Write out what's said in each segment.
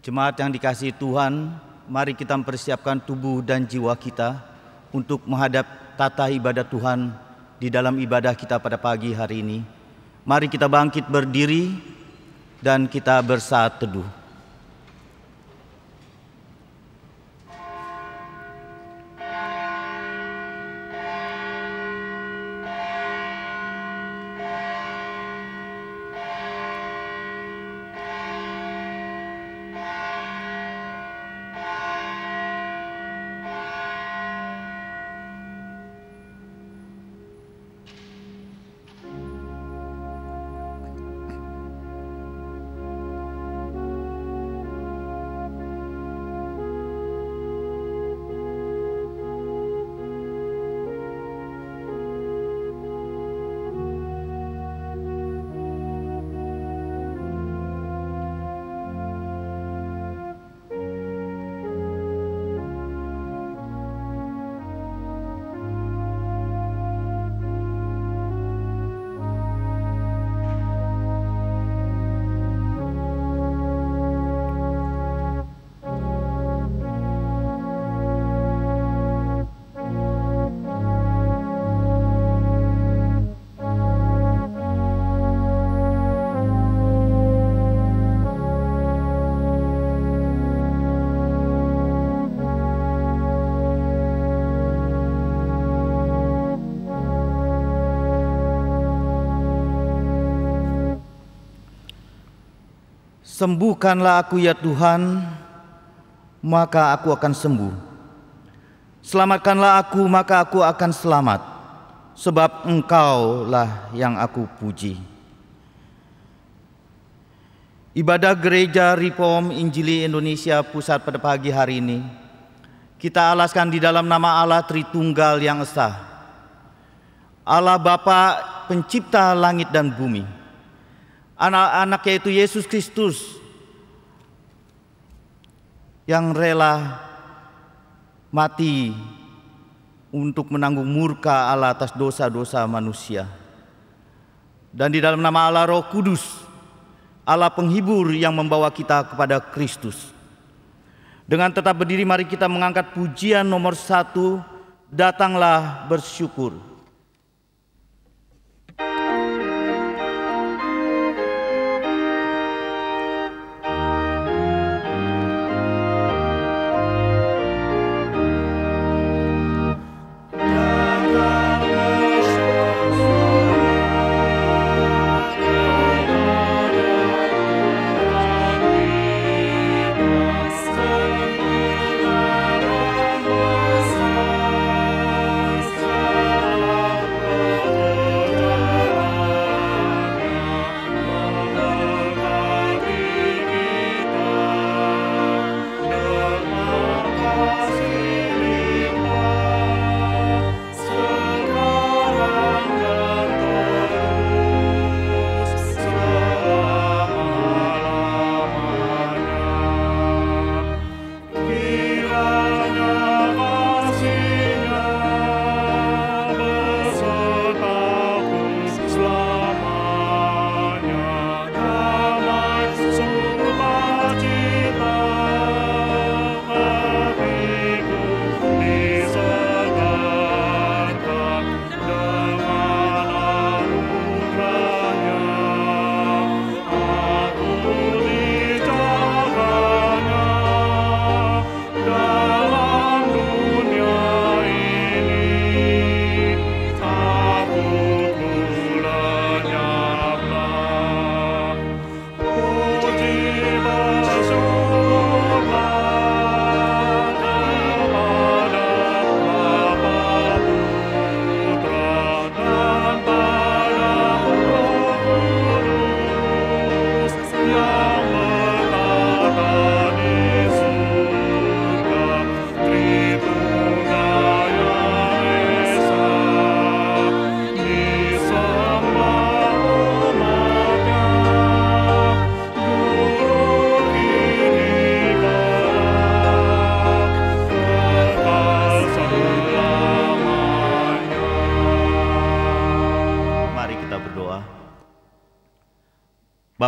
Jemaat yang dikasih Tuhan, mari kita mempersiapkan tubuh dan jiwa kita untuk menghadap tata ibadah Tuhan di dalam ibadah kita pada pagi hari ini. Mari kita bangkit berdiri dan kita bersaat teduh. Sembuhkanlah aku ya Tuhan, maka aku akan sembuh. Selamatkanlah aku, maka aku akan selamat. Sebab engkaulah yang aku puji. Ibadah gereja Reform Injili Indonesia Pusat pada pagi hari ini kita alaskan di dalam nama Allah Tritunggal yang Esa. Allah Bapa pencipta langit dan bumi. Anak-anak yaitu Yesus Kristus yang rela mati untuk menanggung murka Allah atas dosa-dosa manusia. Dan di dalam nama Allah Roh Kudus, Allah penghibur yang membawa kita kepada Kristus. Dengan tetap berdiri mari kita mengangkat pujian nomor satu, datanglah bersyukur.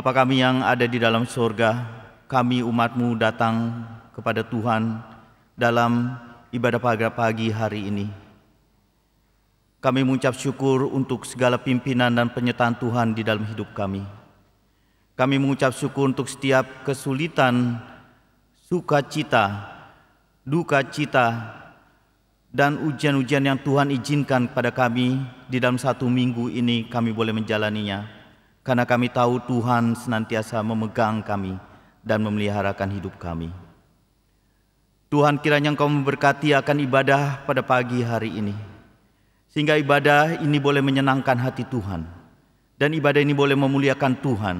Bapa kami yang ada di dalam surga, kami umatmu datang kepada Tuhan dalam ibadah pagi hari ini. Kami mengucap syukur untuk segala pimpinan dan penyertaan Tuhan di dalam hidup kami. Kami mengucap syukur untuk setiap kesulitan, sukacita, duka cita, dan ujian-ujian yang Tuhan izinkan kepada kami di dalam satu minggu ini kami boleh menjalaninya karena kami tahu Tuhan senantiasa memegang kami dan memeliharakan hidup kami. Tuhan kiranya Engkau memberkati akan ibadah pada pagi hari ini, sehingga ibadah ini boleh menyenangkan hati Tuhan, dan ibadah ini boleh memuliakan Tuhan,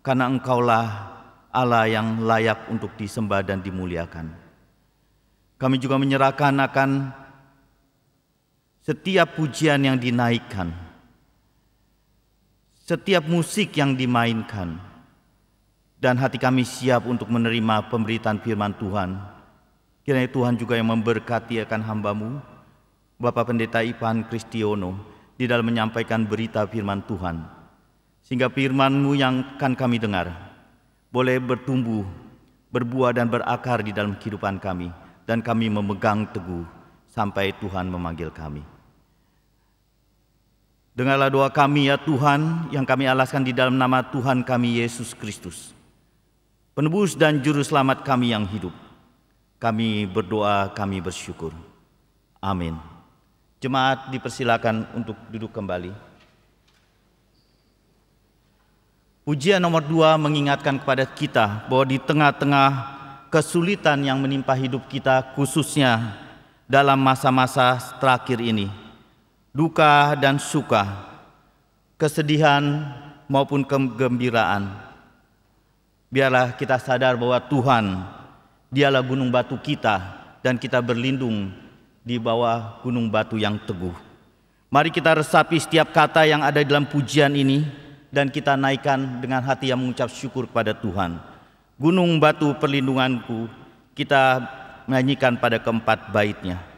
karena Engkaulah Allah yang layak untuk disembah dan dimuliakan. Kami juga menyerahkan akan setiap pujian yang dinaikkan, setiap musik yang dimainkan, dan hati kami siap untuk menerima pemberitaan firman Tuhan. Kiranya Tuhan juga yang memberkati akan hambamu, Bapak Pendeta Ipan Kristiono, di dalam menyampaikan berita firman Tuhan. Sehingga firmanmu yang akan kami dengar, boleh bertumbuh, berbuah dan berakar di dalam kehidupan kami. Dan kami memegang teguh sampai Tuhan memanggil kami. Dengarlah doa kami ya Tuhan yang kami alaskan di dalam nama Tuhan kami Yesus Kristus. Penebus dan juru selamat kami yang hidup. Kami berdoa, kami bersyukur. Amin. Jemaat dipersilakan untuk duduk kembali. Pujian nomor dua mengingatkan kepada kita bahwa di tengah-tengah kesulitan yang menimpa hidup kita khususnya dalam masa-masa terakhir ini – duka dan suka, kesedihan maupun kegembiraan. Biarlah kita sadar bahwa Tuhan dialah gunung batu kita dan kita berlindung di bawah gunung batu yang teguh. Mari kita resapi setiap kata yang ada dalam pujian ini dan kita naikkan dengan hati yang mengucap syukur kepada Tuhan. Gunung batu perlindunganku, kita menyanyikan pada keempat baitnya.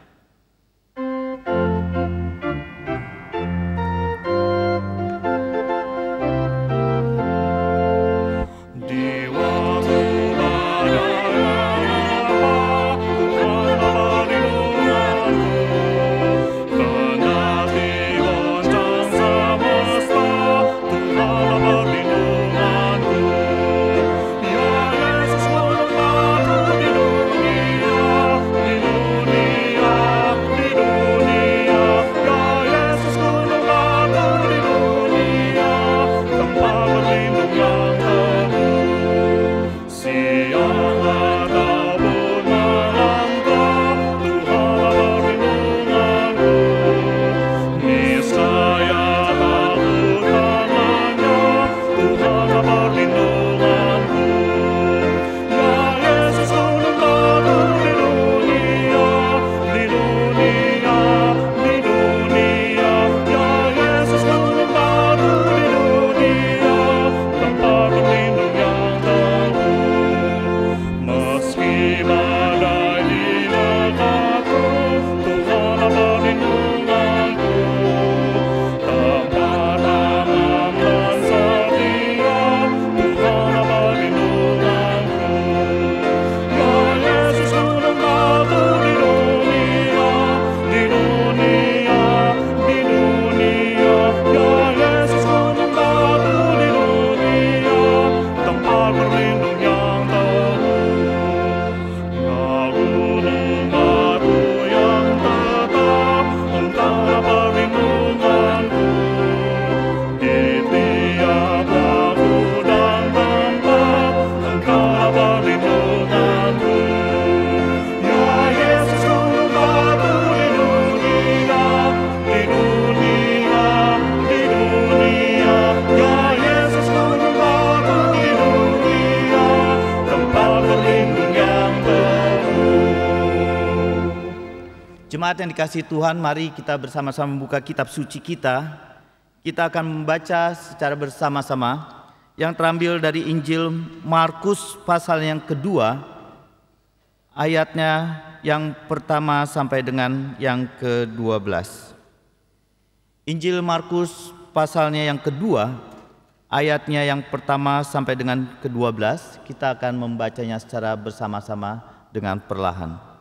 Jemaat yang dikasih Tuhan, mari kita bersama-sama membuka kitab suci kita. Kita akan membaca secara bersama-sama yang terambil dari Injil Markus pasal yang kedua, ayatnya yang pertama sampai dengan yang ke-12. Injil Markus pasalnya yang kedua, ayatnya yang pertama sampai dengan ke-12, kita akan membacanya secara bersama-sama dengan perlahan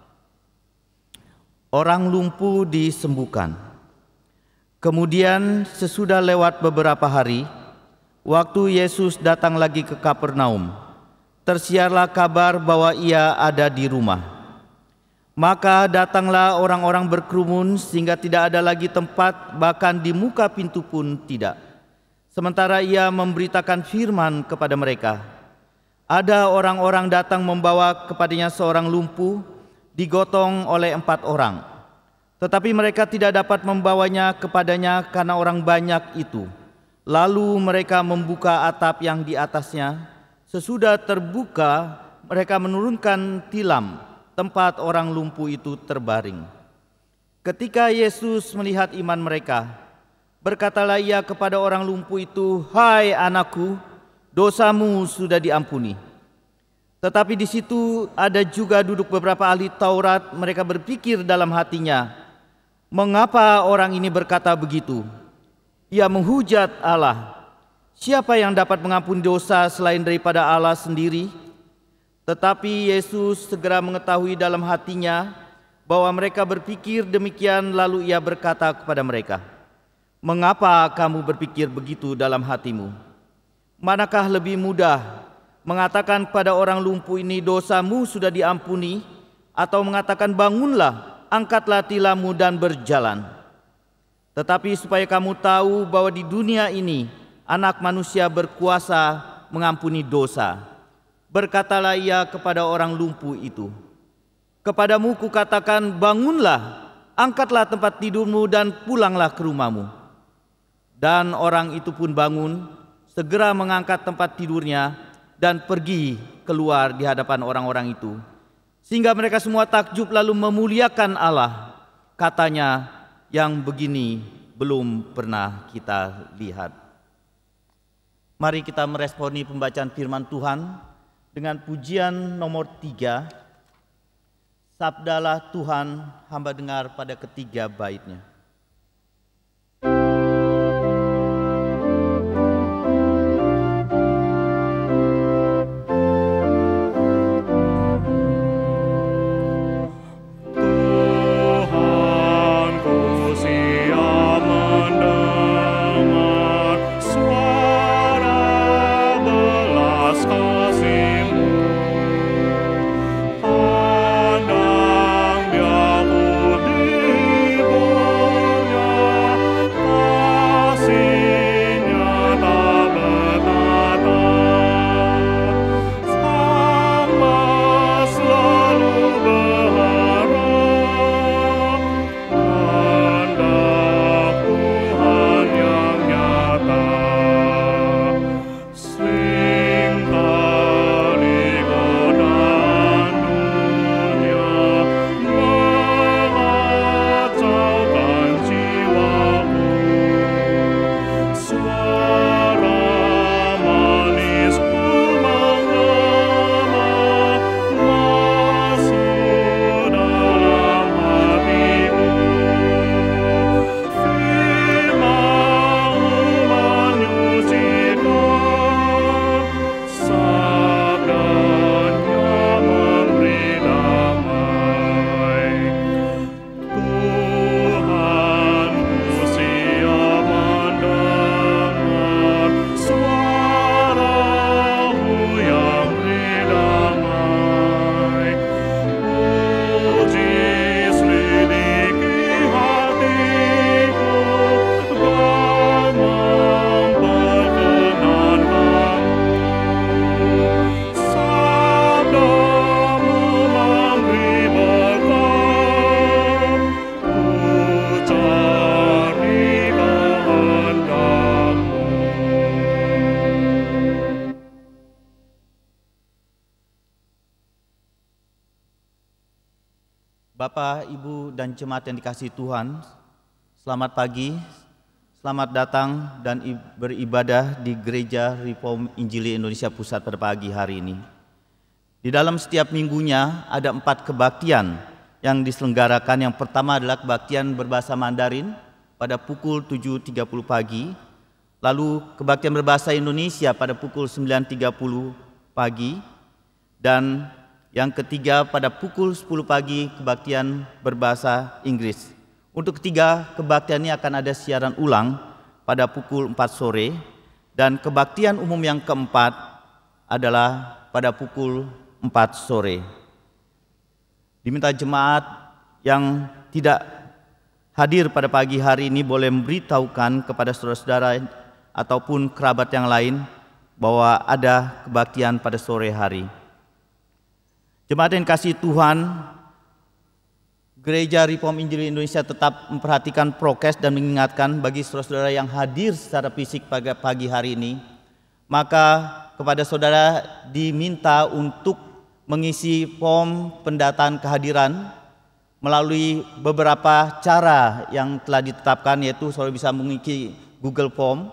orang lumpuh disembuhkan. Kemudian sesudah lewat beberapa hari, waktu Yesus datang lagi ke Kapernaum, tersiarlah kabar bahwa ia ada di rumah. Maka datanglah orang-orang berkerumun sehingga tidak ada lagi tempat, bahkan di muka pintu pun tidak. Sementara ia memberitakan firman kepada mereka, ada orang-orang datang membawa kepadanya seorang lumpuh digotong oleh empat orang. Tetapi mereka tidak dapat membawanya kepadanya karena orang banyak itu. Lalu mereka membuka atap yang di atasnya. Sesudah terbuka, mereka menurunkan tilam tempat orang lumpuh itu terbaring. Ketika Yesus melihat iman mereka, berkatalah ia kepada orang lumpuh itu, "Hai anakku, dosamu sudah diampuni." Tetapi di situ ada juga duduk beberapa ahli Taurat, mereka berpikir dalam hatinya, "Mengapa orang ini berkata begitu? Ia menghujat Allah. Siapa yang dapat mengampuni dosa selain daripada Allah sendiri?" Tetapi Yesus segera mengetahui dalam hatinya bahwa mereka berpikir demikian, lalu Ia berkata kepada mereka, "Mengapa kamu berpikir begitu dalam hatimu? Manakah lebih mudah?" mengatakan pada orang lumpuh ini dosamu sudah diampuni atau mengatakan bangunlah, angkatlah tilammu dan berjalan. Tetapi supaya kamu tahu bahwa di dunia ini anak manusia berkuasa mengampuni dosa. Berkatalah ia kepada orang lumpuh itu, Kepadamu kukatakan bangunlah, angkatlah tempat tidurmu dan pulanglah ke rumahmu. Dan orang itu pun bangun, segera mengangkat tempat tidurnya dan pergi keluar di hadapan orang-orang itu. Sehingga mereka semua takjub lalu memuliakan Allah. Katanya yang begini belum pernah kita lihat. Mari kita meresponi pembacaan firman Tuhan dengan pujian nomor tiga. Sabdalah Tuhan hamba dengar pada ketiga baitnya. jemaat yang dikasih Tuhan, selamat pagi, selamat datang dan beribadah di Gereja Reform Injili Indonesia Pusat pada pagi hari ini. Di dalam setiap minggunya ada empat kebaktian yang diselenggarakan. Yang pertama adalah kebaktian berbahasa Mandarin pada pukul 7.30 pagi, lalu kebaktian berbahasa Indonesia pada pukul 9.30 pagi, dan yang ketiga pada pukul 10 pagi kebaktian berbahasa Inggris. Untuk ketiga kebaktian ini akan ada siaran ulang pada pukul 4 sore dan kebaktian umum yang keempat adalah pada pukul 4 sore. Diminta jemaat yang tidak hadir pada pagi hari ini boleh memberitahukan kepada saudara-saudara ataupun kerabat yang lain bahwa ada kebaktian pada sore hari. Jemaat yang kasih Tuhan, Gereja Reform Injil Indonesia tetap memperhatikan prokes dan mengingatkan bagi saudara-saudara yang hadir secara fisik pada pagi hari ini, maka kepada saudara diminta untuk mengisi form pendataan kehadiran melalui beberapa cara yang telah ditetapkan yaitu saudara bisa mengisi Google Form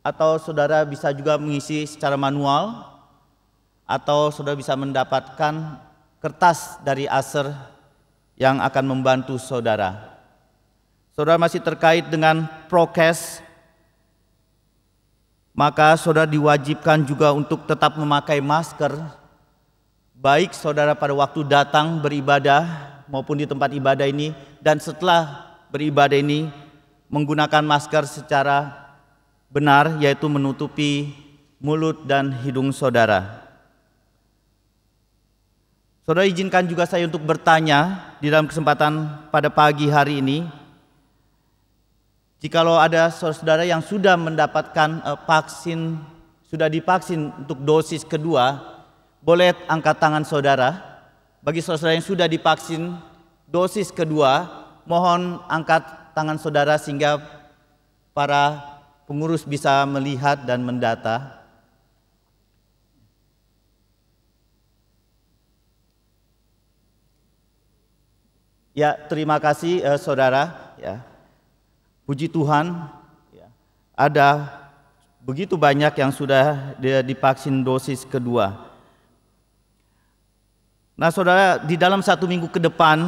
atau saudara bisa juga mengisi secara manual atau saudara bisa mendapatkan kertas dari Aser yang akan membantu saudara. Saudara masih terkait dengan prokes, maka saudara diwajibkan juga untuk tetap memakai masker, baik saudara pada waktu datang beribadah maupun di tempat ibadah ini, dan setelah beribadah ini menggunakan masker secara benar, yaitu menutupi mulut dan hidung saudara. Saudara izinkan juga saya untuk bertanya di dalam kesempatan pada pagi hari ini. Jikalau ada saudara-saudara yang sudah mendapatkan eh, vaksin, sudah divaksin untuk dosis kedua, boleh angkat tangan saudara. Bagi saudara yang sudah divaksin dosis kedua, mohon angkat tangan saudara sehingga para pengurus bisa melihat dan mendata. Ya, terima kasih eh, saudara. Ya, puji Tuhan. Ya, ada begitu banyak yang sudah divaksin dosis kedua. Nah, saudara, di dalam satu minggu ke depan,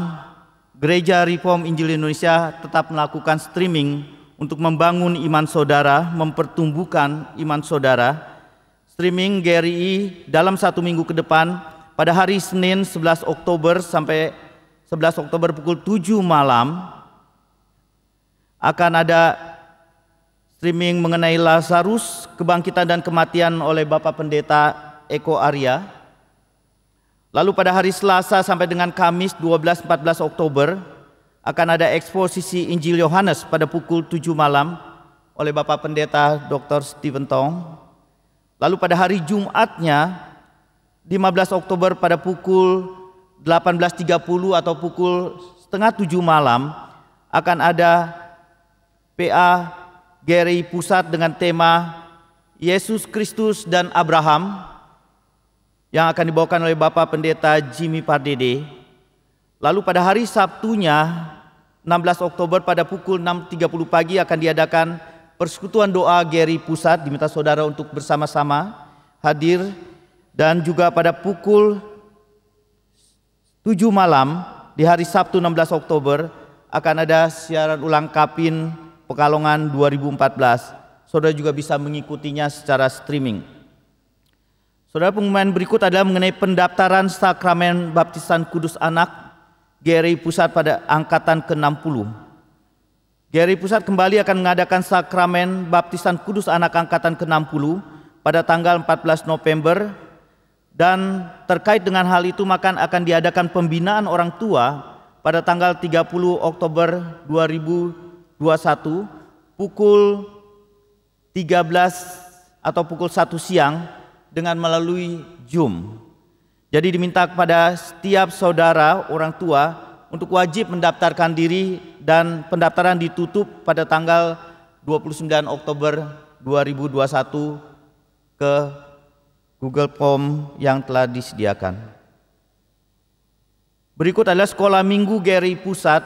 Gereja Reform Injil Indonesia tetap melakukan streaming untuk membangun iman saudara, mempertumbuhkan iman saudara. Streaming GRI dalam satu minggu ke depan pada hari Senin 11 Oktober sampai 11 Oktober pukul 7 malam akan ada streaming mengenai Lazarus, kebangkitan dan kematian oleh Bapak Pendeta Eko Arya. Lalu pada hari Selasa sampai dengan Kamis 12-14 Oktober akan ada eksposisi Injil Yohanes pada pukul 7 malam oleh Bapak Pendeta Dr. Stephen Tong. Lalu pada hari Jumatnya 15 Oktober pada pukul 18.30 atau pukul setengah tujuh malam akan ada PA Gary Pusat dengan tema Yesus Kristus dan Abraham yang akan dibawakan oleh Bapak Pendeta Jimmy Pardede. Lalu pada hari Sabtunya 16 Oktober pada pukul 6.30 pagi akan diadakan persekutuan doa Gary Pusat diminta saudara untuk bersama-sama hadir dan juga pada pukul 7 malam di hari Sabtu 16 Oktober akan ada siaran ulang Kapin Pekalongan 2014. Saudara juga bisa mengikutinya secara streaming. Saudara pengumuman berikut adalah mengenai pendaftaran sakramen baptisan kudus anak GRI Pusat pada angkatan ke-60. GRI Pusat kembali akan mengadakan sakramen baptisan kudus anak angkatan ke-60 pada tanggal 14 November dan terkait dengan hal itu maka akan diadakan pembinaan orang tua pada tanggal 30 Oktober 2021 pukul 13 atau pukul 1 siang dengan melalui Zoom. Jadi diminta kepada setiap saudara orang tua untuk wajib mendaftarkan diri dan pendaftaran ditutup pada tanggal 29 Oktober 2021 ke Google Form yang telah disediakan. Berikut adalah sekolah minggu Gary Pusat.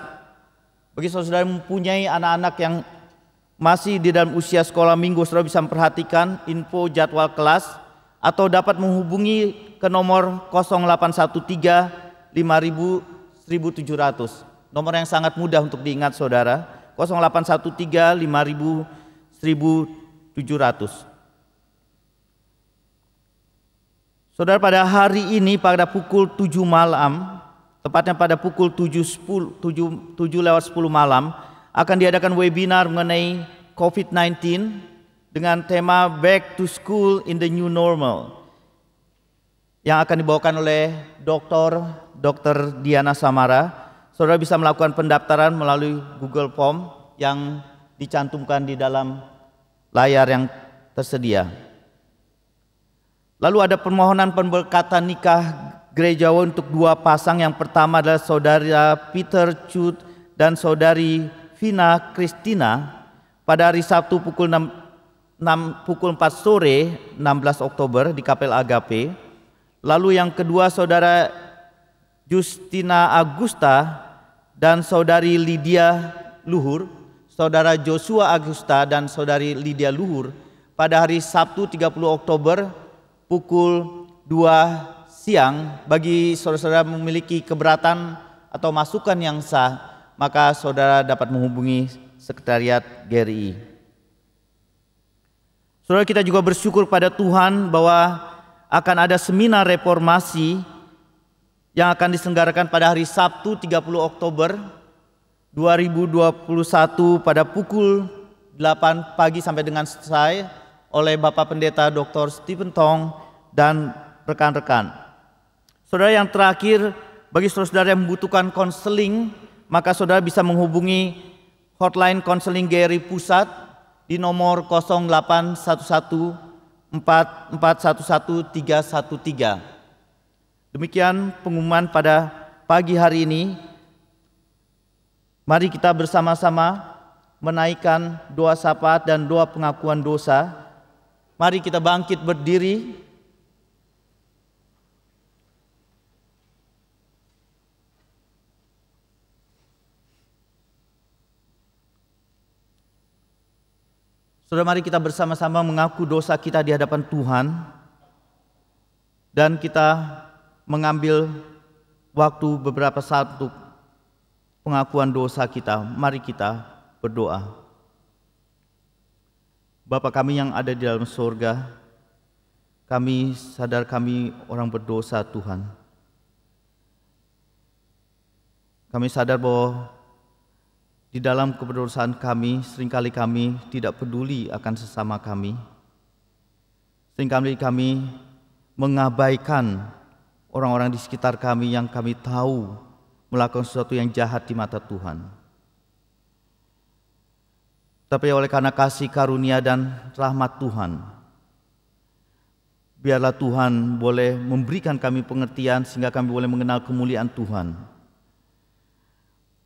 Bagi saudara yang mempunyai anak-anak yang masih di dalam usia sekolah minggu, saudara bisa memperhatikan info jadwal kelas atau dapat menghubungi ke nomor 0813 5000 1700. Nomor yang sangat mudah untuk diingat saudara, 0813 5000 1700. Saudara pada hari ini pada pukul 7 malam, tepatnya pada pukul tujuh 7, 7 lewat 10 malam akan diadakan webinar mengenai COVID-19 dengan tema Back to School in the New Normal yang akan dibawakan oleh Dr. Dr. Diana Samara. Saudara bisa melakukan pendaftaran melalui Google Form yang dicantumkan di dalam layar yang tersedia. Lalu ada permohonan pemberkatan nikah gereja untuk dua pasang. Yang pertama adalah saudara Peter Chut dan saudari Vina Kristina pada hari Sabtu pukul 6, 6 pukul 4 sore 16 Oktober di Kapel Agape. Lalu yang kedua saudara Justina Agusta dan saudari Lydia Luhur, saudara Joshua Agusta dan saudari Lydia Luhur pada hari Sabtu 30 Oktober pukul 2 siang bagi saudara-saudara memiliki keberatan atau masukan yang sah, maka saudara dapat menghubungi Sekretariat GRI. Saudara kita juga bersyukur pada Tuhan bahwa akan ada seminar reformasi yang akan diselenggarakan pada hari Sabtu 30 Oktober 2021 pada pukul 8 pagi sampai dengan selesai oleh Bapak Pendeta Dr. Stephen Tong dan rekan-rekan. Saudara yang terakhir, bagi saudara yang membutuhkan konseling, maka saudara bisa menghubungi hotline konseling GRI Pusat di nomor 0811 4411313. Demikian pengumuman pada pagi hari ini. Mari kita bersama-sama menaikkan doa syafaat dan doa pengakuan dosa Mari kita bangkit berdiri. Saudara mari kita bersama-sama mengaku dosa kita di hadapan Tuhan dan kita mengambil waktu beberapa saat untuk pengakuan dosa kita. Mari kita berdoa. Bapa kami yang ada di dalam surga, kami sadar kami orang berdosa Tuhan. Kami sadar bahwa di dalam keberdosaan kami, seringkali kami tidak peduli akan sesama kami. Seringkali kami mengabaikan orang-orang di sekitar kami yang kami tahu melakukan sesuatu yang jahat di mata Tuhan. Tapi oleh karena kasih karunia dan rahmat Tuhan, biarlah Tuhan boleh memberikan kami pengertian sehingga kami boleh mengenal kemuliaan Tuhan.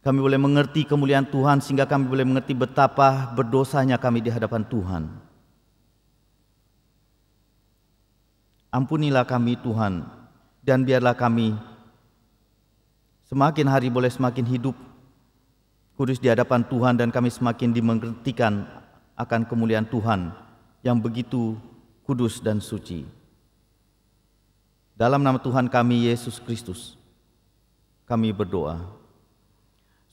Kami boleh mengerti kemuliaan Tuhan sehingga kami boleh mengerti betapa berdosanya kami di hadapan Tuhan. Ampunilah kami Tuhan dan biarlah kami semakin hari boleh semakin hidup kudus di hadapan Tuhan dan kami semakin dimengertikan akan kemuliaan Tuhan yang begitu kudus dan suci. Dalam nama Tuhan kami Yesus Kristus, kami berdoa.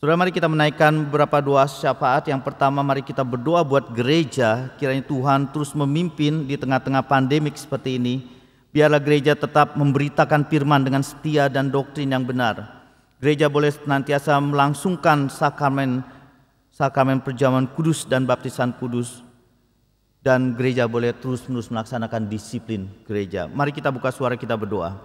Saudara mari kita menaikkan beberapa doa syafaat. Yang pertama mari kita berdoa buat gereja, kiranya Tuhan terus memimpin di tengah-tengah pandemik seperti ini. Biarlah gereja tetap memberitakan firman dengan setia dan doktrin yang benar Gereja boleh senantiasa melangsungkan sakramen sakramen perjamuan kudus dan baptisan kudus dan gereja boleh terus-menerus melaksanakan disiplin gereja. Mari kita buka suara kita berdoa.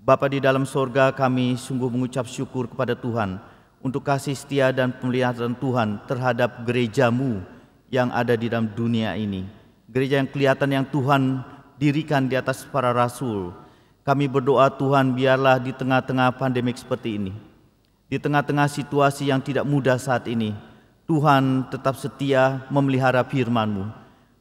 Bapa di dalam sorga kami sungguh mengucap syukur kepada Tuhan untuk kasih setia dan pemeliharaan Tuhan terhadap gerejamu yang ada di dalam dunia ini. Gereja yang kelihatan yang Tuhan dirikan di atas para rasul, kami berdoa Tuhan biarlah di tengah-tengah pandemik seperti ini, di tengah-tengah situasi yang tidak mudah saat ini, Tuhan tetap setia memelihara firman-Mu.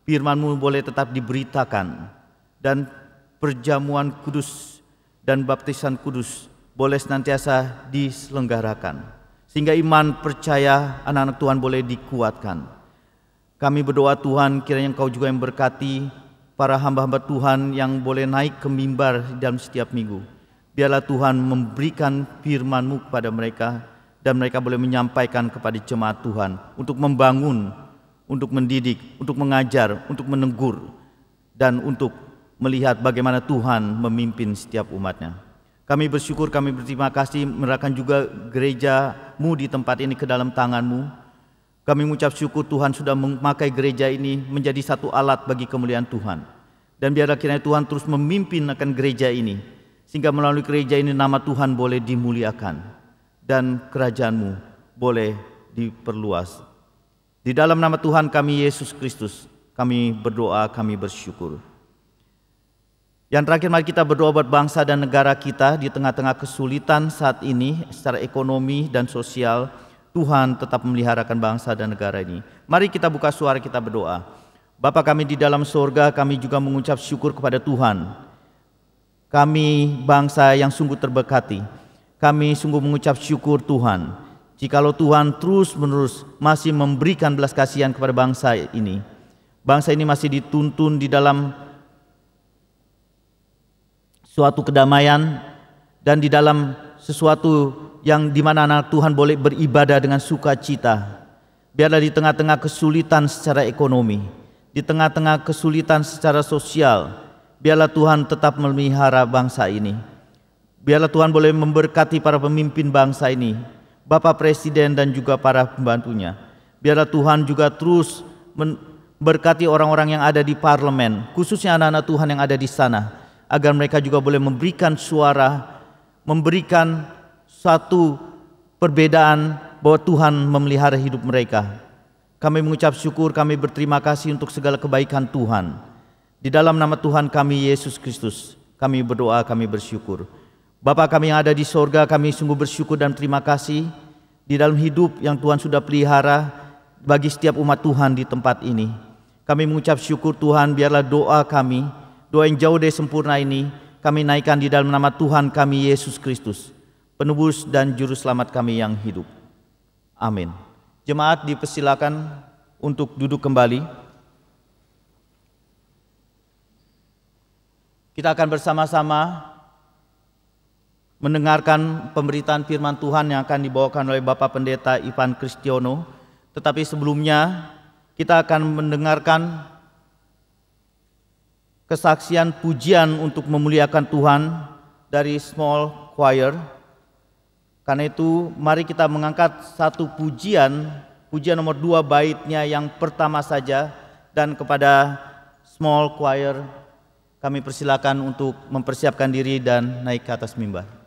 Firman-Mu boleh tetap diberitakan dan perjamuan kudus dan baptisan kudus boleh senantiasa diselenggarakan. Sehingga iman percaya anak-anak Tuhan boleh dikuatkan. Kami berdoa Tuhan kiranya Engkau juga yang berkati para hamba-hamba Tuhan yang boleh naik ke mimbar dalam setiap minggu. Biarlah Tuhan memberikan firman-Mu kepada mereka dan mereka boleh menyampaikan kepada jemaat Tuhan untuk membangun, untuk mendidik, untuk mengajar, untuk menegur, dan untuk melihat bagaimana Tuhan memimpin setiap umatnya. Kami bersyukur, kami berterima kasih, Mereka juga gereja-Mu di tempat ini ke dalam tangan-Mu, kami mengucap syukur Tuhan sudah memakai gereja ini menjadi satu alat bagi kemuliaan Tuhan. Dan biarlah kiranya Tuhan terus memimpin akan gereja ini. Sehingga melalui gereja ini nama Tuhan boleh dimuliakan. Dan kerajaanmu boleh diperluas. Di dalam nama Tuhan kami Yesus Kristus, kami berdoa, kami bersyukur. Yang terakhir mari kita berdoa buat bangsa dan negara kita di tengah-tengah kesulitan saat ini secara ekonomi dan sosial Tuhan tetap memeliharakan bangsa dan negara ini. Mari kita buka suara kita berdoa. Bapa kami di dalam surga, kami juga mengucap syukur kepada Tuhan. Kami bangsa yang sungguh terberkati. Kami sungguh mengucap syukur Tuhan. Jikalau Tuhan terus-menerus masih memberikan belas kasihan kepada bangsa ini. Bangsa ini masih dituntun di dalam suatu kedamaian dan di dalam sesuatu yang di mana anak Tuhan boleh beribadah dengan sukacita. Biarlah di tengah-tengah kesulitan secara ekonomi, di tengah-tengah kesulitan secara sosial, biarlah Tuhan tetap memelihara bangsa ini. Biarlah Tuhan boleh memberkati para pemimpin bangsa ini, Bapak Presiden dan juga para pembantunya. Biarlah Tuhan juga terus memberkati orang-orang yang ada di parlemen, khususnya anak-anak Tuhan yang ada di sana, agar mereka juga boleh memberikan suara, memberikan satu perbedaan bahwa Tuhan memelihara hidup mereka. Kami mengucap syukur, kami berterima kasih untuk segala kebaikan Tuhan. Di dalam nama Tuhan kami Yesus Kristus, kami berdoa, kami bersyukur. Bapa kami yang ada di sorga, kami sungguh bersyukur dan terima kasih di dalam hidup yang Tuhan sudah pelihara bagi setiap umat Tuhan di tempat ini. Kami mengucap syukur Tuhan, biarlah doa kami, doa yang jauh dari sempurna ini, kami naikkan di dalam nama Tuhan kami Yesus Kristus penebus dan juru selamat kami yang hidup. Amin. Jemaat dipersilakan untuk duduk kembali. Kita akan bersama-sama mendengarkan pemberitaan firman Tuhan yang akan dibawakan oleh Bapak Pendeta Ivan Kristiono. Tetapi sebelumnya kita akan mendengarkan kesaksian pujian untuk memuliakan Tuhan dari small choir. Karena itu mari kita mengangkat satu pujian, pujian nomor dua baitnya yang pertama saja dan kepada small choir kami persilakan untuk mempersiapkan diri dan naik ke atas mimbar.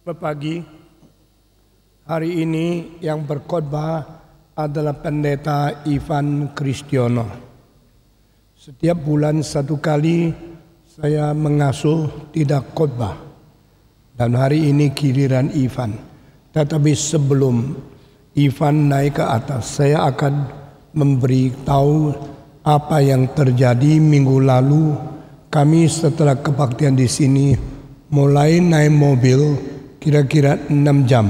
Pagi hari ini yang berkhotbah adalah pendeta Ivan Kristiono. Setiap bulan satu kali saya mengasuh tidak khotbah. Dan hari ini giliran Ivan. Tetapi sebelum Ivan naik ke atas, saya akan memberitahu apa yang terjadi minggu lalu. Kami setelah kebaktian di sini mulai naik mobil kira-kira 6 jam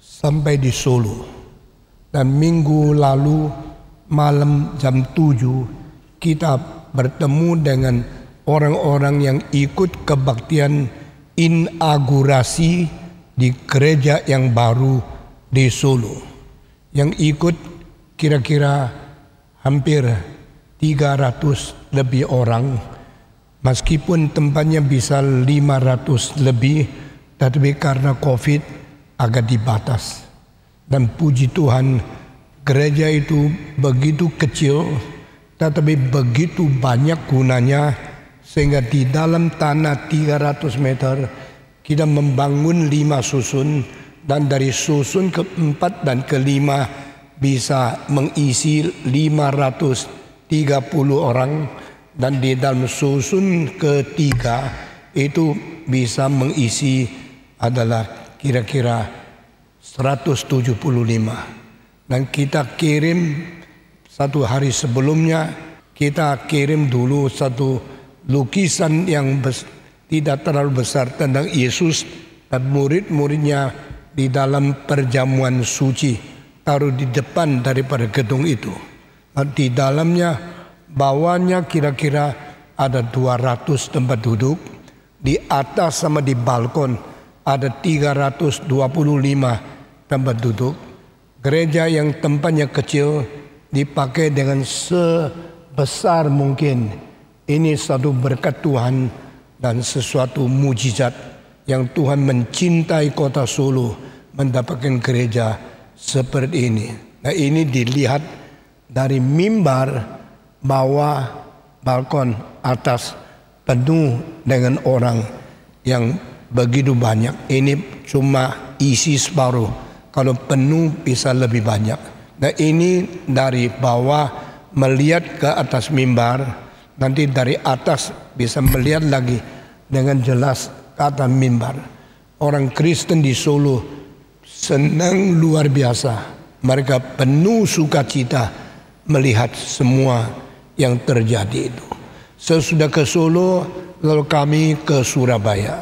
sampai di Solo. Dan minggu lalu malam jam 7 kita bertemu dengan orang-orang yang ikut kebaktian inaugurasi di gereja yang baru di Solo. Yang ikut kira-kira hampir 300 lebih orang meskipun tempatnya bisa 500 lebih tetapi karena COVID agak dibatas. Dan puji Tuhan gereja itu begitu kecil tetapi begitu banyak gunanya sehingga di dalam tanah 300 meter kita membangun lima susun dan dari susun keempat dan kelima bisa mengisi 530 orang dan di dalam susun ketiga itu bisa mengisi adalah kira-kira 175 dan kita kirim satu hari sebelumnya kita kirim dulu satu lukisan yang tidak terlalu besar tentang Yesus dan murid-muridnya di dalam perjamuan suci taruh di depan daripada gedung itu. Dan di dalamnya bawahnya kira-kira ada 200 tempat duduk di atas sama di balkon ada 325 tempat duduk. Gereja yang tempatnya kecil dipakai dengan sebesar mungkin. Ini satu berkat Tuhan dan sesuatu mujizat yang Tuhan mencintai kota Solo mendapatkan gereja seperti ini. Nah ini dilihat dari mimbar bawah balkon atas penuh dengan orang yang begitu banyak. Ini cuma isi separuh. Kalau penuh bisa lebih banyak. Nah ini dari bawah melihat ke atas mimbar. Nanti dari atas bisa melihat lagi dengan jelas kata mimbar. Orang Kristen di Solo senang luar biasa. Mereka penuh sukacita melihat semua yang terjadi itu. Sesudah ke Solo, lalu kami ke Surabaya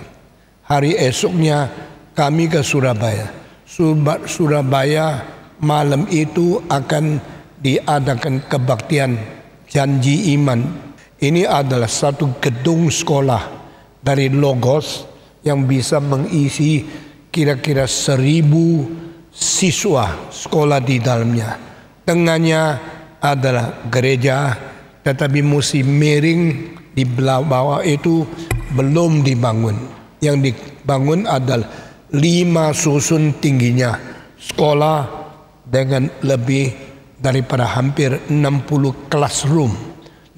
hari esoknya kami ke Surabaya. Surabaya malam itu akan diadakan kebaktian janji iman. Ini adalah satu gedung sekolah dari Logos yang bisa mengisi kira-kira seribu siswa sekolah di dalamnya. Tengahnya adalah gereja tetapi musim miring di bawah itu belum dibangun yang dibangun adalah lima susun tingginya sekolah dengan lebih daripada hampir 60 classroom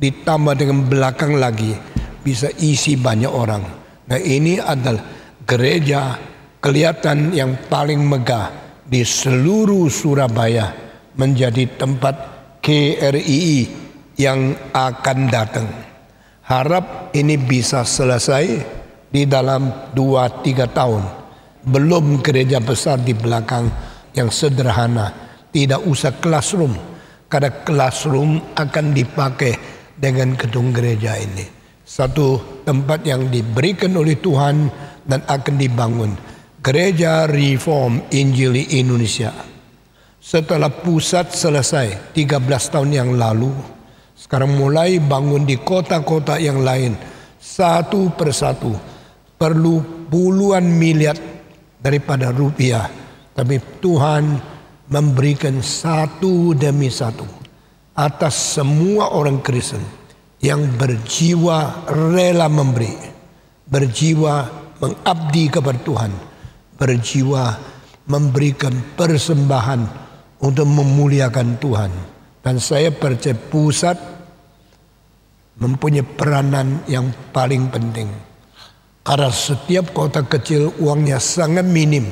ditambah dengan belakang lagi bisa isi banyak orang. Nah ini adalah gereja kelihatan yang paling megah di seluruh Surabaya menjadi tempat KRII yang akan datang. Harap ini bisa selesai di dalam dua tiga tahun. Belum gereja besar di belakang yang sederhana. Tidak usah classroom. Karena classroom akan dipakai dengan gedung gereja ini. Satu tempat yang diberikan oleh Tuhan dan akan dibangun. Gereja Reform Injili Indonesia. Setelah pusat selesai 13 tahun yang lalu, sekarang mulai bangun di kota-kota yang lain satu persatu perlu puluhan miliar daripada rupiah. Tapi Tuhan memberikan satu demi satu atas semua orang Kristen yang berjiwa rela memberi, berjiwa mengabdi kepada Tuhan, berjiwa memberikan persembahan untuk memuliakan Tuhan. Dan saya percaya pusat mempunyai peranan yang paling penting karena setiap kota kecil uangnya sangat minim.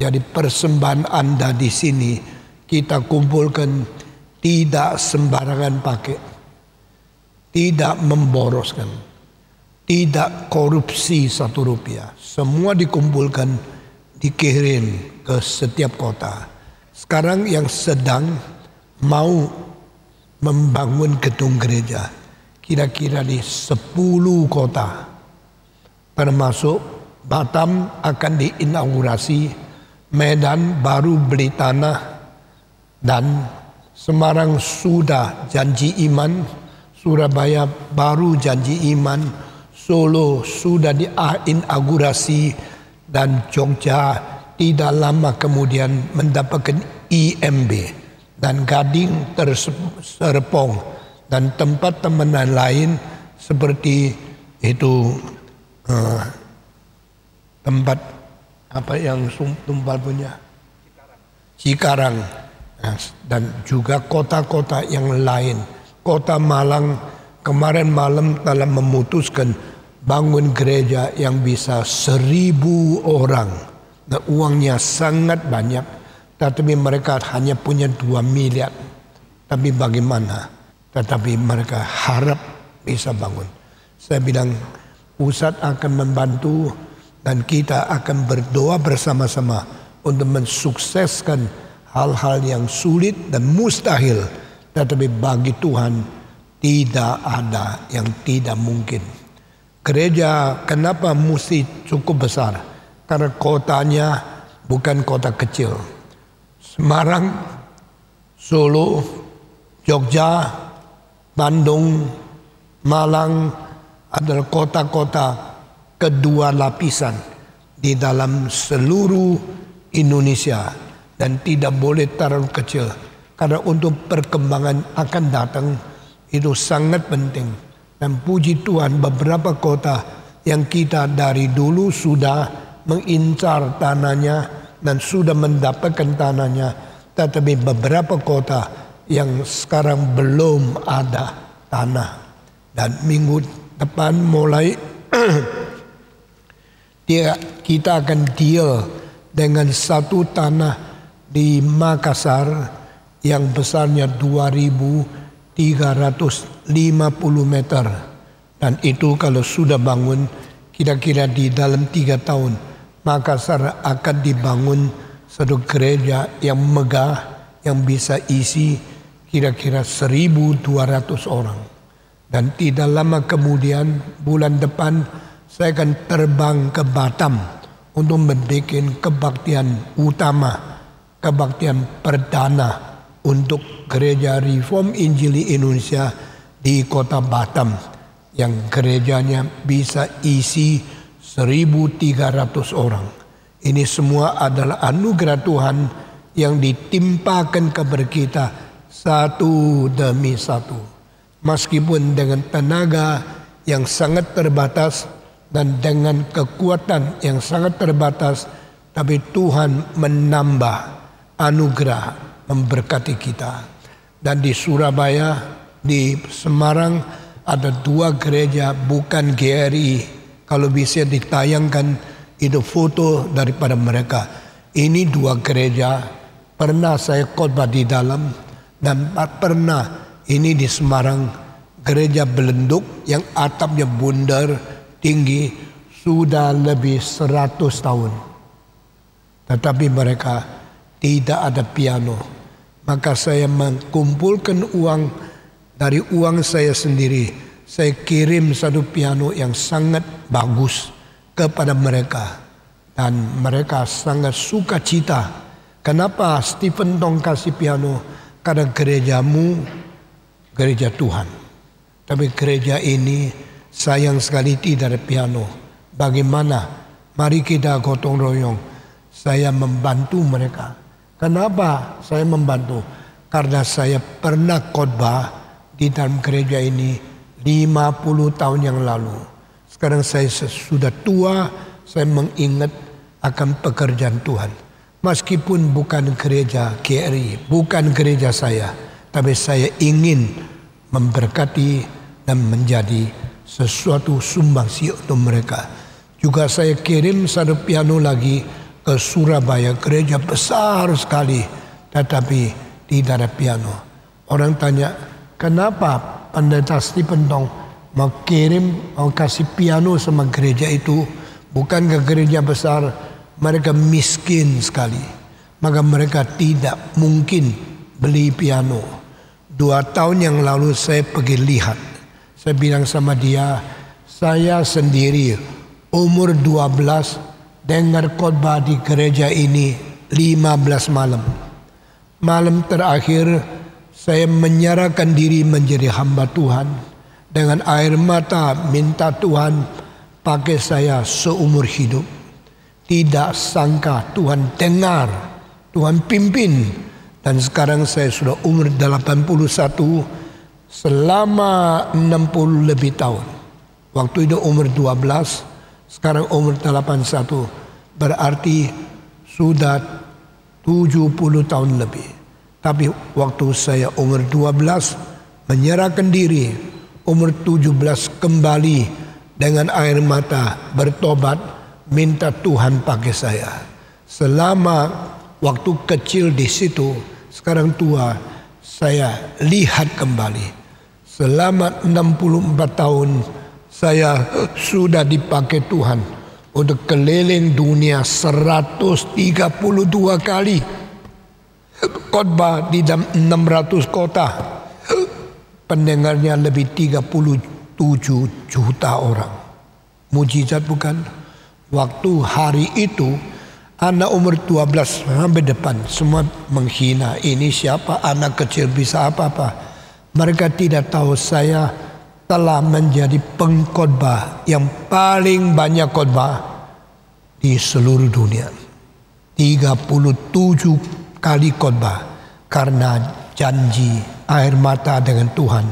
Jadi persembahan Anda di sini kita kumpulkan tidak sembarangan pakai. Tidak memboroskan. Tidak korupsi satu rupiah. Semua dikumpulkan, dikirim ke setiap kota. Sekarang yang sedang mau membangun gedung gereja. Kira-kira di 10 kota termasuk Batam akan diinaugurasi, Medan baru beli tanah, dan Semarang sudah janji iman, Surabaya baru janji iman, Solo sudah diinaugurasi, dan Jogja tidak lama kemudian mendapatkan IMB dan Gading terserpong dan tempat teman lain seperti itu tempat apa yang tumpal punya Cikarang dan juga kota-kota yang lain. Kota Malang kemarin malam telah memutuskan bangun gereja yang bisa seribu orang. Nah, uangnya sangat banyak, tetapi mereka hanya punya dua miliar. Tapi bagaimana? Tetapi mereka harap bisa bangun. Saya bilang Pusat akan membantu dan kita akan berdoa bersama-sama untuk mensukseskan hal-hal yang sulit dan mustahil. Tetapi bagi Tuhan tidak ada yang tidak mungkin. Gereja kenapa mesti cukup besar? Karena kotanya bukan kota kecil. Semarang, Solo, Jogja, Bandung, Malang, adalah kota-kota kedua lapisan di dalam seluruh Indonesia dan tidak boleh terlalu kecil karena untuk perkembangan akan datang itu sangat penting dan puji Tuhan beberapa kota yang kita dari dulu sudah mengincar tanahnya dan sudah mendapatkan tanahnya tetapi beberapa kota yang sekarang belum ada tanah dan minggu depan mulai dia kita akan deal dengan satu tanah di Makassar yang besarnya 2350 meter dan itu kalau sudah bangun kira-kira di dalam tiga tahun Makassar akan dibangun satu gereja yang megah yang bisa isi kira-kira 1200 orang. Dan tidak lama kemudian bulan depan saya akan terbang ke Batam untuk membuat kebaktian utama, kebaktian perdana untuk gereja Reform Injili Indonesia di kota Batam yang gerejanya bisa isi 1.300 orang. Ini semua adalah anugerah Tuhan yang ditimpakan kepada kita satu demi satu meskipun dengan tenaga yang sangat terbatas dan dengan kekuatan yang sangat terbatas, tapi Tuhan menambah anugerah memberkati kita. Dan di Surabaya, di Semarang ada dua gereja bukan GRI. Kalau bisa ditayangkan itu foto daripada mereka. Ini dua gereja pernah saya khotbah di dalam dan pernah ini di Semarang gereja belenduk yang atapnya bundar tinggi sudah lebih 100 tahun. Tetapi mereka tidak ada piano. Maka saya mengumpulkan uang dari uang saya sendiri. Saya kirim satu piano yang sangat bagus kepada mereka. Dan mereka sangat suka cita. Kenapa Stephen Tong kasih piano? Karena gerejamu gereja Tuhan. Tapi gereja ini sayang sekali tidak ada piano. Bagaimana? Mari kita gotong royong. Saya membantu mereka. Kenapa saya membantu? Karena saya pernah khotbah di dalam gereja ini 50 tahun yang lalu. Sekarang saya sudah tua, saya mengingat akan pekerjaan Tuhan. Meskipun bukan gereja KRI, bukan gereja saya, tapi saya ingin memberkati dan menjadi sesuatu sih untuk mereka. Juga saya kirim satu piano lagi ke Surabaya, gereja besar sekali, tetapi tidak ada piano. Orang tanya, kenapa pendeta Stipendong mau kirim, mau kasih piano sama gereja itu, bukan ke gereja besar, mereka miskin sekali. Maka mereka tidak mungkin beli piano. Dua tahun yang lalu saya pergi lihat. Saya bilang sama dia, saya sendiri umur 12 dengar khotbah di gereja ini 15 malam. Malam terakhir saya menyerahkan diri menjadi hamba Tuhan. Dengan air mata minta Tuhan pakai saya seumur hidup. Tidak sangka Tuhan dengar, Tuhan pimpin. Dan sekarang saya sudah umur 81 selama 60 lebih tahun. Waktu itu umur 12, sekarang umur 81. Berarti sudah 70 tahun lebih. Tapi waktu saya umur 12 menyerahkan diri, umur 17 kembali dengan air mata bertobat minta Tuhan pakai saya. Selama waktu kecil di situ sekarang tua, saya lihat kembali. Selama 64 tahun saya sudah dipakai Tuhan untuk keliling dunia 132 kali. Khotbah di dalam 600 kota. Pendengarnya lebih 37 juta orang. Mujizat bukan? Waktu hari itu Anak umur 12 sampai depan semua menghina. Ini siapa? Anak kecil bisa apa-apa. Mereka tidak tahu saya telah menjadi pengkhotbah yang paling banyak khotbah di seluruh dunia. 37 kali khotbah karena janji air mata dengan Tuhan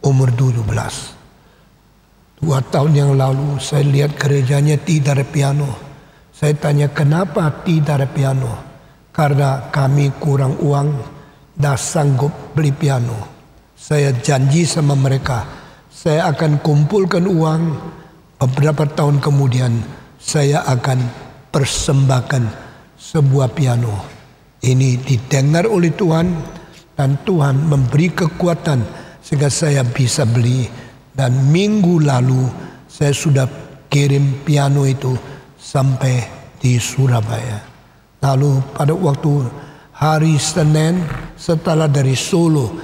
umur 12. Dua tahun yang lalu saya lihat gerejanya tidak ada piano saya tanya kenapa tidak ada piano? Karena kami kurang uang dan sanggup beli piano. Saya janji sama mereka, saya akan kumpulkan uang beberapa tahun kemudian saya akan persembahkan sebuah piano. Ini didengar oleh Tuhan dan Tuhan memberi kekuatan sehingga saya bisa beli dan minggu lalu saya sudah kirim piano itu sampai di Surabaya. Lalu pada waktu hari Senin setelah dari Solo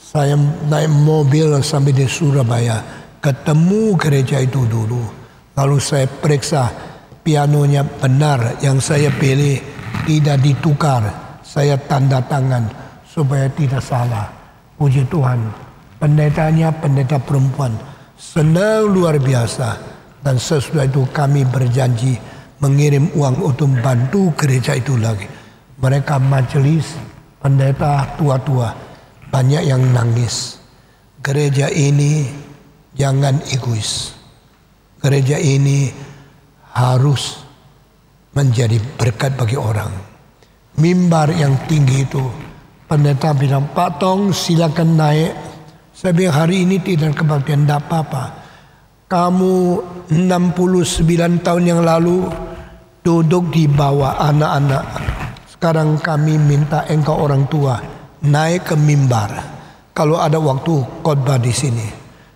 saya naik mobil sampai di Surabaya ketemu gereja itu dulu. Lalu saya periksa pianonya benar yang saya pilih tidak ditukar. Saya tanda tangan supaya tidak salah. Puji Tuhan. Pendetanya pendeta perempuan. Senang luar biasa dan sesudah itu kami berjanji mengirim uang untuk membantu gereja itu lagi. Mereka majelis, pendeta tua-tua, banyak yang nangis. Gereja ini jangan egois. Gereja ini harus menjadi berkat bagi orang. Mimbar yang tinggi itu, pendeta bilang, Pak Tong silakan naik. Saya hari ini tidak kebaktian, tidak apa-apa kamu 69 tahun yang lalu duduk di bawah anak-anak. Sekarang kami minta engkau orang tua naik ke mimbar. Kalau ada waktu khotbah di sini.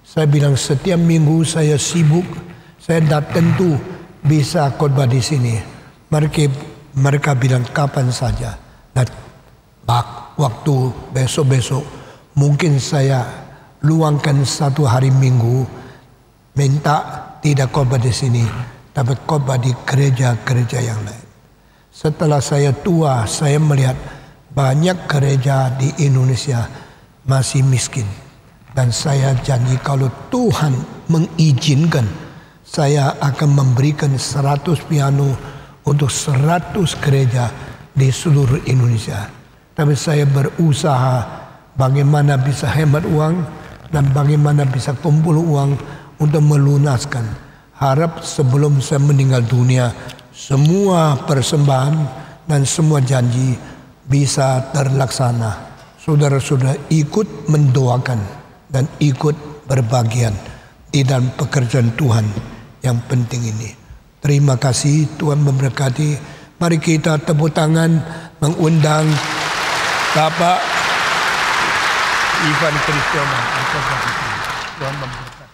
Saya bilang setiap minggu saya sibuk. Saya tidak tentu bisa khotbah di sini. Mereka, mereka bilang kapan saja. Dan waktu besok-besok mungkin saya luangkan satu hari minggu minta tidak khotbah di sini, tapi khotbah di gereja-gereja yang lain. Setelah saya tua, saya melihat banyak gereja di Indonesia masih miskin. Dan saya janji kalau Tuhan mengizinkan, saya akan memberikan 100 piano untuk 100 gereja di seluruh Indonesia. Tapi saya berusaha bagaimana bisa hemat uang dan bagaimana bisa kumpul uang untuk melunaskan harap sebelum saya meninggal dunia semua persembahan dan semua janji bisa terlaksana. Saudara-saudara ikut mendoakan dan ikut berbagian di dalam pekerjaan Tuhan yang penting ini. Terima kasih Tuhan memberkati. Mari kita tepuk tangan mengundang Bapak Ivan Kristiano. Tuhan memberkati.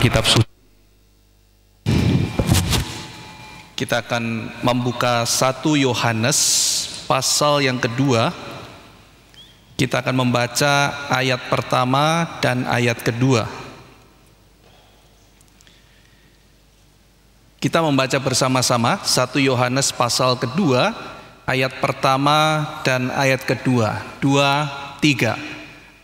kitab suci. Kita akan membuka satu Yohanes pasal yang kedua. Kita akan membaca ayat pertama dan ayat kedua. Kita membaca bersama-sama satu Yohanes pasal kedua ayat pertama dan ayat kedua. Dua, tiga.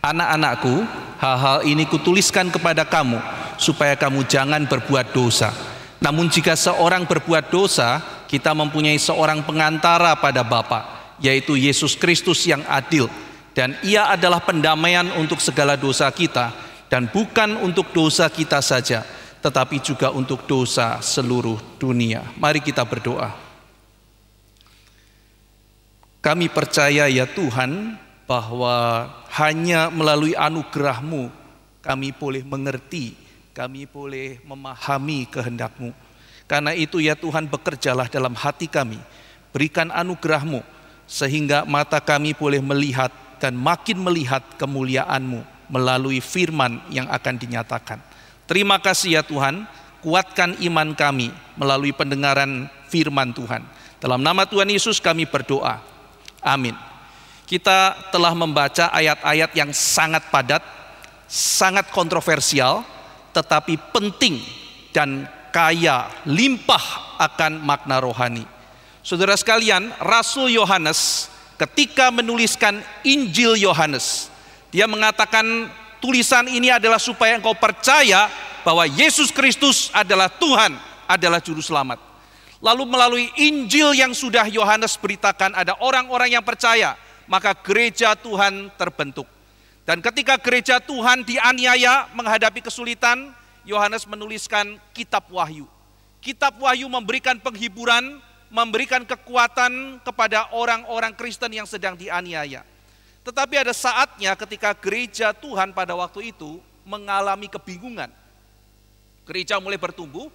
Anak-anakku, hal-hal ini kutuliskan kepada kamu supaya kamu jangan berbuat dosa. Namun jika seorang berbuat dosa, kita mempunyai seorang pengantara pada Bapa, yaitu Yesus Kristus yang adil dan ia adalah pendamaian untuk segala dosa kita dan bukan untuk dosa kita saja, tetapi juga untuk dosa seluruh dunia. Mari kita berdoa. Kami percaya ya Tuhan bahwa hanya melalui anugerahmu kami boleh mengerti kami boleh memahami kehendakMu, Karena itu ya Tuhan bekerjalah dalam hati kami, berikan anugerahMu sehingga mata kami boleh melihat dan makin melihat kemuliaanMu melalui firman yang akan dinyatakan. Terima kasih ya Tuhan, kuatkan iman kami melalui pendengaran firman Tuhan. Dalam nama Tuhan Yesus kami berdoa. Amin. Kita telah membaca ayat-ayat yang sangat padat, sangat kontroversial, tetapi penting dan kaya, limpah akan makna rohani. Saudara sekalian, Rasul Yohanes ketika menuliskan Injil Yohanes, dia mengatakan tulisan ini adalah supaya engkau percaya bahwa Yesus Kristus adalah Tuhan, adalah juru selamat. Lalu melalui Injil yang sudah Yohanes beritakan ada orang-orang yang percaya, maka gereja Tuhan terbentuk. Dan ketika gereja Tuhan dianiaya menghadapi kesulitan, Yohanes menuliskan kitab Wahyu. Kitab Wahyu memberikan penghiburan, memberikan kekuatan kepada orang-orang Kristen yang sedang dianiaya. Tetapi ada saatnya ketika gereja Tuhan pada waktu itu mengalami kebingungan. Gereja mulai bertumbuh,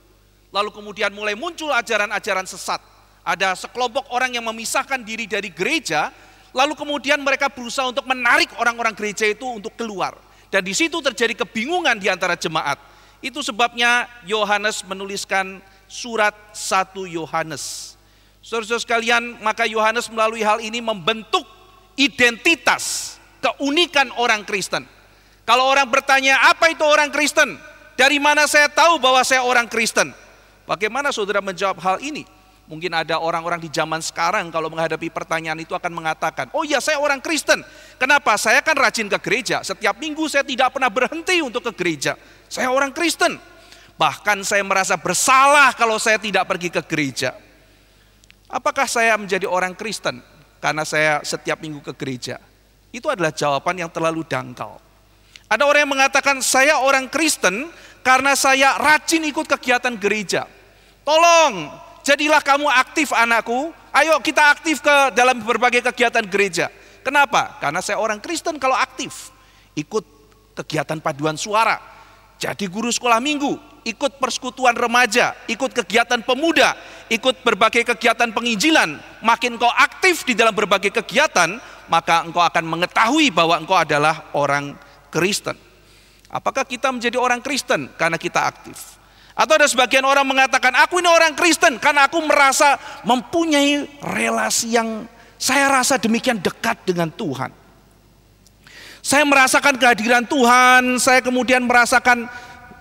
lalu kemudian mulai muncul ajaran-ajaran sesat. Ada sekelompok orang yang memisahkan diri dari gereja Lalu kemudian mereka berusaha untuk menarik orang-orang gereja itu untuk keluar. Dan di situ terjadi kebingungan di antara jemaat. Itu sebabnya Yohanes menuliskan surat 1 Yohanes. Saudara-saudara sekalian, maka Yohanes melalui hal ini membentuk identitas, keunikan orang Kristen. Kalau orang bertanya, apa itu orang Kristen? Dari mana saya tahu bahwa saya orang Kristen? Bagaimana saudara menjawab hal ini? Mungkin ada orang-orang di zaman sekarang kalau menghadapi pertanyaan itu akan mengatakan, oh ya saya orang Kristen, kenapa? Saya kan rajin ke gereja, setiap minggu saya tidak pernah berhenti untuk ke gereja. Saya orang Kristen, bahkan saya merasa bersalah kalau saya tidak pergi ke gereja. Apakah saya menjadi orang Kristen karena saya setiap minggu ke gereja? Itu adalah jawaban yang terlalu dangkal. Ada orang yang mengatakan saya orang Kristen karena saya rajin ikut kegiatan gereja. Tolong, jadilah kamu aktif anakku. Ayo kita aktif ke dalam berbagai kegiatan gereja. Kenapa? Karena saya orang Kristen kalau aktif. Ikut kegiatan paduan suara. Jadi guru sekolah minggu, ikut persekutuan remaja, ikut kegiatan pemuda, ikut berbagai kegiatan penginjilan. Makin kau aktif di dalam berbagai kegiatan, maka engkau akan mengetahui bahwa engkau adalah orang Kristen. Apakah kita menjadi orang Kristen karena kita aktif? Atau ada sebagian orang mengatakan, aku ini orang Kristen karena aku merasa mempunyai relasi yang saya rasa demikian dekat dengan Tuhan. Saya merasakan kehadiran Tuhan, saya kemudian merasakan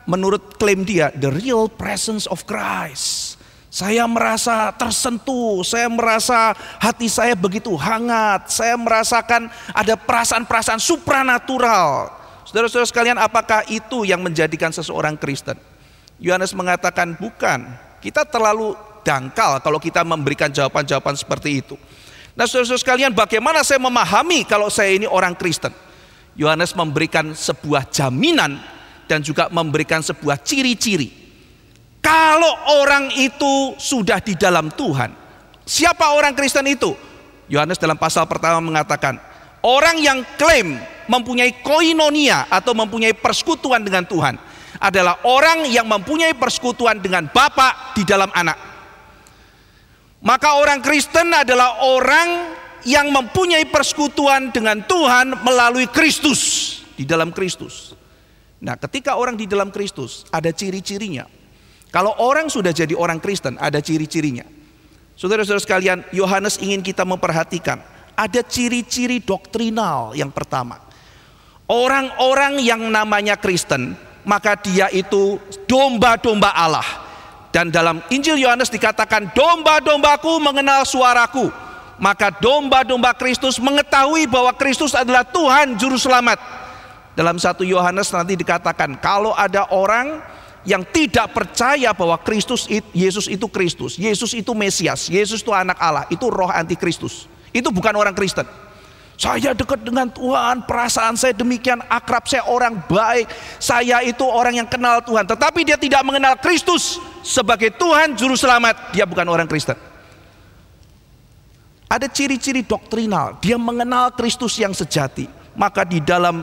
menurut klaim dia, the real presence of Christ. Saya merasa tersentuh, saya merasa hati saya begitu hangat, saya merasakan ada perasaan-perasaan supranatural. Saudara-saudara sekalian, apakah itu yang menjadikan seseorang Kristen? Yohanes mengatakan bukan. Kita terlalu dangkal kalau kita memberikan jawaban-jawaban seperti itu. Nah saudara-saudara sekalian bagaimana saya memahami kalau saya ini orang Kristen? Yohanes memberikan sebuah jaminan dan juga memberikan sebuah ciri-ciri. Kalau orang itu sudah di dalam Tuhan, siapa orang Kristen itu? Yohanes dalam pasal pertama mengatakan, orang yang klaim mempunyai koinonia atau mempunyai persekutuan dengan Tuhan, adalah orang yang mempunyai persekutuan dengan Bapa di dalam anak. Maka orang Kristen adalah orang yang mempunyai persekutuan dengan Tuhan melalui Kristus, di dalam Kristus. Nah, ketika orang di dalam Kristus ada ciri-cirinya. Kalau orang sudah jadi orang Kristen ada ciri-cirinya. Saudara-saudara sekalian, Yohanes ingin kita memperhatikan ada ciri-ciri doktrinal yang pertama. Orang-orang yang namanya Kristen maka dia itu domba-domba Allah. Dan dalam Injil Yohanes dikatakan domba-dombaku mengenal suaraku. Maka domba-domba Kristus mengetahui bahwa Kristus adalah Tuhan juru selamat. Dalam satu Yohanes nanti dikatakan kalau ada orang yang tidak percaya bahwa Kristus Yesus itu Kristus, Yesus itu Mesias, Yesus itu anak Allah, itu roh antikristus. Itu bukan orang Kristen. Saya dekat dengan Tuhan, perasaan saya demikian akrab, saya orang baik, saya itu orang yang kenal Tuhan. Tetapi dia tidak mengenal Kristus sebagai Tuhan Juru Selamat, dia bukan orang Kristen. Ada ciri-ciri doktrinal, dia mengenal Kristus yang sejati. Maka di dalam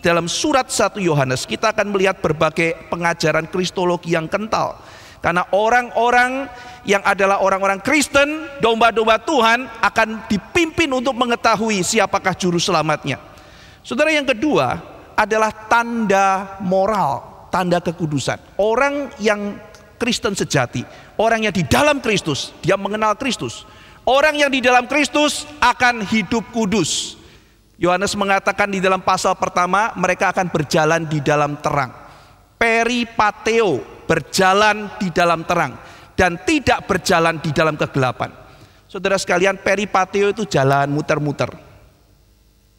dalam surat 1 Yohanes kita akan melihat berbagai pengajaran kristologi yang kental karena orang-orang yang adalah orang-orang Kristen, domba-domba Tuhan akan dipimpin untuk mengetahui siapakah juru selamatnya. Saudara yang kedua adalah tanda moral, tanda kekudusan. Orang yang Kristen sejati, orang yang di dalam Kristus, dia mengenal Kristus. Orang yang di dalam Kristus akan hidup kudus. Yohanes mengatakan di dalam pasal pertama mereka akan berjalan di dalam terang. Peripateo berjalan di dalam terang dan tidak berjalan di dalam kegelapan. Saudara sekalian, peripatio itu jalan muter-muter.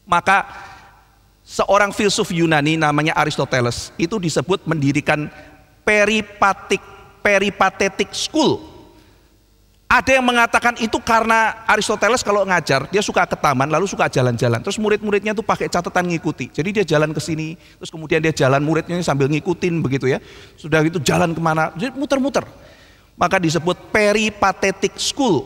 Maka seorang filsuf Yunani namanya Aristoteles itu disebut mendirikan peripatik peripatetik school ada yang mengatakan itu karena Aristoteles kalau ngajar, dia suka ke taman lalu suka jalan-jalan. Terus murid-muridnya tuh pakai catatan ngikuti. Jadi dia jalan ke sini, terus kemudian dia jalan muridnya sambil ngikutin begitu ya. Sudah gitu jalan kemana, jadi muter-muter. Maka disebut peripatetik school,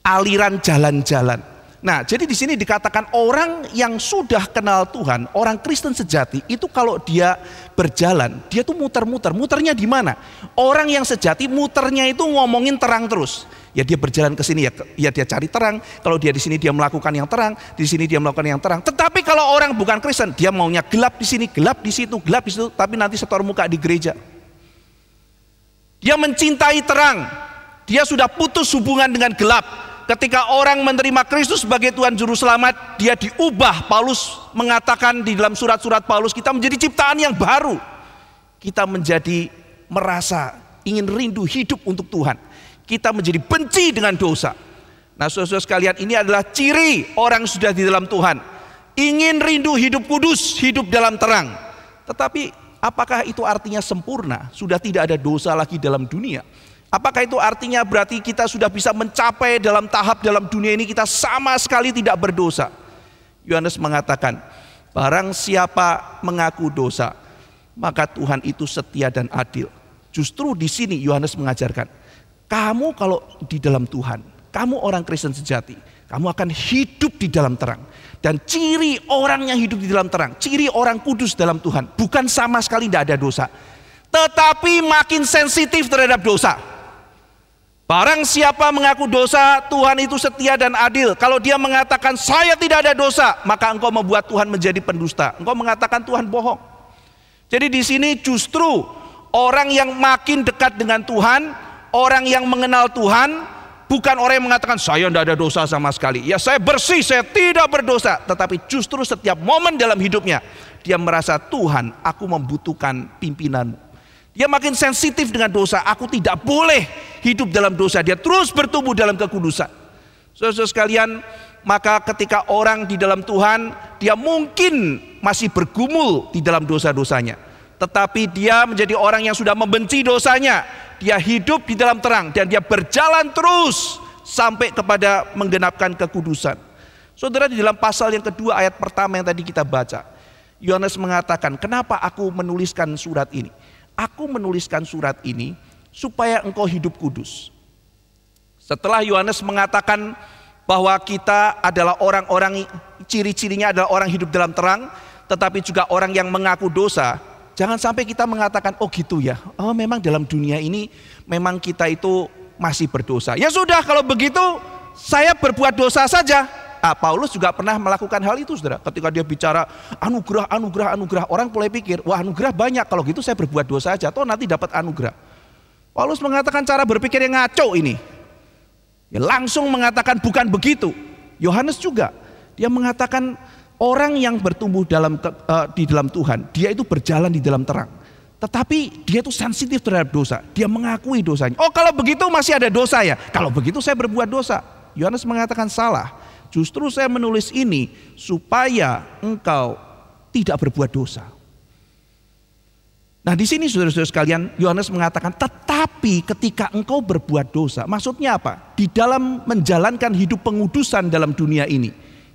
aliran jalan-jalan. Nah, jadi di sini dikatakan orang yang sudah kenal Tuhan, orang Kristen sejati itu kalau dia berjalan, dia tuh muter-muter. Muternya di mana? Orang yang sejati muternya itu ngomongin terang terus. Ya dia berjalan ke sini ya, ya dia cari terang. Kalau dia di sini dia melakukan yang terang, di sini dia melakukan yang terang. Tetapi kalau orang bukan Kristen, dia maunya gelap di sini, gelap di situ, gelap di situ, tapi nanti setor muka di gereja. Dia mencintai terang. Dia sudah putus hubungan dengan gelap ketika orang menerima Kristus sebagai Tuhan Juru Selamat, dia diubah. Paulus mengatakan di dalam surat-surat Paulus, kita menjadi ciptaan yang baru. Kita menjadi merasa ingin rindu hidup untuk Tuhan. Kita menjadi benci dengan dosa. Nah saudara-saudara sekalian ini adalah ciri orang sudah di dalam Tuhan. Ingin rindu hidup kudus, hidup dalam terang. Tetapi apakah itu artinya sempurna? Sudah tidak ada dosa lagi dalam dunia Apakah itu artinya berarti kita sudah bisa mencapai dalam tahap dalam dunia ini kita sama sekali tidak berdosa? Yohanes mengatakan, barang siapa mengaku dosa, maka Tuhan itu setia dan adil. Justru di sini Yohanes mengajarkan, kamu kalau di dalam Tuhan, kamu orang Kristen sejati, kamu akan hidup di dalam terang. Dan ciri orang yang hidup di dalam terang, ciri orang kudus dalam Tuhan, bukan sama sekali tidak ada dosa. Tetapi makin sensitif terhadap dosa Barang siapa mengaku dosa, Tuhan itu setia dan adil. Kalau dia mengatakan saya tidak ada dosa, maka engkau membuat Tuhan menjadi pendusta. Engkau mengatakan Tuhan bohong. Jadi di sini justru orang yang makin dekat dengan Tuhan, orang yang mengenal Tuhan, bukan orang yang mengatakan saya tidak ada dosa sama sekali. Ya saya bersih, saya tidak berdosa. Tetapi justru setiap momen dalam hidupnya, dia merasa Tuhan aku membutuhkan pimpinanmu. Dia makin sensitif dengan dosa. Aku tidak boleh hidup dalam dosa. Dia terus bertumbuh dalam kekudusan. Saudara-saudara sekalian, maka ketika orang di dalam Tuhan, dia mungkin masih bergumul di dalam dosa-dosanya. Tetapi dia menjadi orang yang sudah membenci dosanya. Dia hidup di dalam terang dan dia berjalan terus sampai kepada menggenapkan kekudusan. Saudara di dalam pasal yang kedua ayat pertama yang tadi kita baca. Yohanes mengatakan, kenapa aku menuliskan surat ini? Aku menuliskan surat ini supaya engkau hidup kudus. Setelah Yohanes mengatakan bahwa kita adalah orang-orang ciri-cirinya adalah orang hidup dalam terang, tetapi juga orang yang mengaku dosa. Jangan sampai kita mengatakan oh gitu ya. Oh memang dalam dunia ini memang kita itu masih berdosa. Ya sudah kalau begitu saya berbuat dosa saja ah, Paulus juga pernah melakukan hal itu saudara. Ketika dia bicara anugerah, anugerah, anugerah. Orang mulai pikir, wah anugerah banyak. Kalau gitu saya berbuat dosa aja, toh nanti dapat anugerah. Paulus mengatakan cara berpikir yang ngaco ini. Ya, langsung mengatakan bukan begitu. Yohanes juga. Dia mengatakan orang yang bertumbuh dalam uh, di dalam Tuhan, dia itu berjalan di dalam terang. Tetapi dia itu sensitif terhadap dosa. Dia mengakui dosanya. Oh kalau begitu masih ada dosa ya. Kalau begitu saya berbuat dosa. Yohanes mengatakan salah. Justru saya menulis ini supaya engkau tidak berbuat dosa. Nah di sini saudara-saudara sekalian Yohanes mengatakan tetapi ketika engkau berbuat dosa maksudnya apa? Di dalam menjalankan hidup pengudusan dalam dunia ini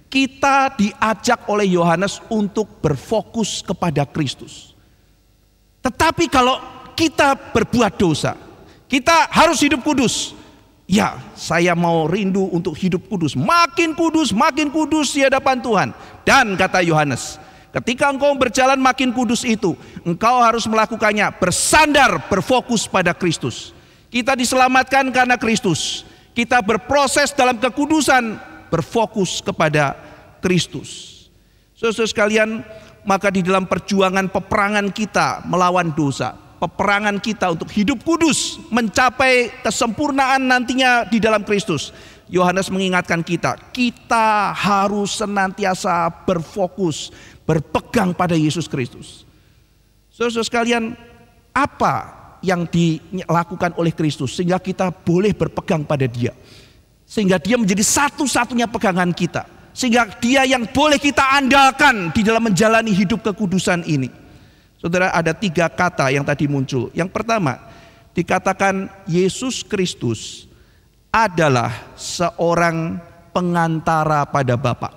kita diajak oleh Yohanes untuk berfokus kepada Kristus. Tetapi kalau kita berbuat dosa kita harus hidup kudus Ya, saya mau rindu untuk hidup kudus, makin kudus, makin kudus di hadapan Tuhan. Dan kata Yohanes, ketika engkau berjalan makin kudus itu, engkau harus melakukannya bersandar, berfokus pada Kristus. Kita diselamatkan karena Kristus. Kita berproses dalam kekudusan, berfokus kepada Kristus. Saudara sekalian, maka di dalam perjuangan peperangan kita melawan dosa, peperangan kita untuk hidup kudus mencapai kesempurnaan nantinya di dalam Kristus. Yohanes mengingatkan kita, kita harus senantiasa berfokus, berpegang pada Yesus Kristus. Saudara-saudara sekalian, apa yang dilakukan oleh Kristus sehingga kita boleh berpegang pada dia. Sehingga dia menjadi satu-satunya pegangan kita. Sehingga dia yang boleh kita andalkan di dalam menjalani hidup kekudusan ini. Saudara, ada tiga kata yang tadi muncul. Yang pertama, dikatakan Yesus Kristus adalah seorang pengantara pada Bapa.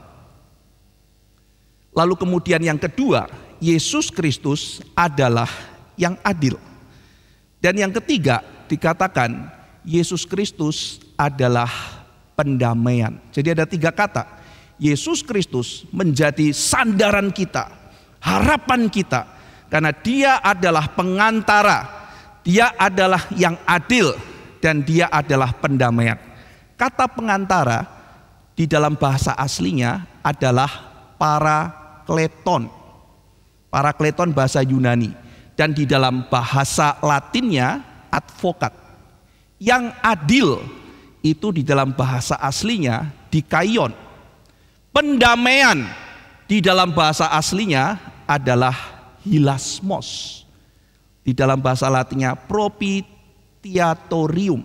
Lalu kemudian yang kedua, Yesus Kristus adalah yang adil. Dan yang ketiga, dikatakan Yesus Kristus adalah pendamaian. Jadi ada tiga kata. Yesus Kristus menjadi sandaran kita, harapan kita, karena dia adalah pengantara, dia adalah yang adil dan dia adalah pendamaian. Kata pengantara di dalam bahasa aslinya adalah para kleton. Para kleton bahasa Yunani dan di dalam bahasa Latinnya advokat. Yang adil itu di dalam bahasa aslinya dikaion. Pendamaian di dalam bahasa aslinya adalah hilasmos. Di dalam bahasa latinnya propitiatorium.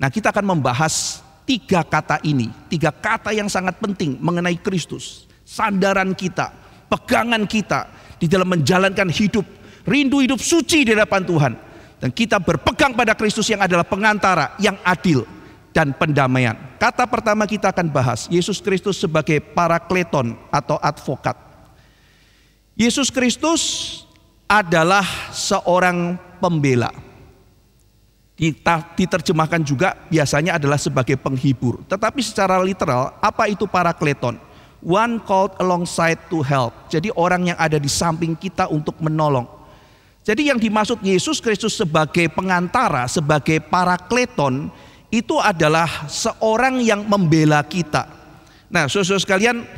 Nah kita akan membahas tiga kata ini. Tiga kata yang sangat penting mengenai Kristus. Sandaran kita, pegangan kita di dalam menjalankan hidup. Rindu hidup suci di hadapan Tuhan. Dan kita berpegang pada Kristus yang adalah pengantara, yang adil, dan pendamaian. Kata pertama kita akan bahas Yesus Kristus sebagai parakleton atau advokat. Yesus Kristus adalah seorang pembela. Kita diterjemahkan juga biasanya adalah sebagai penghibur. Tetapi secara literal apa itu para kleton? One called alongside to help. Jadi orang yang ada di samping kita untuk menolong. Jadi yang dimaksud Yesus Kristus sebagai pengantara, sebagai para kleton itu adalah seorang yang membela kita. Nah, saudara sekalian,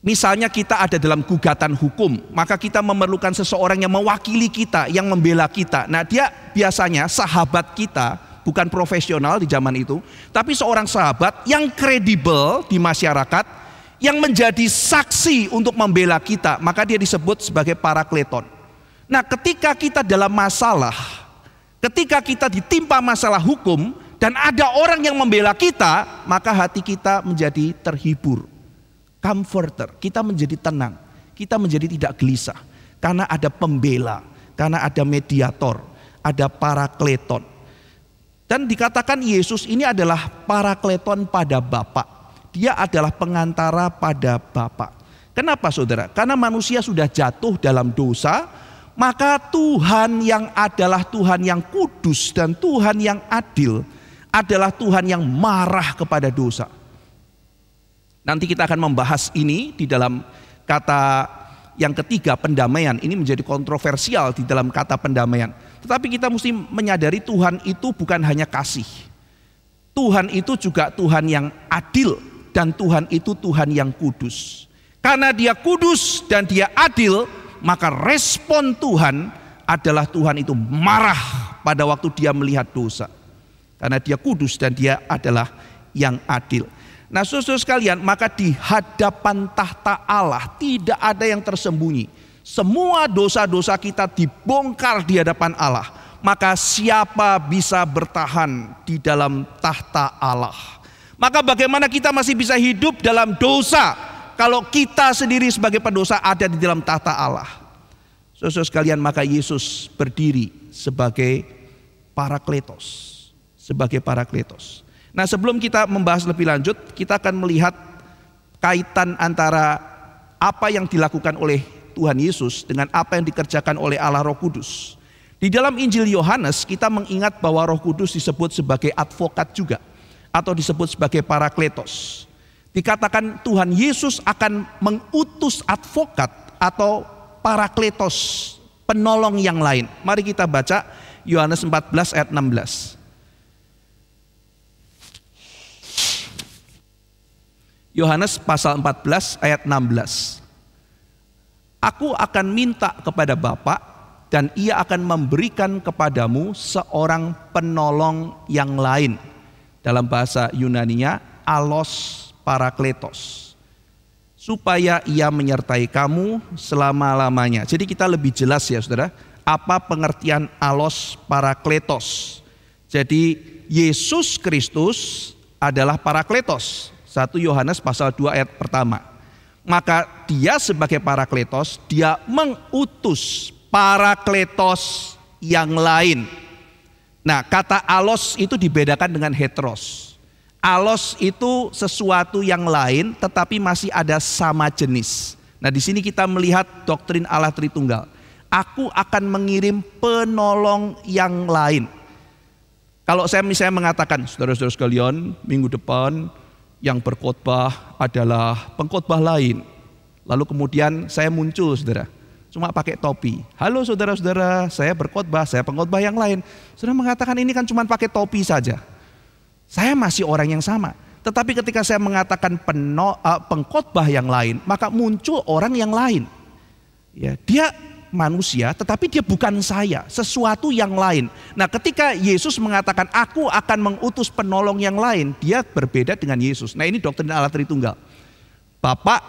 Misalnya kita ada dalam gugatan hukum, maka kita memerlukan seseorang yang mewakili kita, yang membela kita. Nah, dia biasanya sahabat kita, bukan profesional di zaman itu, tapi seorang sahabat yang kredibel di masyarakat, yang menjadi saksi untuk membela kita, maka dia disebut sebagai parakleton. Nah, ketika kita dalam masalah, ketika kita ditimpa masalah hukum dan ada orang yang membela kita, maka hati kita menjadi terhibur comforter, kita menjadi tenang, kita menjadi tidak gelisah karena ada pembela, karena ada mediator, ada parakleton. Dan dikatakan Yesus ini adalah parakleton pada Bapa. Dia adalah pengantara pada Bapa. Kenapa Saudara? Karena manusia sudah jatuh dalam dosa, maka Tuhan yang adalah Tuhan yang kudus dan Tuhan yang adil adalah Tuhan yang marah kepada dosa Nanti kita akan membahas ini di dalam kata yang ketiga pendamaian. Ini menjadi kontroversial di dalam kata pendamaian. Tetapi kita mesti menyadari Tuhan itu bukan hanya kasih. Tuhan itu juga Tuhan yang adil dan Tuhan itu Tuhan yang kudus. Karena dia kudus dan dia adil, maka respon Tuhan adalah Tuhan itu marah pada waktu dia melihat dosa. Karena dia kudus dan dia adalah yang adil. Nah susu sekalian maka di hadapan tahta Allah tidak ada yang tersembunyi. Semua dosa-dosa kita dibongkar di hadapan Allah. Maka siapa bisa bertahan di dalam tahta Allah? Maka bagaimana kita masih bisa hidup dalam dosa kalau kita sendiri sebagai pendosa ada di dalam tahta Allah? Susu sekalian maka Yesus berdiri sebagai parakletos. Sebagai parakletos. Nah sebelum kita membahas lebih lanjut, kita akan melihat kaitan antara apa yang dilakukan oleh Tuhan Yesus dengan apa yang dikerjakan oleh Allah Roh Kudus. Di dalam Injil Yohanes kita mengingat bahwa Roh Kudus disebut sebagai advokat juga atau disebut sebagai parakletos. Dikatakan Tuhan Yesus akan mengutus advokat atau parakletos, penolong yang lain. Mari kita baca Yohanes 14 ayat 16. Yohanes pasal 14 ayat 16. Aku akan minta kepada Bapa dan ia akan memberikan kepadamu seorang penolong yang lain. Dalam bahasa Yunania, alos parakletos. Supaya ia menyertai kamu selama-lamanya. Jadi kita lebih jelas ya saudara, apa pengertian alos parakletos. Jadi Yesus Kristus adalah parakletos. 1 Yohanes pasal 2 ayat pertama. Maka dia sebagai parakletos, dia mengutus parakletos yang lain. Nah kata alos itu dibedakan dengan heteros. Alos itu sesuatu yang lain tetapi masih ada sama jenis. Nah di sini kita melihat doktrin Allah Tritunggal. Aku akan mengirim penolong yang lain. Kalau saya misalnya mengatakan, saudara-saudara sekalian, minggu depan yang berkhotbah adalah pengkhotbah lain. Lalu kemudian saya muncul, saudara. Cuma pakai topi. Halo saudara-saudara, saya berkhotbah, saya pengkhotbah yang lain. Saudara mengatakan ini kan cuma pakai topi saja. Saya masih orang yang sama. Tetapi ketika saya mengatakan peno, eh, pengkhotbah yang lain, maka muncul orang yang lain. Ya, dia manusia, tetapi dia bukan saya, sesuatu yang lain. Nah, ketika Yesus mengatakan aku akan mengutus penolong yang lain, dia berbeda dengan Yesus. Nah, ini doktrin Allah Tritunggal. Bapak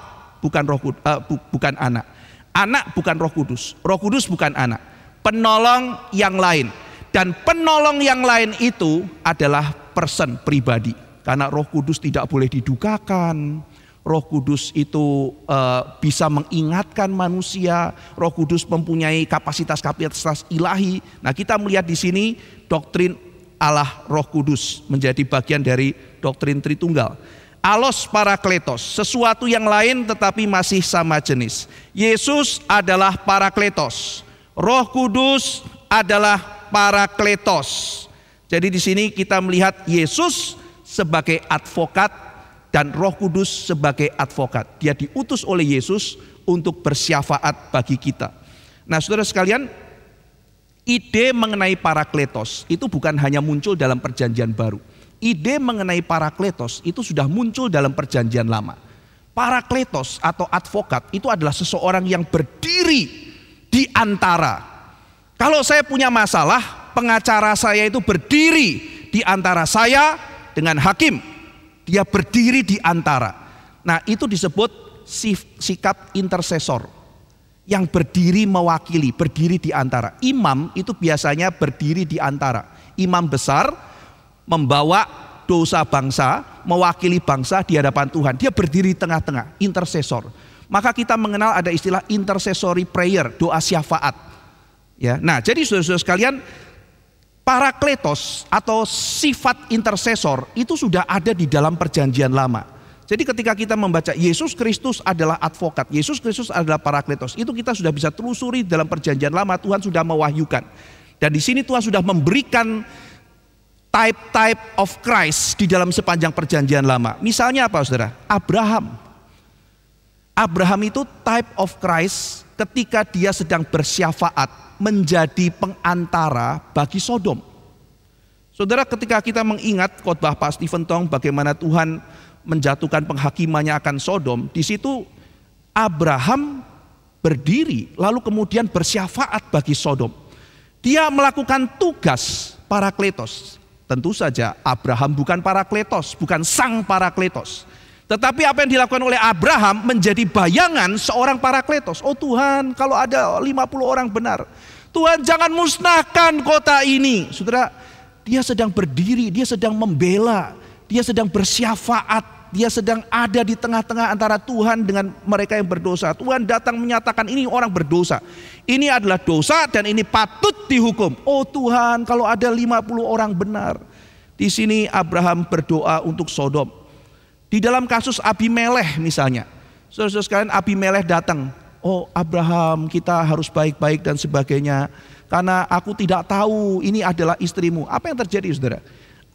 bukan Roh kudus, uh, eh, bu, bukan anak. Anak bukan Roh Kudus. Roh Kudus bukan anak. Penolong yang lain. Dan penolong yang lain itu adalah person pribadi. Karena Roh Kudus tidak boleh didukakan, Roh Kudus itu uh, bisa mengingatkan manusia, Roh Kudus mempunyai kapasitas-kapasitas ilahi. Nah, kita melihat di sini doktrin Allah Roh Kudus menjadi bagian dari doktrin Tritunggal. Alos parakletos, sesuatu yang lain tetapi masih sama jenis. Yesus adalah parakletos. Roh Kudus adalah parakletos. Jadi di sini kita melihat Yesus sebagai advokat dan Roh Kudus sebagai advokat. Dia diutus oleh Yesus untuk bersyafaat bagi kita. Nah, Saudara sekalian, ide mengenai parakletos itu bukan hanya muncul dalam perjanjian baru. Ide mengenai parakletos itu sudah muncul dalam perjanjian lama. Parakletos atau advokat itu adalah seseorang yang berdiri di antara. Kalau saya punya masalah, pengacara saya itu berdiri di antara saya dengan hakim dia berdiri di antara. Nah, itu disebut sikap intersesor. Yang berdiri mewakili, berdiri di antara. Imam itu biasanya berdiri di antara. Imam besar membawa dosa bangsa, mewakili bangsa di hadapan Tuhan. Dia berdiri tengah-tengah, intersesor. Maka kita mengenal ada istilah intercessory prayer, doa syafaat. Ya. Nah, jadi saudara-saudara sekalian, parakletos atau sifat intersesor itu sudah ada di dalam perjanjian lama. Jadi ketika kita membaca Yesus Kristus adalah advokat, Yesus Kristus adalah parakletos, itu kita sudah bisa telusuri dalam perjanjian lama Tuhan sudah mewahyukan. Dan di sini Tuhan sudah memberikan type-type of Christ di dalam sepanjang perjanjian lama. Misalnya apa saudara? Abraham. Abraham itu type of Christ ketika dia sedang bersyafaat menjadi pengantara bagi Sodom. Saudara ketika kita mengingat khotbah Pak Stephen Tong bagaimana Tuhan menjatuhkan penghakimannya akan Sodom, di situ Abraham berdiri lalu kemudian bersyafaat bagi Sodom. Dia melakukan tugas parakletos. Tentu saja Abraham bukan parakletos, bukan sang parakletos. Tetapi apa yang dilakukan oleh Abraham menjadi bayangan seorang parakletos. Oh Tuhan, kalau ada 50 orang benar. Tuhan jangan musnahkan kota ini. Saudara, dia sedang berdiri, dia sedang membela, dia sedang bersyafaat, dia sedang ada di tengah-tengah antara Tuhan dengan mereka yang berdosa. Tuhan datang menyatakan ini orang berdosa. Ini adalah dosa dan ini patut dihukum. Oh Tuhan, kalau ada 50 orang benar. Di sini Abraham berdoa untuk Sodom di dalam kasus Abimeleh misalnya. Saudara-saudara sekalian Abimeleh datang. Oh Abraham kita harus baik-baik dan sebagainya. Karena aku tidak tahu ini adalah istrimu. Apa yang terjadi saudara?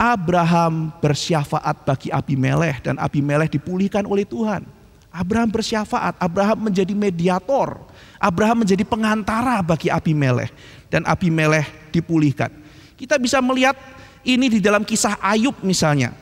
Abraham bersyafaat bagi Abimeleh dan Abimeleh dipulihkan oleh Tuhan. Abraham bersyafaat, Abraham menjadi mediator, Abraham menjadi pengantara bagi Abimeleh dan Abimeleh dipulihkan. Kita bisa melihat ini di dalam kisah Ayub misalnya.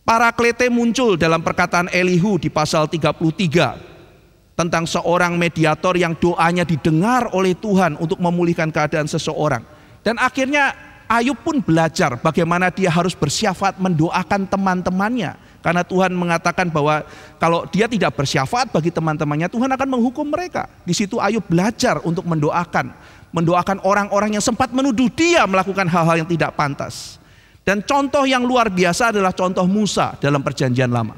Paraklete muncul dalam perkataan Elihu di pasal 33 tentang seorang mediator yang doanya didengar oleh Tuhan untuk memulihkan keadaan seseorang. Dan akhirnya Ayub pun belajar bagaimana dia harus bersyafat mendoakan teman-temannya. Karena Tuhan mengatakan bahwa kalau dia tidak bersyafat bagi teman-temannya, Tuhan akan menghukum mereka. Di situ Ayub belajar untuk mendoakan. Mendoakan orang-orang yang sempat menuduh dia melakukan hal-hal yang tidak pantas. Dan contoh yang luar biasa adalah contoh Musa dalam perjanjian lama.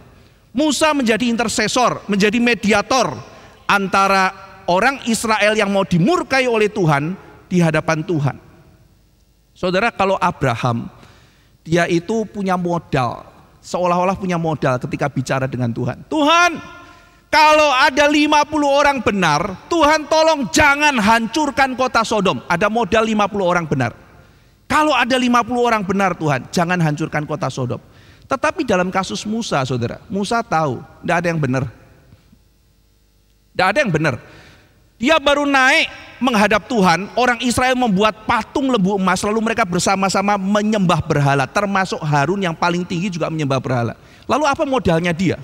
Musa menjadi intersesor, menjadi mediator antara orang Israel yang mau dimurkai oleh Tuhan di hadapan Tuhan. Saudara, kalau Abraham, dia itu punya modal, seolah-olah punya modal ketika bicara dengan Tuhan. Tuhan, kalau ada 50 orang benar, Tuhan tolong jangan hancurkan kota Sodom. Ada modal 50 orang benar. Kalau ada 50 orang benar Tuhan, jangan hancurkan kota Sodom. Tetapi dalam kasus Musa, saudara, Musa tahu tidak ada yang benar. Tidak ada yang benar. Dia baru naik menghadap Tuhan, orang Israel membuat patung lembu emas, lalu mereka bersama-sama menyembah berhala, termasuk Harun yang paling tinggi juga menyembah berhala. Lalu apa modalnya dia?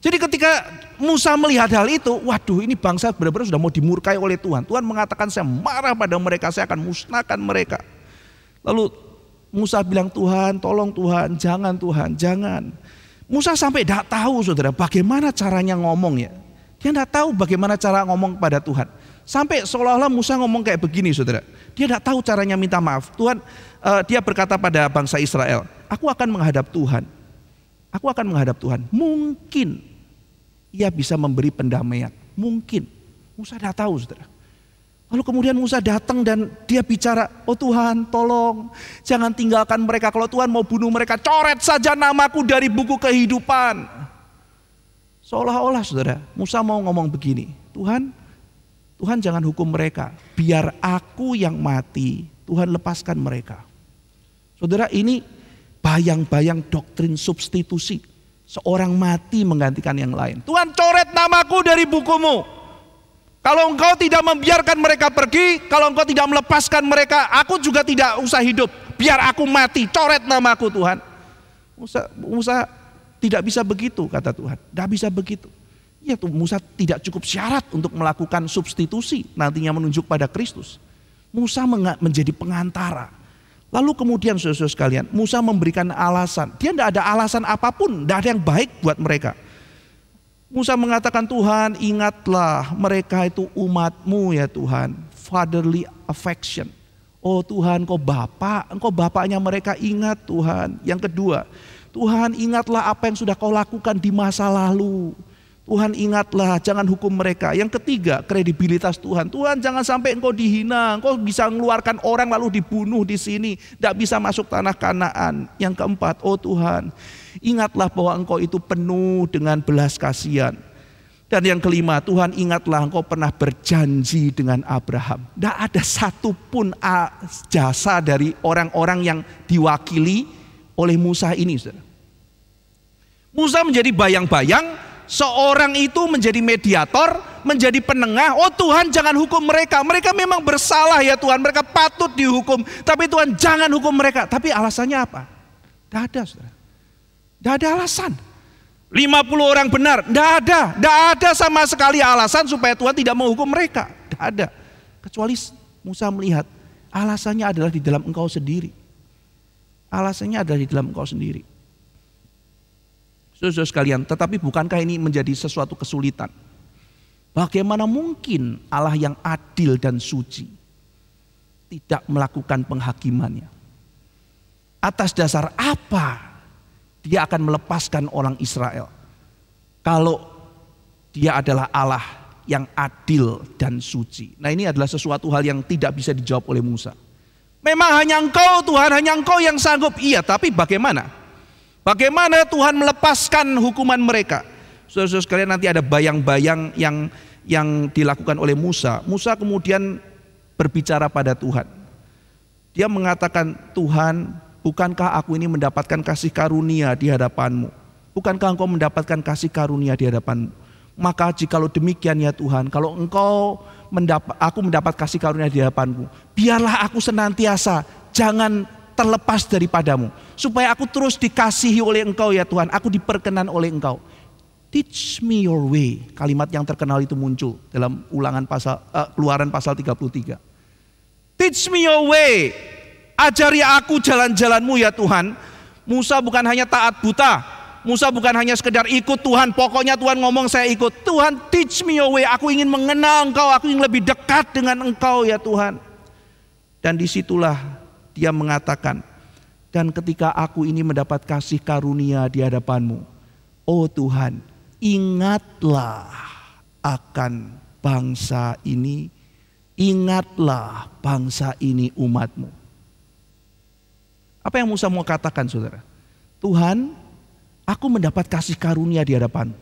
Jadi ketika Musa melihat hal itu, waduh ini bangsa benar-benar sudah mau dimurkai oleh Tuhan. Tuhan mengatakan saya marah pada mereka, saya akan musnahkan mereka. Lalu Musa bilang Tuhan tolong Tuhan jangan Tuhan jangan. Musa sampai tidak tahu saudara bagaimana caranya ngomong ya. Dia tidak tahu bagaimana cara ngomong kepada Tuhan. Sampai seolah-olah Musa ngomong kayak begini saudara. Dia tidak tahu caranya minta maaf. Tuhan uh, dia berkata pada bangsa Israel, aku akan menghadap Tuhan. Aku akan menghadap Tuhan. Mungkin ia bisa memberi pendamaian. Mungkin. Musa tidak tahu saudara. Lalu kemudian Musa datang dan dia bicara, oh Tuhan tolong jangan tinggalkan mereka. Kalau Tuhan mau bunuh mereka, coret saja namaku dari buku kehidupan. Seolah-olah saudara, Musa mau ngomong begini, Tuhan, Tuhan jangan hukum mereka, biar aku yang mati, Tuhan lepaskan mereka. Saudara ini bayang-bayang doktrin substitusi. Seorang mati menggantikan yang lain. Tuhan coret namaku dari bukumu. Kalau engkau tidak membiarkan mereka pergi, kalau engkau tidak melepaskan mereka, aku juga tidak usah hidup. Biar aku mati, coret namaku Tuhan. Musa, Musa tidak bisa begitu kata Tuhan. Tidak bisa begitu. Ya tuh Musa tidak cukup syarat untuk melakukan substitusi nantinya menunjuk pada Kristus. Musa menjadi pengantara. Lalu kemudian saudara-saudara sekalian, Musa memberikan alasan. Dia tidak ada alasan apapun, tidak ada yang baik buat mereka. Musa mengatakan Tuhan ingatlah mereka itu umatmu ya Tuhan. Fatherly affection. Oh Tuhan kau bapak, engkau bapaknya mereka ingat Tuhan. Yang kedua, Tuhan ingatlah apa yang sudah kau lakukan di masa lalu. Tuhan ingatlah jangan hukum mereka. Yang ketiga, kredibilitas Tuhan. Tuhan jangan sampai engkau dihina, engkau bisa mengeluarkan orang lalu dibunuh di sini, tidak bisa masuk tanah Kanaan. Yang keempat, oh Tuhan, Ingatlah bahwa engkau itu penuh dengan belas kasihan. Dan yang kelima, Tuhan ingatlah engkau pernah berjanji dengan Abraham. Tidak ada satupun jasa dari orang-orang yang diwakili oleh Musa ini. Musa menjadi bayang-bayang, seorang itu menjadi mediator, menjadi penengah. Oh Tuhan jangan hukum mereka, mereka memang bersalah ya Tuhan, mereka patut dihukum. Tapi Tuhan jangan hukum mereka. Tapi alasannya apa? Tidak ada saudara. Tidak ada alasan. 50 orang benar, tidak ada. Tidak ada sama sekali alasan supaya Tuhan tidak menghukum mereka. Tidak ada. Kecuali Musa melihat alasannya adalah di dalam engkau sendiri. Alasannya adalah di dalam engkau sendiri. Saudara sekalian, tetapi bukankah ini menjadi sesuatu kesulitan? Bagaimana mungkin Allah yang adil dan suci tidak melakukan penghakimannya? Atas dasar apa dia akan melepaskan orang Israel. Kalau dia adalah Allah yang adil dan suci. Nah ini adalah sesuatu hal yang tidak bisa dijawab oleh Musa. Memang hanya engkau Tuhan, hanya engkau yang sanggup. Iya, tapi bagaimana? Bagaimana Tuhan melepaskan hukuman mereka? Saudara-saudara sekalian nanti ada bayang-bayang yang yang dilakukan oleh Musa. Musa kemudian berbicara pada Tuhan. Dia mengatakan, "Tuhan, Bukankah aku ini mendapatkan kasih karunia di hadapanmu? Bukankah engkau mendapatkan kasih karunia di hadapanmu? Maka jikalau demikian ya Tuhan, kalau engkau mendapat, aku mendapat kasih karunia di hadapanmu, biarlah aku senantiasa jangan terlepas daripadamu. Supaya aku terus dikasihi oleh engkau ya Tuhan, aku diperkenan oleh engkau. Teach me your way. Kalimat yang terkenal itu muncul dalam ulangan pasal uh, keluaran pasal 33. Teach me your way Ajari aku jalan-jalanmu ya Tuhan. Musa bukan hanya taat buta. Musa bukan hanya sekedar ikut Tuhan. Pokoknya Tuhan ngomong saya ikut. Tuhan teach me your way. Aku ingin mengenal engkau. Aku ingin lebih dekat dengan engkau ya Tuhan. Dan disitulah dia mengatakan. Dan ketika aku ini mendapat kasih karunia di hadapanmu. Oh Tuhan ingatlah akan bangsa ini. Ingatlah bangsa ini umatmu. Apa yang Musa mau katakan saudara? Tuhan, aku mendapat kasih karunia di hadapan.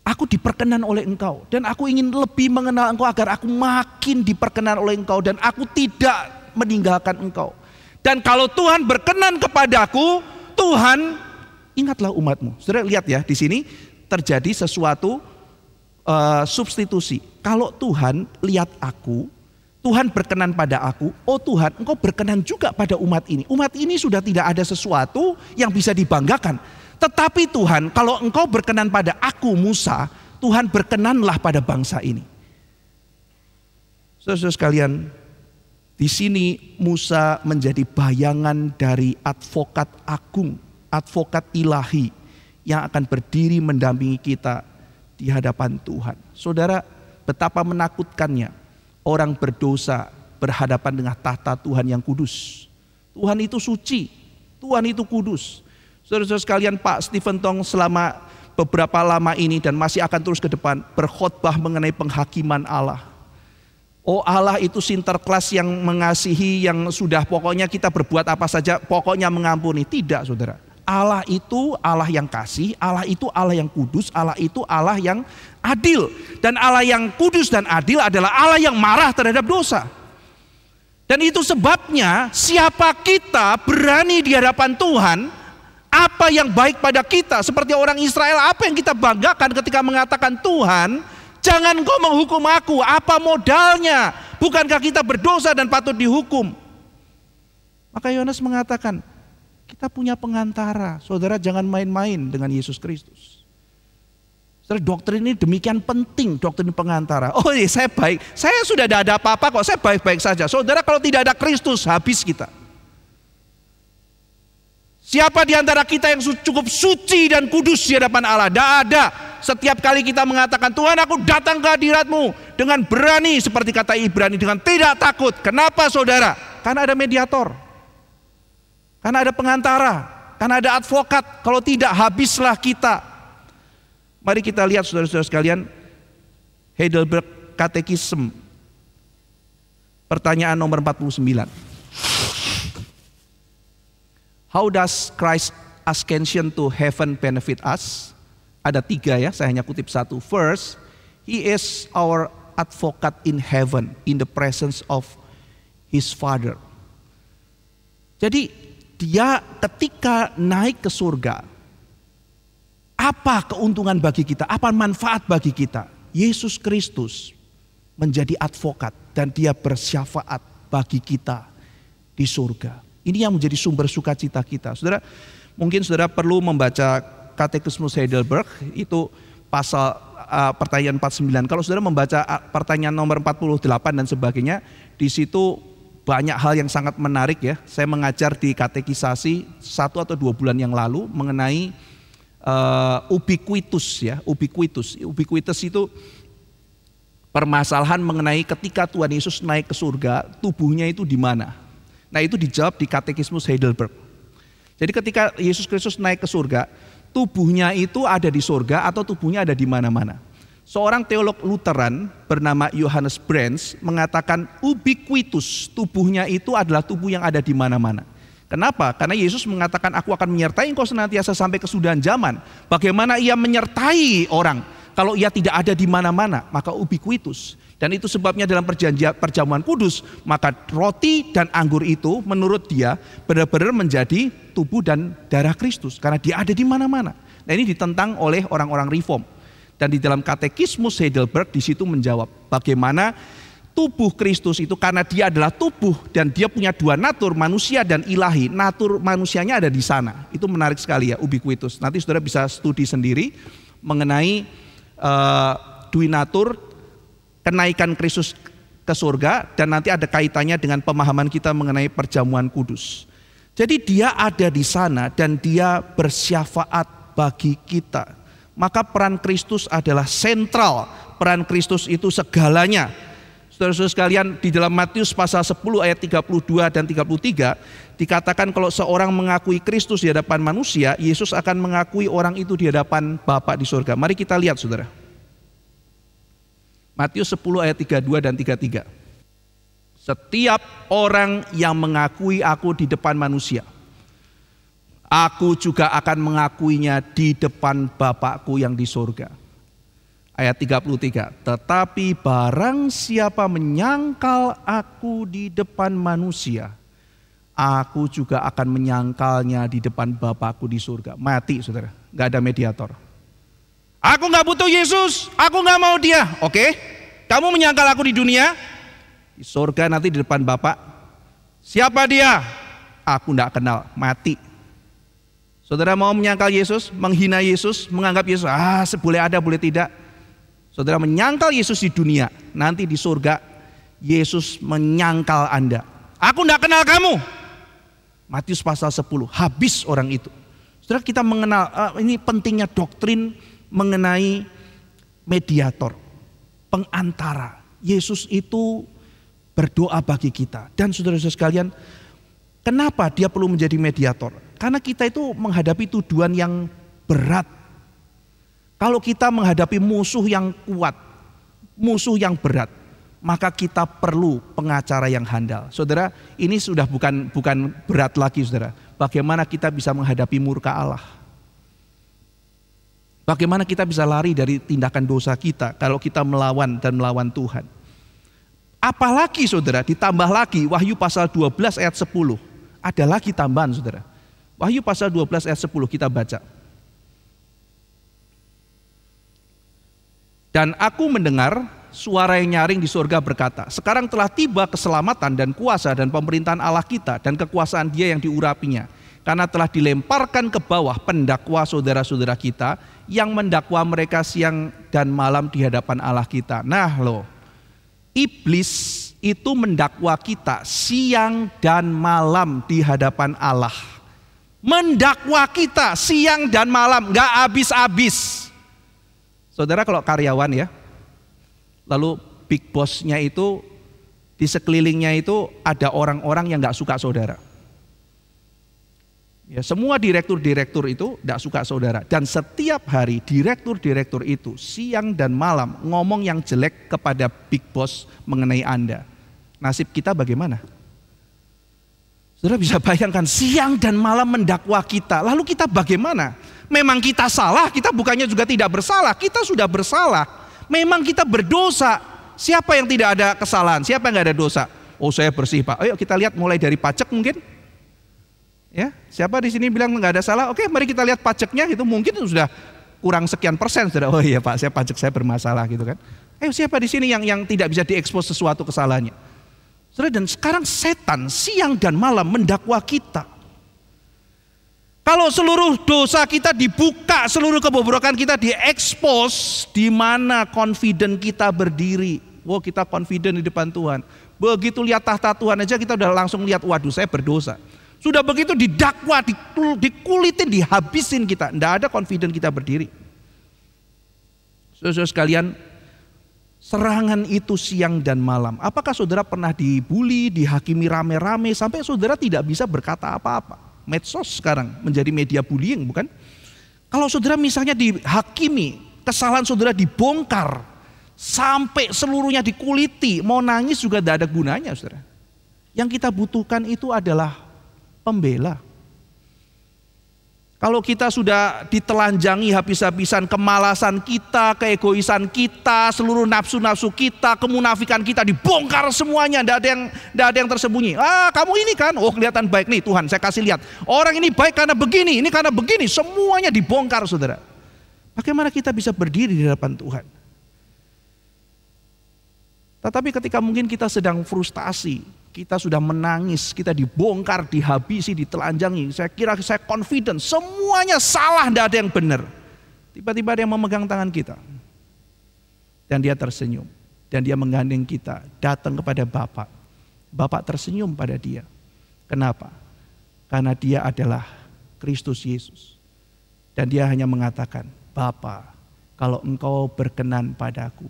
Aku diperkenan oleh engkau dan aku ingin lebih mengenal engkau agar aku makin diperkenan oleh engkau dan aku tidak meninggalkan engkau. Dan kalau Tuhan berkenan kepadaku, Tuhan ingatlah umatmu. Saudara lihat ya di sini terjadi sesuatu uh, substitusi. Kalau Tuhan lihat aku, Tuhan berkenan pada aku, oh Tuhan engkau berkenan juga pada umat ini. Umat ini sudah tidak ada sesuatu yang bisa dibanggakan. Tetapi Tuhan kalau engkau berkenan pada aku Musa, Tuhan berkenanlah pada bangsa ini. Saudara-saudara sekalian, di sini Musa menjadi bayangan dari advokat agung, advokat ilahi yang akan berdiri mendampingi kita di hadapan Tuhan. Saudara, betapa menakutkannya orang berdosa berhadapan dengan tahta Tuhan yang kudus. Tuhan itu suci, Tuhan itu kudus. Saudara-saudara sekalian, Pak Stephen Tong selama beberapa lama ini dan masih akan terus ke depan berkhotbah mengenai penghakiman Allah. Oh Allah itu sinterklas yang mengasihi, yang sudah pokoknya kita berbuat apa saja, pokoknya mengampuni. Tidak saudara. Allah itu Allah yang kasih, Allah itu Allah yang kudus, Allah itu Allah yang adil. Dan Allah yang kudus dan adil adalah Allah yang marah terhadap dosa. Dan itu sebabnya siapa kita berani di hadapan Tuhan, apa yang baik pada kita. Seperti orang Israel, apa yang kita banggakan ketika mengatakan Tuhan, jangan kau menghukum aku, apa modalnya? Bukankah kita berdosa dan patut dihukum? Maka Yohanes mengatakan, kita punya pengantara. Saudara jangan main-main dengan Yesus Kristus. Saudara, doktrin ini demikian penting, dokter ini pengantara. Oh iya, saya baik. Saya sudah tidak ada apa-apa kok, saya baik-baik saja. Saudara, kalau tidak ada Kristus, habis kita. Siapa di antara kita yang cukup suci dan kudus di hadapan Allah? Tidak ada. Setiap kali kita mengatakan, Tuhan aku datang ke hadiratmu dengan berani, seperti kata Ibrani, dengan tidak takut. Kenapa saudara? Karena ada mediator. Karena ada pengantara. Karena ada advokat. Kalau tidak, habislah kita. Mari kita lihat saudara-saudara sekalian Heidelberg Katekism Pertanyaan nomor 49 How does Christ's ascension to heaven benefit us? Ada tiga ya, saya hanya kutip satu First, He is our advocate in heaven in the presence of His Father Jadi dia ketika naik ke surga apa keuntungan bagi kita? Apa manfaat bagi kita? Yesus Kristus menjadi advokat dan dia bersyafaat bagi kita di surga. Ini yang menjadi sumber sukacita kita. Saudara, mungkin saudara perlu membaca Katekismus Heidelberg itu pasal uh, pertanyaan 49. Kalau saudara membaca uh, pertanyaan nomor 48 dan sebagainya, di situ banyak hal yang sangat menarik ya. Saya mengajar di katekisasi satu atau dua bulan yang lalu mengenai uh, ubiquitus ya, ubiquitus. Ubiquitus itu permasalahan mengenai ketika Tuhan Yesus naik ke surga, tubuhnya itu di mana? Nah, itu dijawab di Katekismus Heidelberg. Jadi ketika Yesus Kristus naik ke surga, tubuhnya itu ada di surga atau tubuhnya ada di mana-mana. Seorang teolog Lutheran bernama Johannes Brands mengatakan ubiquitus, tubuhnya itu adalah tubuh yang ada di mana-mana. Kenapa? Karena Yesus mengatakan aku akan menyertai engkau senantiasa sampai kesudahan zaman. Bagaimana ia menyertai orang? Kalau ia tidak ada di mana-mana, maka ubiquitus. Dan itu sebabnya dalam perjanjian perjamuan kudus, maka roti dan anggur itu menurut dia benar-benar menjadi tubuh dan darah Kristus. Karena dia ada di mana-mana. Nah ini ditentang oleh orang-orang reform. Dan di dalam katekismus Heidelberg di situ menjawab bagaimana tubuh Kristus itu karena dia adalah tubuh dan dia punya dua natur manusia dan ilahi. Natur manusianya ada di sana. Itu menarik sekali ya ubiquitus. Nanti saudara bisa studi sendiri mengenai uh, dui natur kenaikan Kristus ke surga dan nanti ada kaitannya dengan pemahaman kita mengenai perjamuan kudus. Jadi dia ada di sana dan dia bersyafaat bagi kita. Maka peran Kristus adalah sentral. Peran Kristus itu segalanya Saudara-saudara sekalian, di dalam Matius pasal 10 ayat 32 dan 33 dikatakan kalau seorang mengakui Kristus di hadapan manusia, Yesus akan mengakui orang itu di hadapan Bapa di surga. Mari kita lihat Saudara. Matius 10 ayat 32 dan 33. Setiap orang yang mengakui aku di depan manusia, aku juga akan mengakuinya di depan Bapakku yang di surga ayat 33. Tetapi barang siapa menyangkal aku di depan manusia, aku juga akan menyangkalnya di depan Bapakku di surga. Mati saudara, gak ada mediator. Aku gak butuh Yesus, aku gak mau dia. Oke, kamu menyangkal aku di dunia, di surga nanti di depan Bapak. Siapa dia? Aku gak kenal, mati. Saudara mau menyangkal Yesus, menghina Yesus, menganggap Yesus, ah seboleh ada boleh tidak. Saudara menyangkal Yesus di dunia, nanti di surga Yesus menyangkal Anda. Aku tidak kenal kamu. Matius pasal 10, habis orang itu. Saudara kita mengenal, eh, ini pentingnya doktrin mengenai mediator, pengantara. Yesus itu berdoa bagi kita. Dan saudara-saudara sekalian, kenapa dia perlu menjadi mediator? Karena kita itu menghadapi tuduhan yang berat kalau kita menghadapi musuh yang kuat, musuh yang berat, maka kita perlu pengacara yang handal. Saudara, ini sudah bukan bukan berat lagi Saudara. Bagaimana kita bisa menghadapi murka Allah? Bagaimana kita bisa lari dari tindakan dosa kita kalau kita melawan dan melawan Tuhan? Apalagi Saudara, ditambah lagi Wahyu pasal 12 ayat 10. Ada lagi tambahan Saudara. Wahyu pasal 12 ayat 10 kita baca. Dan aku mendengar suara yang nyaring di surga berkata, sekarang telah tiba keselamatan dan kuasa dan pemerintahan Allah kita dan kekuasaan dia yang diurapinya. Karena telah dilemparkan ke bawah pendakwa saudara-saudara kita yang mendakwa mereka siang dan malam di hadapan Allah kita. Nah loh, iblis itu mendakwa kita siang dan malam di hadapan Allah. Mendakwa kita siang dan malam, gak habis-habis. Saudara kalau karyawan ya, lalu big bossnya itu di sekelilingnya itu ada orang-orang yang nggak suka saudara. Ya, semua direktur-direktur itu tidak suka saudara. Dan setiap hari direktur-direktur itu siang dan malam ngomong yang jelek kepada big boss mengenai Anda. Nasib kita bagaimana? Saudara bisa bayangkan siang dan malam mendakwa kita. Lalu kita bagaimana? Memang kita salah, kita bukannya juga tidak bersalah. Kita sudah bersalah. Memang kita berdosa. Siapa yang tidak ada kesalahan? Siapa yang tidak ada dosa? Oh saya bersih pak. Ayo kita lihat mulai dari pajak mungkin. Ya, siapa di sini bilang nggak ada salah? Oke, mari kita lihat pajaknya itu mungkin sudah kurang sekian persen sudah. Oh iya pak, saya pajak saya bermasalah gitu kan. Eh siapa di sini yang yang tidak bisa diekspos sesuatu kesalahannya? Saudara, dan sekarang setan siang dan malam mendakwa kita. Kalau seluruh dosa kita dibuka, seluruh kebobrokan kita diekspos, di mana confident kita berdiri. Wow, kita confident di depan Tuhan. Begitu lihat tahta Tuhan aja kita udah langsung lihat, waduh saya berdosa. Sudah begitu didakwa, dikulitin, dihabisin kita. Tidak ada confident kita berdiri. Saudara-saudara sekalian, serangan itu siang dan malam. Apakah saudara pernah dibully, dihakimi rame-rame sampai saudara tidak bisa berkata apa-apa? Medsos sekarang menjadi media bullying bukan? Kalau saudara misalnya dihakimi, kesalahan saudara dibongkar sampai seluruhnya dikuliti, mau nangis juga tidak ada gunanya saudara. Yang kita butuhkan itu adalah pembela. Kalau kita sudah ditelanjangi habis-habisan kemalasan kita, keegoisan kita, seluruh nafsu-nafsu kita, kemunafikan kita dibongkar semuanya, tidak ada yang tidak ada yang tersembunyi. Ah, kamu ini kan, oh kelihatan baik nih Tuhan, saya kasih lihat. Orang ini baik karena begini, ini karena begini, semuanya dibongkar, Saudara. Bagaimana kita bisa berdiri di hadapan Tuhan? Tetapi ketika mungkin kita sedang frustasi, kita sudah menangis, kita dibongkar, dihabisi, ditelanjangi. Saya kira saya confident, semuanya salah, tidak ada yang benar. Tiba-tiba ada yang memegang tangan kita. Dan dia tersenyum. Dan dia menggandeng kita, datang kepada Bapak. Bapak tersenyum pada dia. Kenapa? Karena dia adalah Kristus Yesus. Dan dia hanya mengatakan, Bapa, kalau engkau berkenan padaku,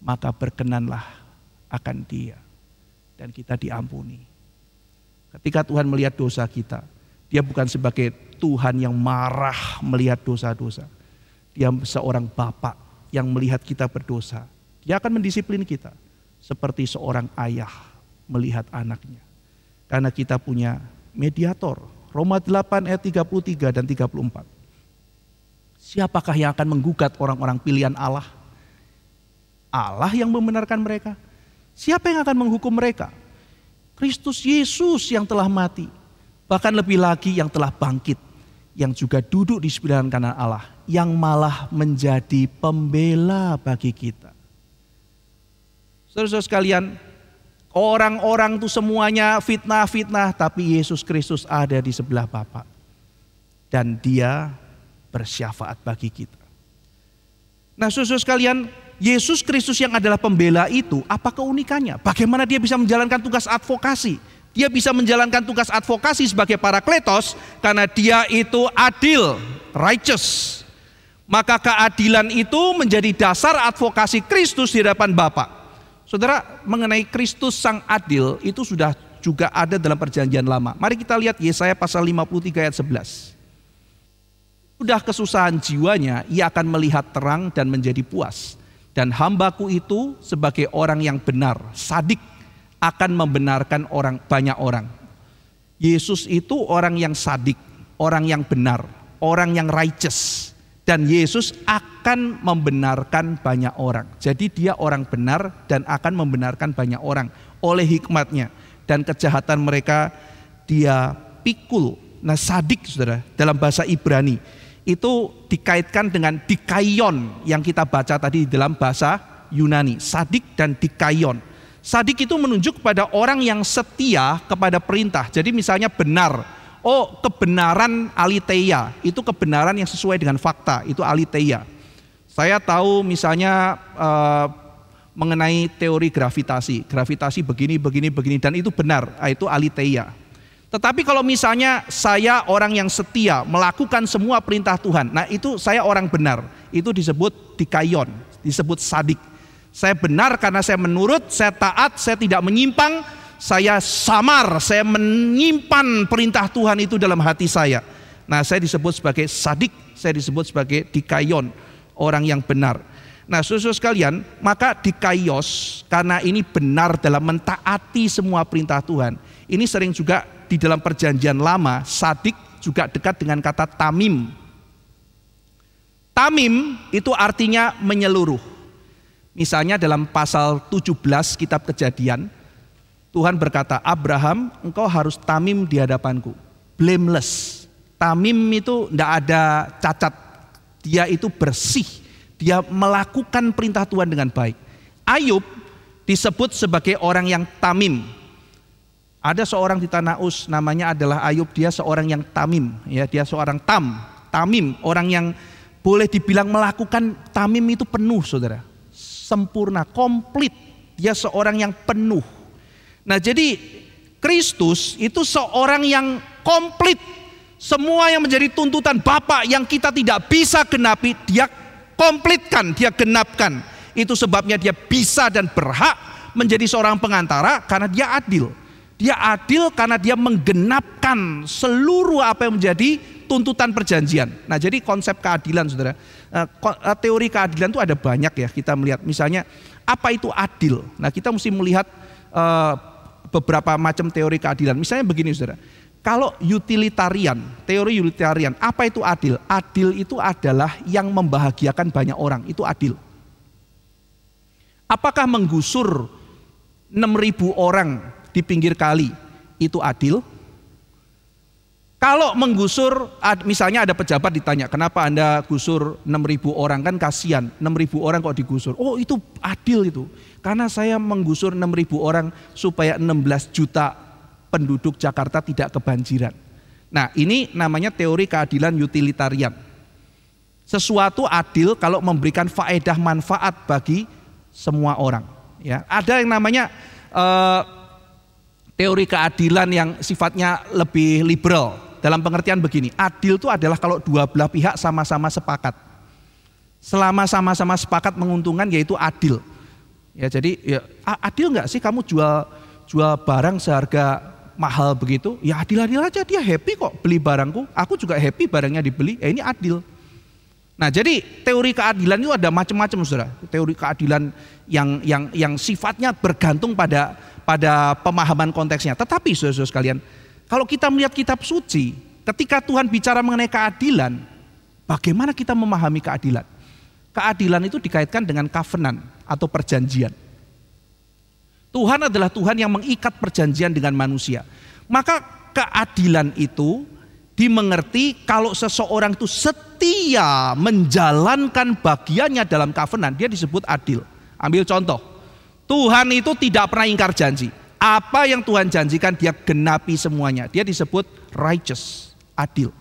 maka berkenanlah akan dia dan kita diampuni. Ketika Tuhan melihat dosa kita, dia bukan sebagai Tuhan yang marah melihat dosa-dosa. Dia seorang bapak yang melihat kita berdosa. Dia akan mendisiplin kita seperti seorang ayah melihat anaknya. Karena kita punya mediator. Roma 8 ayat 33 dan 34. Siapakah yang akan menggugat orang-orang pilihan Allah? Allah yang membenarkan mereka Siapa yang akan menghukum mereka? Kristus Yesus yang telah mati, bahkan lebih lagi yang telah bangkit, yang juga duduk di sebelah kanan Allah, yang malah menjadi pembela bagi kita. Saudara-saudara sekalian, orang-orang itu semuanya fitnah-fitnah, tapi Yesus Kristus ada di sebelah Bapa. Dan dia bersyafaat bagi kita. Nah, saudara sekalian, Yesus Kristus yang adalah pembela itu, apa keunikannya? Bagaimana dia bisa menjalankan tugas advokasi? Dia bisa menjalankan tugas advokasi sebagai para kletos karena dia itu adil, righteous. Maka keadilan itu menjadi dasar advokasi Kristus di hadapan Bapa. Saudara, mengenai Kristus sang adil itu sudah juga ada dalam perjanjian lama. Mari kita lihat Yesaya pasal 53 ayat 11. Sudah kesusahan jiwanya, ia akan melihat terang dan menjadi puas. Dan hambaku itu sebagai orang yang benar, sadik, akan membenarkan orang banyak orang. Yesus itu orang yang sadik, orang yang benar, orang yang righteous. Dan Yesus akan membenarkan banyak orang. Jadi dia orang benar dan akan membenarkan banyak orang oleh hikmatnya. Dan kejahatan mereka dia pikul. Nah sadik saudara dalam bahasa Ibrani itu dikaitkan dengan dikayon yang kita baca tadi dalam bahasa Yunani, sadik dan dikayon Sadik itu menunjuk pada orang yang setia kepada perintah. Jadi misalnya benar, oh kebenaran aliteia, itu kebenaran yang sesuai dengan fakta, itu aliteia. Saya tahu misalnya eh, mengenai teori gravitasi, gravitasi begini, begini, begini, dan itu benar, ah, itu aliteia. Tetapi kalau misalnya saya orang yang setia melakukan semua perintah Tuhan, nah itu saya orang benar. Itu disebut dikayon, disebut sadik. Saya benar karena saya menurut, saya taat, saya tidak menyimpang, saya samar, saya menyimpan perintah Tuhan itu dalam hati saya. Nah, saya disebut sebagai sadik, saya disebut sebagai dikayon, orang yang benar. Nah, susu sekalian, maka dikayos karena ini benar dalam mentaati semua perintah Tuhan. Ini sering juga di dalam perjanjian lama, sadik juga dekat dengan kata tamim. Tamim itu artinya menyeluruh. Misalnya dalam pasal 17 kitab kejadian, Tuhan berkata, Abraham engkau harus tamim di hadapanku. Blameless. Tamim itu tidak ada cacat. Dia itu bersih. Dia melakukan perintah Tuhan dengan baik. Ayub disebut sebagai orang yang tamim ada seorang di tanah Us namanya adalah Ayub, dia seorang yang tamim, ya dia seorang tam, tamim, orang yang boleh dibilang melakukan tamim itu penuh saudara. Sempurna, komplit, dia seorang yang penuh. Nah jadi Kristus itu seorang yang komplit. Semua yang menjadi tuntutan Bapa yang kita tidak bisa genapi, dia komplitkan, dia genapkan. Itu sebabnya dia bisa dan berhak menjadi seorang pengantara karena dia adil. Dia adil karena dia menggenapkan seluruh apa yang menjadi tuntutan perjanjian. Nah, jadi konsep keadilan, saudara, eh, eh, teori keadilan itu ada banyak ya kita melihat. Misalnya, apa itu adil? Nah, kita mesti melihat eh, beberapa macam teori keadilan. Misalnya begini, saudara. Kalau utilitarian, teori utilitarian, apa itu adil? Adil itu adalah yang membahagiakan banyak orang, itu adil. Apakah menggusur 6000 orang di pinggir kali, itu adil? Kalau menggusur, misalnya ada pejabat ditanya, kenapa Anda gusur 6.000 orang, kan kasihan, 6.000 orang kok digusur. Oh itu adil itu, karena saya menggusur 6.000 orang supaya 16 juta penduduk Jakarta tidak kebanjiran. Nah ini namanya teori keadilan utilitarian. Sesuatu adil kalau memberikan faedah manfaat bagi semua orang. Ya, Ada yang namanya... Uh, teori keadilan yang sifatnya lebih liberal. Dalam pengertian begini, adil itu adalah kalau dua belah pihak sama-sama sepakat. Selama sama-sama sepakat menguntungkan yaitu adil. Ya jadi ya, adil nggak sih kamu jual jual barang seharga mahal begitu? Ya adil-adil aja dia happy kok beli barangku, aku juga happy barangnya dibeli. Ya ini adil. Nah, jadi teori keadilan itu ada macam-macam, Saudara. Teori keadilan yang yang yang sifatnya bergantung pada pada pemahaman konteksnya. Tetapi saudara-saudara sekalian, kalau kita melihat kitab suci, ketika Tuhan bicara mengenai keadilan, bagaimana kita memahami keadilan? Keadilan itu dikaitkan dengan covenant atau perjanjian. Tuhan adalah Tuhan yang mengikat perjanjian dengan manusia. Maka keadilan itu dimengerti kalau seseorang itu setia menjalankan bagiannya dalam covenant, dia disebut adil. Ambil contoh, Tuhan itu tidak pernah ingkar janji. Apa yang Tuhan janjikan dia genapi semuanya. Dia disebut righteous, adil.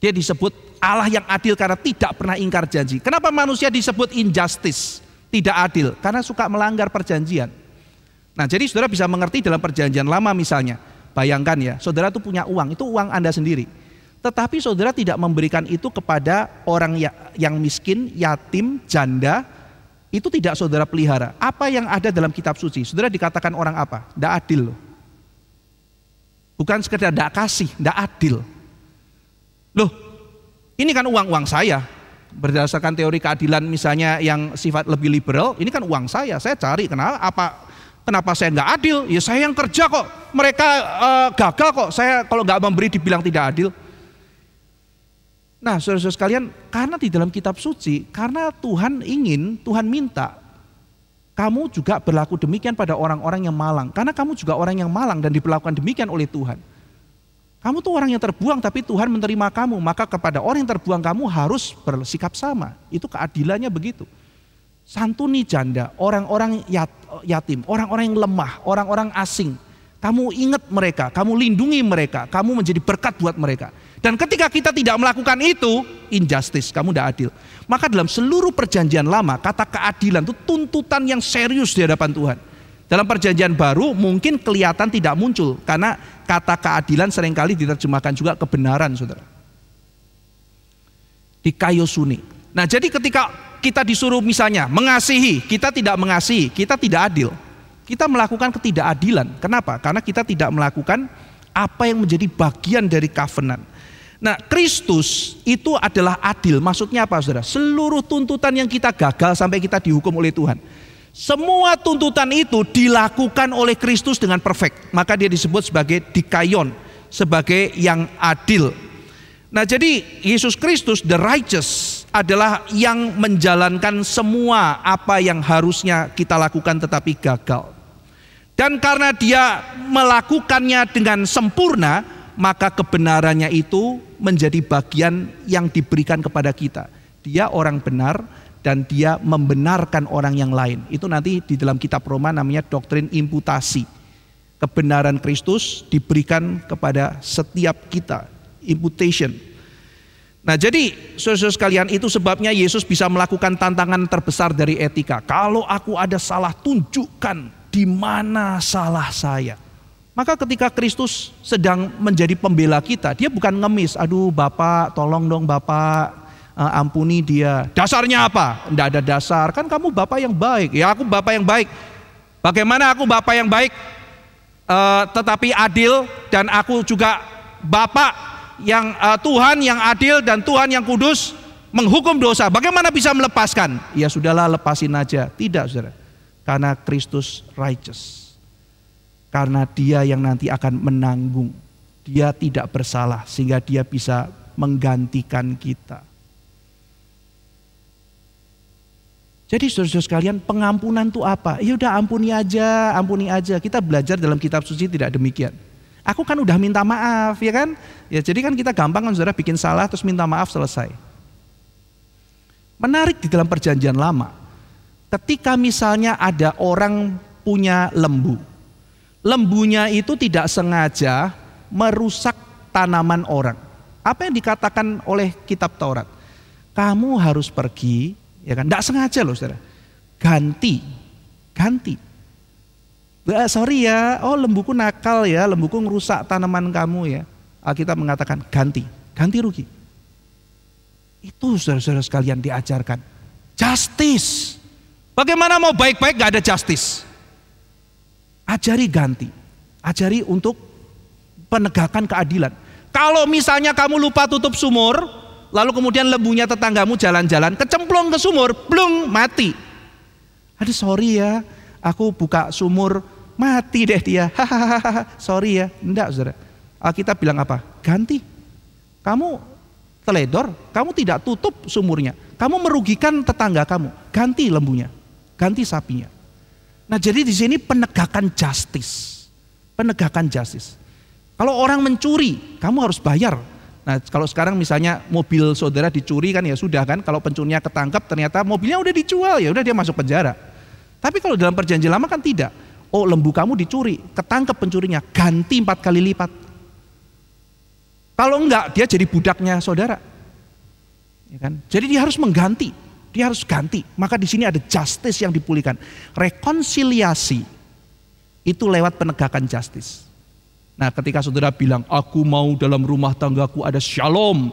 Dia disebut Allah yang adil karena tidak pernah ingkar janji. Kenapa manusia disebut injustice, tidak adil? Karena suka melanggar perjanjian. Nah, jadi saudara bisa mengerti dalam perjanjian lama misalnya. Bayangkan ya, saudara tuh punya uang, itu uang Anda sendiri. Tetapi saudara tidak memberikan itu kepada orang ya, yang miskin, yatim, janda, itu tidak saudara pelihara. Apa yang ada dalam kitab suci? Saudara dikatakan orang apa? Tidak adil loh. Bukan sekedar tidak kasih, tidak adil. Loh, ini kan uang-uang saya. Berdasarkan teori keadilan misalnya yang sifat lebih liberal, ini kan uang saya. Saya cari kenapa apa kenapa saya nggak adil? Ya saya yang kerja kok. Mereka uh, gagal kok. Saya kalau nggak memberi dibilang tidak adil. Nah saudara-saudara sekalian karena di dalam kitab suci, karena Tuhan ingin, Tuhan minta kamu juga berlaku demikian pada orang-orang yang malang. Karena kamu juga orang yang malang dan diperlakukan demikian oleh Tuhan. Kamu tuh orang yang terbuang tapi Tuhan menerima kamu. Maka kepada orang yang terbuang kamu harus bersikap sama. Itu keadilannya begitu. Santuni janda, orang-orang yatim, orang-orang yang lemah, orang-orang asing. Kamu ingat mereka, kamu lindungi mereka, kamu menjadi berkat buat mereka. Dan ketika kita tidak melakukan itu, injustice, kamu tidak adil. Maka dalam seluruh perjanjian lama, kata keadilan itu tuntutan yang serius di hadapan Tuhan. Dalam perjanjian baru mungkin kelihatan tidak muncul karena kata keadilan seringkali diterjemahkan juga kebenaran, Saudara. Di suni. Nah, jadi ketika kita disuruh misalnya mengasihi, kita tidak mengasihi, kita tidak adil. Kita melakukan ketidakadilan. Kenapa? Karena kita tidak melakukan apa yang menjadi bagian dari covenant. Nah, Kristus itu adalah adil. Maksudnya apa, Saudara? Seluruh tuntutan yang kita gagal sampai kita dihukum oleh Tuhan. Semua tuntutan itu dilakukan oleh Kristus dengan perfect. Maka dia disebut sebagai dikayon, sebagai yang adil. Nah, jadi Yesus Kristus the righteous adalah yang menjalankan semua apa yang harusnya kita lakukan tetapi gagal. Dan karena dia melakukannya dengan sempurna, maka kebenarannya itu menjadi bagian yang diberikan kepada kita. Dia orang benar dan dia membenarkan orang yang lain. Itu nanti di dalam kitab Roma namanya doktrin imputasi kebenaran Kristus diberikan kepada setiap kita. Imputation. Nah jadi saudara sekalian itu sebabnya Yesus bisa melakukan tantangan terbesar dari etika. Kalau aku ada salah tunjukkan di mana salah saya. Maka ketika Kristus sedang menjadi pembela kita, dia bukan ngemis, aduh Bapak tolong dong Bapak eh, ampuni dia. Dasarnya apa? Tidak ada dasar, kan kamu Bapak yang baik. Ya aku Bapak yang baik. Bagaimana aku Bapak yang baik? Uh, tetapi adil dan aku juga Bapak yang uh, Tuhan yang adil dan Tuhan yang kudus menghukum dosa. Bagaimana bisa melepaskan? Ya sudahlah lepasin aja. Tidak, Saudara. Karena Kristus righteous. Karena dia yang nanti akan menanggung. Dia tidak bersalah sehingga dia bisa menggantikan kita. Jadi saudara-saudara sekalian pengampunan itu apa? Ya udah ampuni aja, ampuni aja. Kita belajar dalam kitab suci tidak demikian. Aku kan udah minta maaf ya kan? Ya jadi kan kita gampang kan saudara bikin salah terus minta maaf selesai. Menarik di dalam perjanjian lama ketika misalnya ada orang punya lembu. Lembunya itu tidak sengaja merusak tanaman orang. Apa yang dikatakan oleh kitab Taurat? Kamu harus pergi, ya kan? Tidak sengaja loh saudara. Ganti, ganti. Ah, sorry ya, oh lembuku nakal ya, lembuku ngerusak tanaman kamu ya. Alkitab mengatakan ganti, ganti rugi. Itu saudara-saudara sekalian diajarkan. Justice. Bagaimana mau baik-baik gak ada justice? Ajari ganti. Ajari untuk penegakan keadilan. Kalau misalnya kamu lupa tutup sumur, lalu kemudian lembunya tetanggamu jalan-jalan, kecemplung ke sumur, blung, mati. Aduh sorry ya, aku buka sumur, mati deh dia. sorry ya. Enggak saudara. Kita bilang apa? Ganti. Kamu teledor, kamu tidak tutup sumurnya. Kamu merugikan tetangga kamu. Ganti lembunya ganti sapinya. Nah jadi di sini penegakan justice, penegakan justice. Kalau orang mencuri, kamu harus bayar. Nah kalau sekarang misalnya mobil saudara dicuri kan ya sudah kan, kalau pencurinya ketangkap ternyata mobilnya udah dijual ya udah dia masuk penjara. Tapi kalau dalam perjanjian lama kan tidak. Oh lembu kamu dicuri, ketangkap pencurinya, ganti empat kali lipat. Kalau enggak dia jadi budaknya saudara. Ya kan? Jadi dia harus mengganti dia harus ganti. Maka di sini ada justice yang dipulihkan. Rekonsiliasi itu lewat penegakan justice. Nah, ketika saudara bilang, "Aku mau dalam rumah tanggaku ada shalom,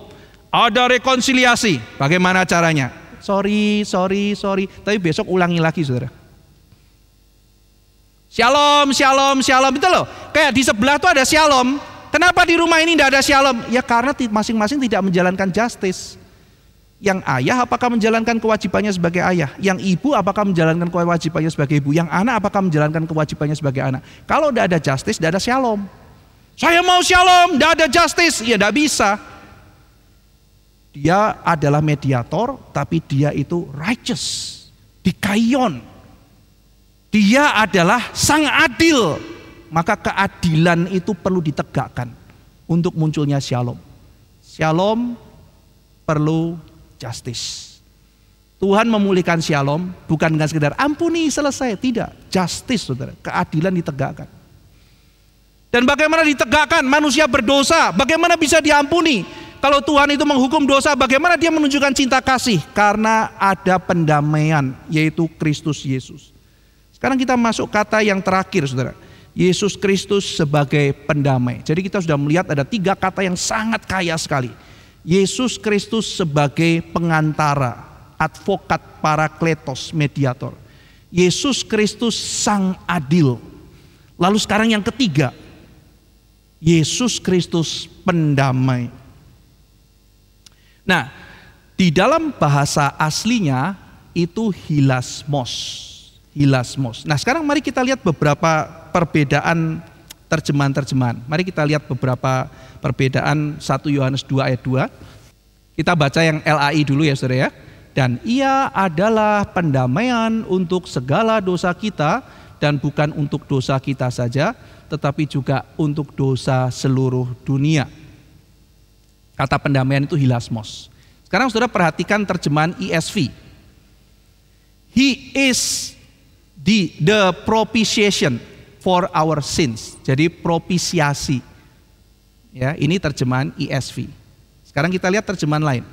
ada rekonsiliasi." Bagaimana caranya? Sorry, sorry, sorry. Tapi besok ulangi lagi, saudara. Shalom, shalom, shalom. Itu loh. Kayak di sebelah tuh ada shalom. Kenapa di rumah ini tidak ada shalom? Ya karena masing-masing tidak menjalankan justice. Yang ayah apakah menjalankan kewajibannya sebagai ayah? Yang ibu apakah menjalankan kewajibannya sebagai ibu? Yang anak apakah menjalankan kewajibannya sebagai anak? Kalau tidak ada justice, tidak ada shalom. Saya mau shalom, tidak ada justice. Ya tidak bisa. Dia adalah mediator, tapi dia itu righteous. dikayon. Dia adalah sang adil. Maka keadilan itu perlu ditegakkan untuk munculnya shalom. Shalom perlu justice. Tuhan memulihkan shalom bukan dengan sekedar ampuni selesai, tidak. Justice saudara, keadilan ditegakkan. Dan bagaimana ditegakkan manusia berdosa, bagaimana bisa diampuni? Kalau Tuhan itu menghukum dosa, bagaimana dia menunjukkan cinta kasih? Karena ada pendamaian, yaitu Kristus Yesus. Sekarang kita masuk kata yang terakhir saudara. Yesus Kristus sebagai pendamai. Jadi kita sudah melihat ada tiga kata yang sangat kaya sekali Yesus Kristus sebagai pengantara, advokat para kletos mediator. Yesus Kristus sang adil. Lalu sekarang yang ketiga, Yesus Kristus pendamai. Nah, di dalam bahasa aslinya itu hilasmos. Hilasmos. Nah, sekarang mari kita lihat beberapa perbedaan terjemahan-terjemahan. Mari kita lihat beberapa perbedaan 1 Yohanes 2 ayat 2. Kita baca yang LAI dulu ya saudara ya. Dan ia adalah pendamaian untuk segala dosa kita dan bukan untuk dosa kita saja tetapi juga untuk dosa seluruh dunia. Kata pendamaian itu hilasmos. Sekarang saudara perhatikan terjemahan ESV. He is the, the propitiation for our sins. Jadi propisiasi. Ya, ini terjemahan ESV. Sekarang kita lihat terjemahan lain.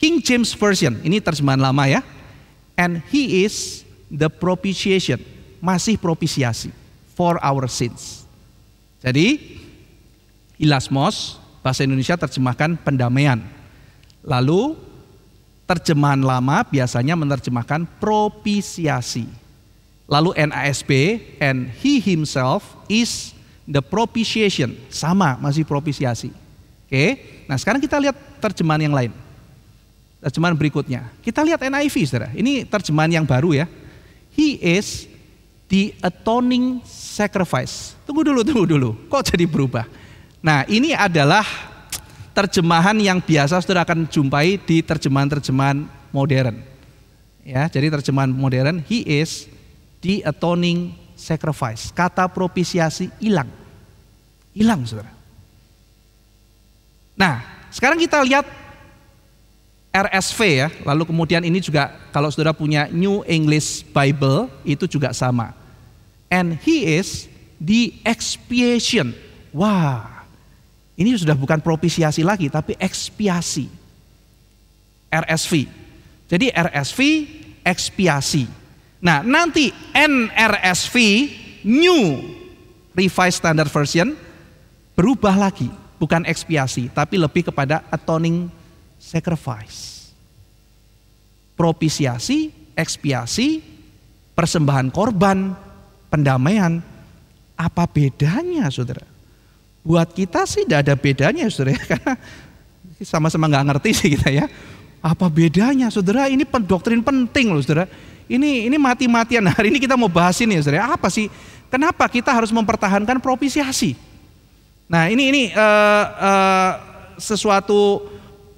King James Version, ini terjemahan lama ya. And he is the propitiation, masih propisiasi for our sins. Jadi ilasmos bahasa Indonesia terjemahkan pendamaian. Lalu terjemahan lama biasanya menerjemahkan propisiasi. Lalu NASB and he himself is the propitiation. Sama, masih propitiasi. Oke. Nah, sekarang kita lihat terjemahan yang lain. Terjemahan berikutnya. Kita lihat NIV, Saudara. Ini terjemahan yang baru ya. He is the atoning sacrifice. Tunggu dulu, tunggu dulu. Kok jadi berubah? Nah, ini adalah terjemahan yang biasa Saudara akan jumpai di terjemahan-terjemahan modern. Ya, jadi terjemahan modern he is the atoning sacrifice. Kata propisiasi hilang. Hilang saudara. Nah sekarang kita lihat RSV ya. Lalu kemudian ini juga kalau saudara punya New English Bible itu juga sama. And he is the expiation. Wah ini sudah bukan propisiasi lagi tapi ekspiasi. RSV. Jadi RSV ekspiasi. Nah, nanti NRSV New Revised Standard Version berubah lagi, bukan ekspiasi, tapi lebih kepada atoning sacrifice. Propisiasi, ekspiasi, persembahan korban, pendamaian. Apa bedanya, Saudara? Buat kita sih tidak ada bedanya, Saudara, karena sama-sama nggak ngerti sih kita ya. Apa bedanya, Saudara? Ini doktrin penting loh, Saudara ini ini mati-matian hari ini kita mau bahas ini ya saudara. Apa sih? Kenapa kita harus mempertahankan propisiasi? Nah ini ini uh, uh, sesuatu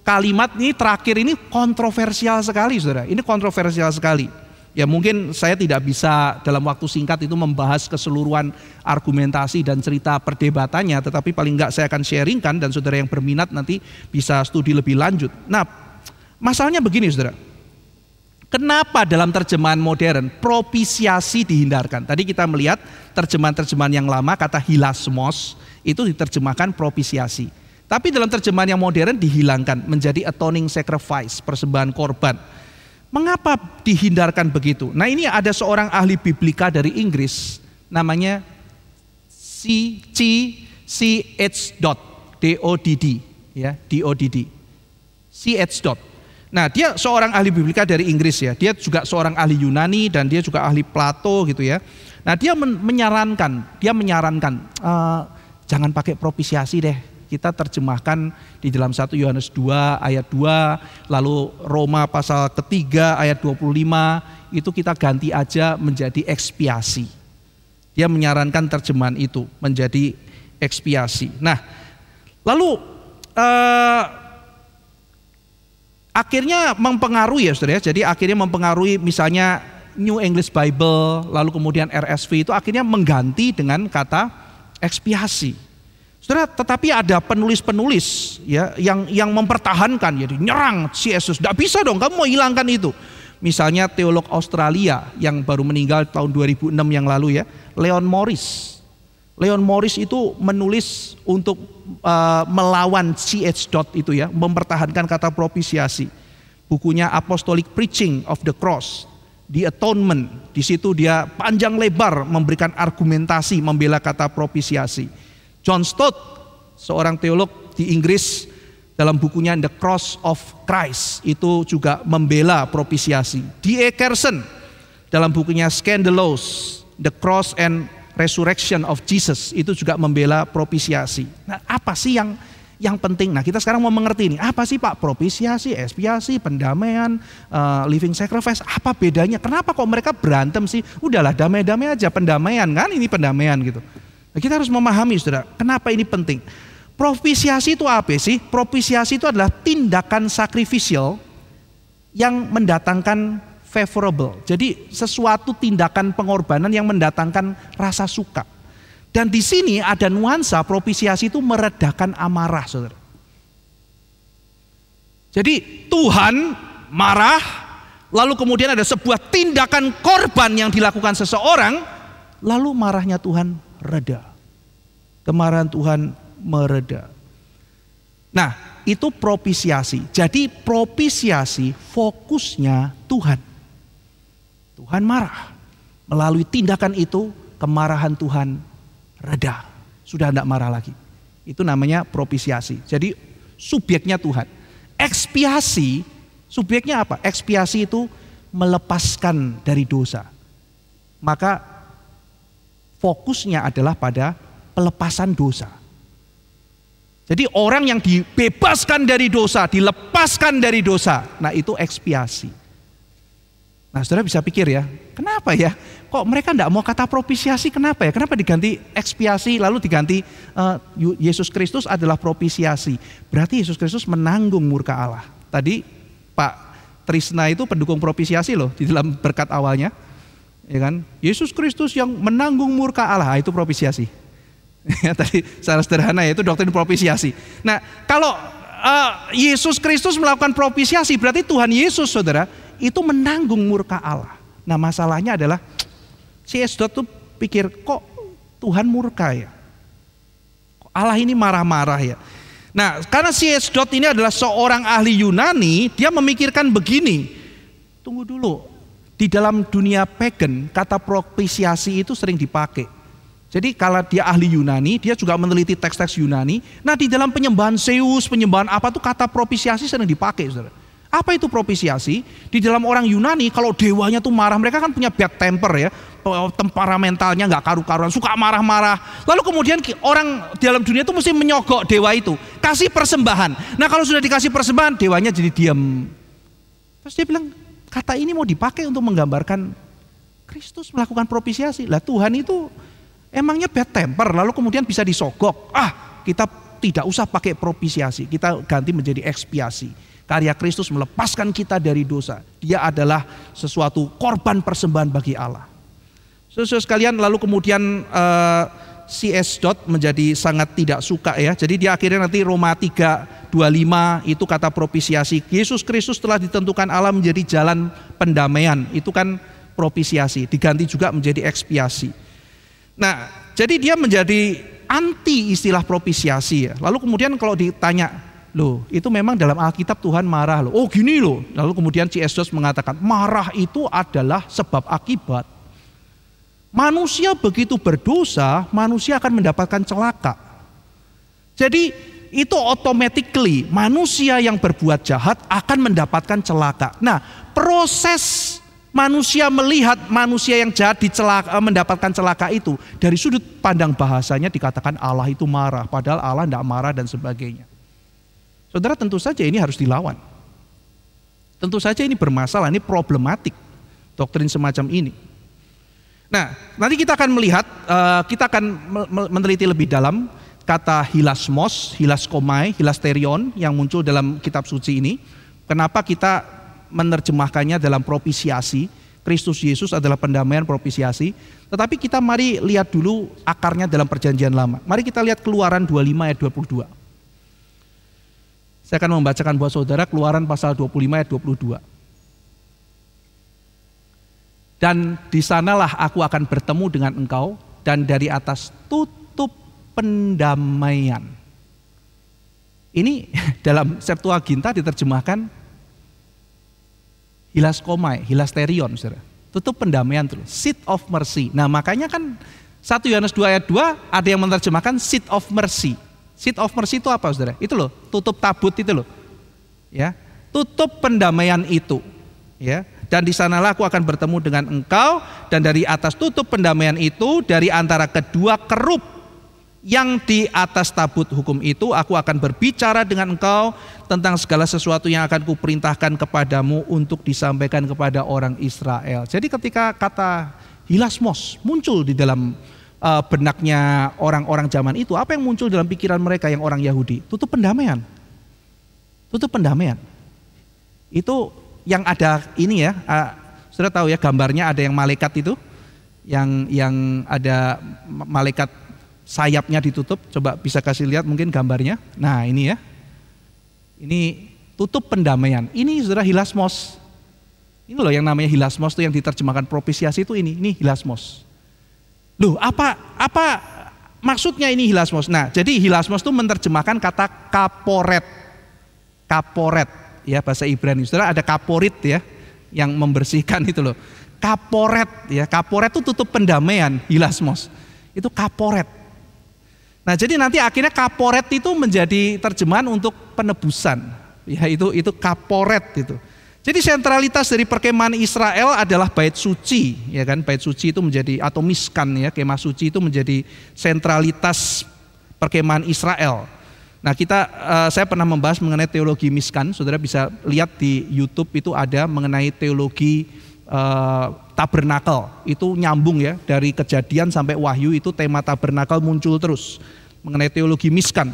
kalimat ini terakhir ini kontroversial sekali saudara. Ini kontroversial sekali. Ya mungkin saya tidak bisa dalam waktu singkat itu membahas keseluruhan argumentasi dan cerita perdebatannya. Tetapi paling enggak saya akan sharingkan dan saudara yang berminat nanti bisa studi lebih lanjut. Nah masalahnya begini saudara. Kenapa dalam terjemahan modern propisiasi dihindarkan? Tadi kita melihat terjemahan-terjemahan yang lama kata hilasmos itu diterjemahkan propisiasi. Tapi dalam terjemahan yang modern dihilangkan menjadi atoning sacrifice, persembahan korban. Mengapa dihindarkan begitu? Nah ini ada seorang ahli biblika dari Inggris namanya C. C. C. H. Dot. D. O. D. D. Ya, D. O. D. D. C. H. Dot Nah, dia seorang ahli biblika dari Inggris ya. Dia juga seorang ahli Yunani dan dia juga ahli Plato gitu ya. Nah, dia men menyarankan, dia menyarankan e, jangan pakai propisiasi deh. Kita terjemahkan di dalam satu Yohanes 2 ayat 2, lalu Roma pasal ketiga ayat 25 itu kita ganti aja menjadi ekspiasi. Dia menyarankan terjemahan itu menjadi ekspiasi. Nah, lalu eh, akhirnya mempengaruhi ya saudara ya. Jadi akhirnya mempengaruhi misalnya New English Bible, lalu kemudian RSV itu akhirnya mengganti dengan kata ekspiasi. Saudara, tetapi ada penulis-penulis ya yang yang mempertahankan, jadi nyerang si Yesus. Tidak bisa dong, kamu mau hilangkan itu. Misalnya teolog Australia yang baru meninggal tahun 2006 yang lalu ya, Leon Morris. Leon Morris itu menulis untuk uh, melawan C.H. dot itu ya, mempertahankan kata propitiasi. Bukunya Apostolic Preaching of the Cross, The Atonement. Di situ dia panjang lebar memberikan argumentasi membela kata propitiasi. John Stott, seorang teolog di Inggris dalam bukunya The Cross of Christ itu juga membela propitiasi. D.A. Carson dalam bukunya Scandalous, The Cross and resurrection of Jesus itu juga membela propisiasi. Nah, apa sih yang yang penting? Nah, kita sekarang mau mengerti ini. Apa sih Pak propisiasi, ekspiasi, pendamaian, uh, living sacrifice? Apa bedanya? Kenapa kok mereka berantem sih? Udahlah damai-damai aja pendamaian kan? Ini pendamaian gitu. Nah, kita harus memahami Saudara, kenapa ini penting? Propisiasi itu apa sih? Propisiasi itu adalah tindakan sakrifisial yang mendatangkan favorable. Jadi sesuatu tindakan pengorbanan yang mendatangkan rasa suka. Dan di sini ada nuansa propisiasi itu meredakan amarah, saudara. Jadi Tuhan marah, lalu kemudian ada sebuah tindakan korban yang dilakukan seseorang, lalu marahnya Tuhan reda. Kemarahan Tuhan mereda. Nah, itu propisiasi. Jadi propisiasi fokusnya Tuhan. Tuhan marah. Melalui tindakan itu kemarahan Tuhan reda. Sudah tidak marah lagi. Itu namanya propisiasi. Jadi subjeknya Tuhan. Ekspiasi, subjeknya apa? Ekspiasi itu melepaskan dari dosa. Maka fokusnya adalah pada pelepasan dosa. Jadi orang yang dibebaskan dari dosa, dilepaskan dari dosa, nah itu ekspiasi. Nah saudara bisa pikir ya, kenapa ya? Kok mereka tidak mau kata propisiasi kenapa ya? Kenapa diganti ekspiasi lalu diganti uh, Yesus Kristus adalah propisiasi. Berarti Yesus Kristus menanggung murka Allah. Tadi Pak Trisna itu pendukung propisiasi loh di dalam berkat awalnya. Ya kan? Yesus Kristus yang menanggung murka Allah ah, itu propisiasi. Ya, tadi secara sederhana ya itu doktrin propisiasi. Nah kalau uh, Yesus Kristus melakukan propisiasi berarti Tuhan Yesus saudara itu menanggung murka Allah. Nah masalahnya adalah si Esdot tuh pikir kok Tuhan murka ya? Allah ini marah-marah ya? Nah karena si Esdot ini adalah seorang ahli Yunani, dia memikirkan begini. Tunggu dulu, di dalam dunia pagan kata propisiasi itu sering dipakai. Jadi kalau dia ahli Yunani, dia juga meneliti teks-teks Yunani. Nah di dalam penyembahan Zeus, penyembahan apa tuh kata propisiasi sering dipakai, saudara. Apa itu propisiasi? Di dalam orang Yunani kalau dewanya tuh marah, mereka kan punya bad temper ya. Oh, Tempara mentalnya nggak karu-karuan, suka marah-marah. Lalu kemudian orang di dalam dunia itu mesti menyogok dewa itu. Kasih persembahan. Nah kalau sudah dikasih persembahan, dewanya jadi diam. Terus dia bilang, kata ini mau dipakai untuk menggambarkan Kristus melakukan propisiasi. Lah Tuhan itu emangnya bad temper, lalu kemudian bisa disogok. Ah, kita tidak usah pakai propisiasi, kita ganti menjadi ekspiasi. Karya Kristus melepaskan kita dari dosa. Dia adalah sesuatu korban persembahan bagi Allah. Sesuai sekalian lalu kemudian uh, eh, CS Dot menjadi sangat tidak suka ya. Jadi dia akhirnya nanti Roma 3 25 itu kata propisiasi. Yesus Kristus telah ditentukan Allah menjadi jalan pendamaian. Itu kan propisiasi, diganti juga menjadi ekspiasi. Nah, jadi dia menjadi anti istilah propisiasi ya. Lalu kemudian kalau ditanya Loh, itu memang dalam Alkitab Tuhan marah loh. Oh gini loh. Lalu kemudian C.S. mengatakan, marah itu adalah sebab akibat. Manusia begitu berdosa, manusia akan mendapatkan celaka. Jadi itu automatically manusia yang berbuat jahat akan mendapatkan celaka. Nah, proses manusia melihat manusia yang jahat dicelaka, eh, mendapatkan celaka itu dari sudut pandang bahasanya dikatakan Allah itu marah, padahal Allah tidak marah dan sebagainya. Saudara tentu saja ini harus dilawan. Tentu saja ini bermasalah, ini problematik doktrin semacam ini. Nah, nanti kita akan melihat, eh, kita akan meneliti lebih dalam kata hilasmos, hilaskomai, hilasterion yang muncul dalam kitab suci ini. Kenapa kita menerjemahkannya dalam propisiasi? Kristus Yesus adalah pendamaian propisiasi. Tetapi kita mari lihat dulu akarnya dalam perjanjian lama. Mari kita lihat keluaran 25 ayat 22. Saya akan membacakan buat saudara keluaran pasal 25 ayat 22. Dan di sanalah aku akan bertemu dengan engkau dan dari atas tutup pendamaian. Ini dalam Septuaginta diterjemahkan hilas komai, hilas terion. Saudara. Tutup pendamaian terus, seat of mercy. Nah makanya kan satu Yohanes 2 ayat 2 ada yang menerjemahkan seat of mercy Seat of mercy itu apa saudara? Itu loh, tutup tabut itu loh. Ya, tutup pendamaian itu. Ya, dan di sanalah aku akan bertemu dengan engkau dan dari atas tutup pendamaian itu dari antara kedua kerup yang di atas tabut hukum itu aku akan berbicara dengan engkau tentang segala sesuatu yang akan kuperintahkan kepadamu untuk disampaikan kepada orang Israel. Jadi ketika kata hilasmos muncul di dalam uh, benaknya orang-orang zaman itu, apa yang muncul dalam pikiran mereka yang orang Yahudi? Tutup pendamaian. Tutup pendamaian. Itu yang ada ini ya, uh, sudah tahu ya gambarnya ada yang malaikat itu, yang yang ada malaikat sayapnya ditutup. Coba bisa kasih lihat mungkin gambarnya. Nah ini ya, ini tutup pendamaian. Ini saudara hilasmos. Ini loh yang namanya hilasmos itu yang diterjemahkan propisiasi itu ini, ini hilasmos. Loh, apa apa maksudnya ini hilasmos? Nah, jadi hilasmos itu menerjemahkan kata kaporet. Kaporet ya bahasa Ibrani. Saudara ada kaporit ya yang membersihkan itu loh. Kaporet ya, kaporet itu tutup pendamaian, hilasmos. Itu kaporet. Nah, jadi nanti akhirnya kaporet itu menjadi terjemahan untuk penebusan. Ya itu itu kaporet itu. Jadi sentralitas dari perkemahan Israel adalah bait suci, ya kan? Bait suci itu menjadi atau miskan ya, kemah suci itu menjadi sentralitas perkemahan Israel. Nah, kita eh, saya pernah membahas mengenai teologi miskan, Saudara bisa lihat di YouTube itu ada mengenai teologi uh, tabernakel. Itu nyambung ya dari kejadian sampai Wahyu itu tema tabernakel muncul terus mengenai teologi miskan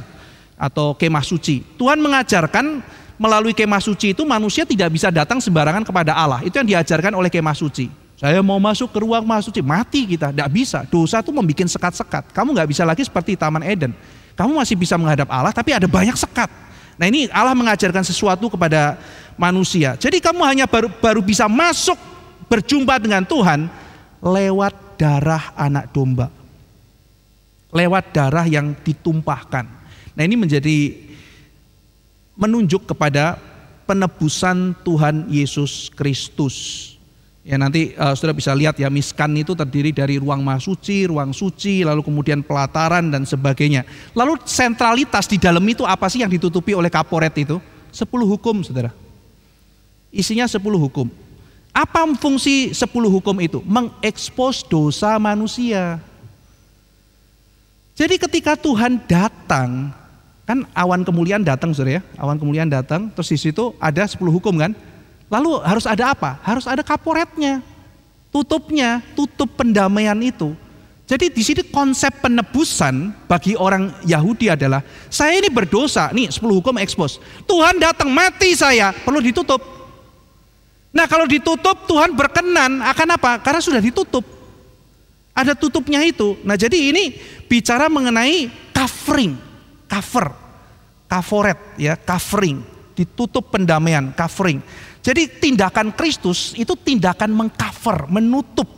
atau kemah suci. Tuhan mengajarkan melalui kemah suci itu manusia tidak bisa datang sembarangan kepada Allah. Itu yang diajarkan oleh kemah suci. Saya mau masuk ke ruang kemah suci, mati kita. Tidak bisa. Dosa itu membuat sekat-sekat. Kamu nggak bisa lagi seperti Taman Eden. Kamu masih bisa menghadap Allah, tapi ada banyak sekat. Nah ini Allah mengajarkan sesuatu kepada manusia. Jadi kamu hanya baru, baru bisa masuk berjumpa dengan Tuhan lewat darah anak domba. Lewat darah yang ditumpahkan. Nah ini menjadi menunjuk kepada penebusan Tuhan Yesus Kristus. Ya nanti uh, eh, sudah bisa lihat ya miskan itu terdiri dari ruang mahasuci, ruang suci, lalu kemudian pelataran dan sebagainya. Lalu sentralitas di dalam itu apa sih yang ditutupi oleh kaporet itu? Sepuluh hukum, Saudara. Isinya sepuluh hukum. Apa fungsi sepuluh hukum itu? Mengekspos dosa manusia. Jadi ketika Tuhan datang, Kan awan kemuliaan datang Saudara ya. Awan kemuliaan datang terus di situ ada 10 hukum kan. Lalu harus ada apa? Harus ada kaporetnya. Tutupnya, tutup pendamaian itu. Jadi di sini konsep penebusan bagi orang Yahudi adalah saya ini berdosa, nih 10 hukum ekspos. Tuhan datang mati saya, perlu ditutup. Nah, kalau ditutup Tuhan berkenan akan apa? Karena sudah ditutup. Ada tutupnya itu. Nah, jadi ini bicara mengenai covering cover, coveret, ya, covering, ditutup pendamaian, covering. Jadi tindakan Kristus itu tindakan mengcover, menutup.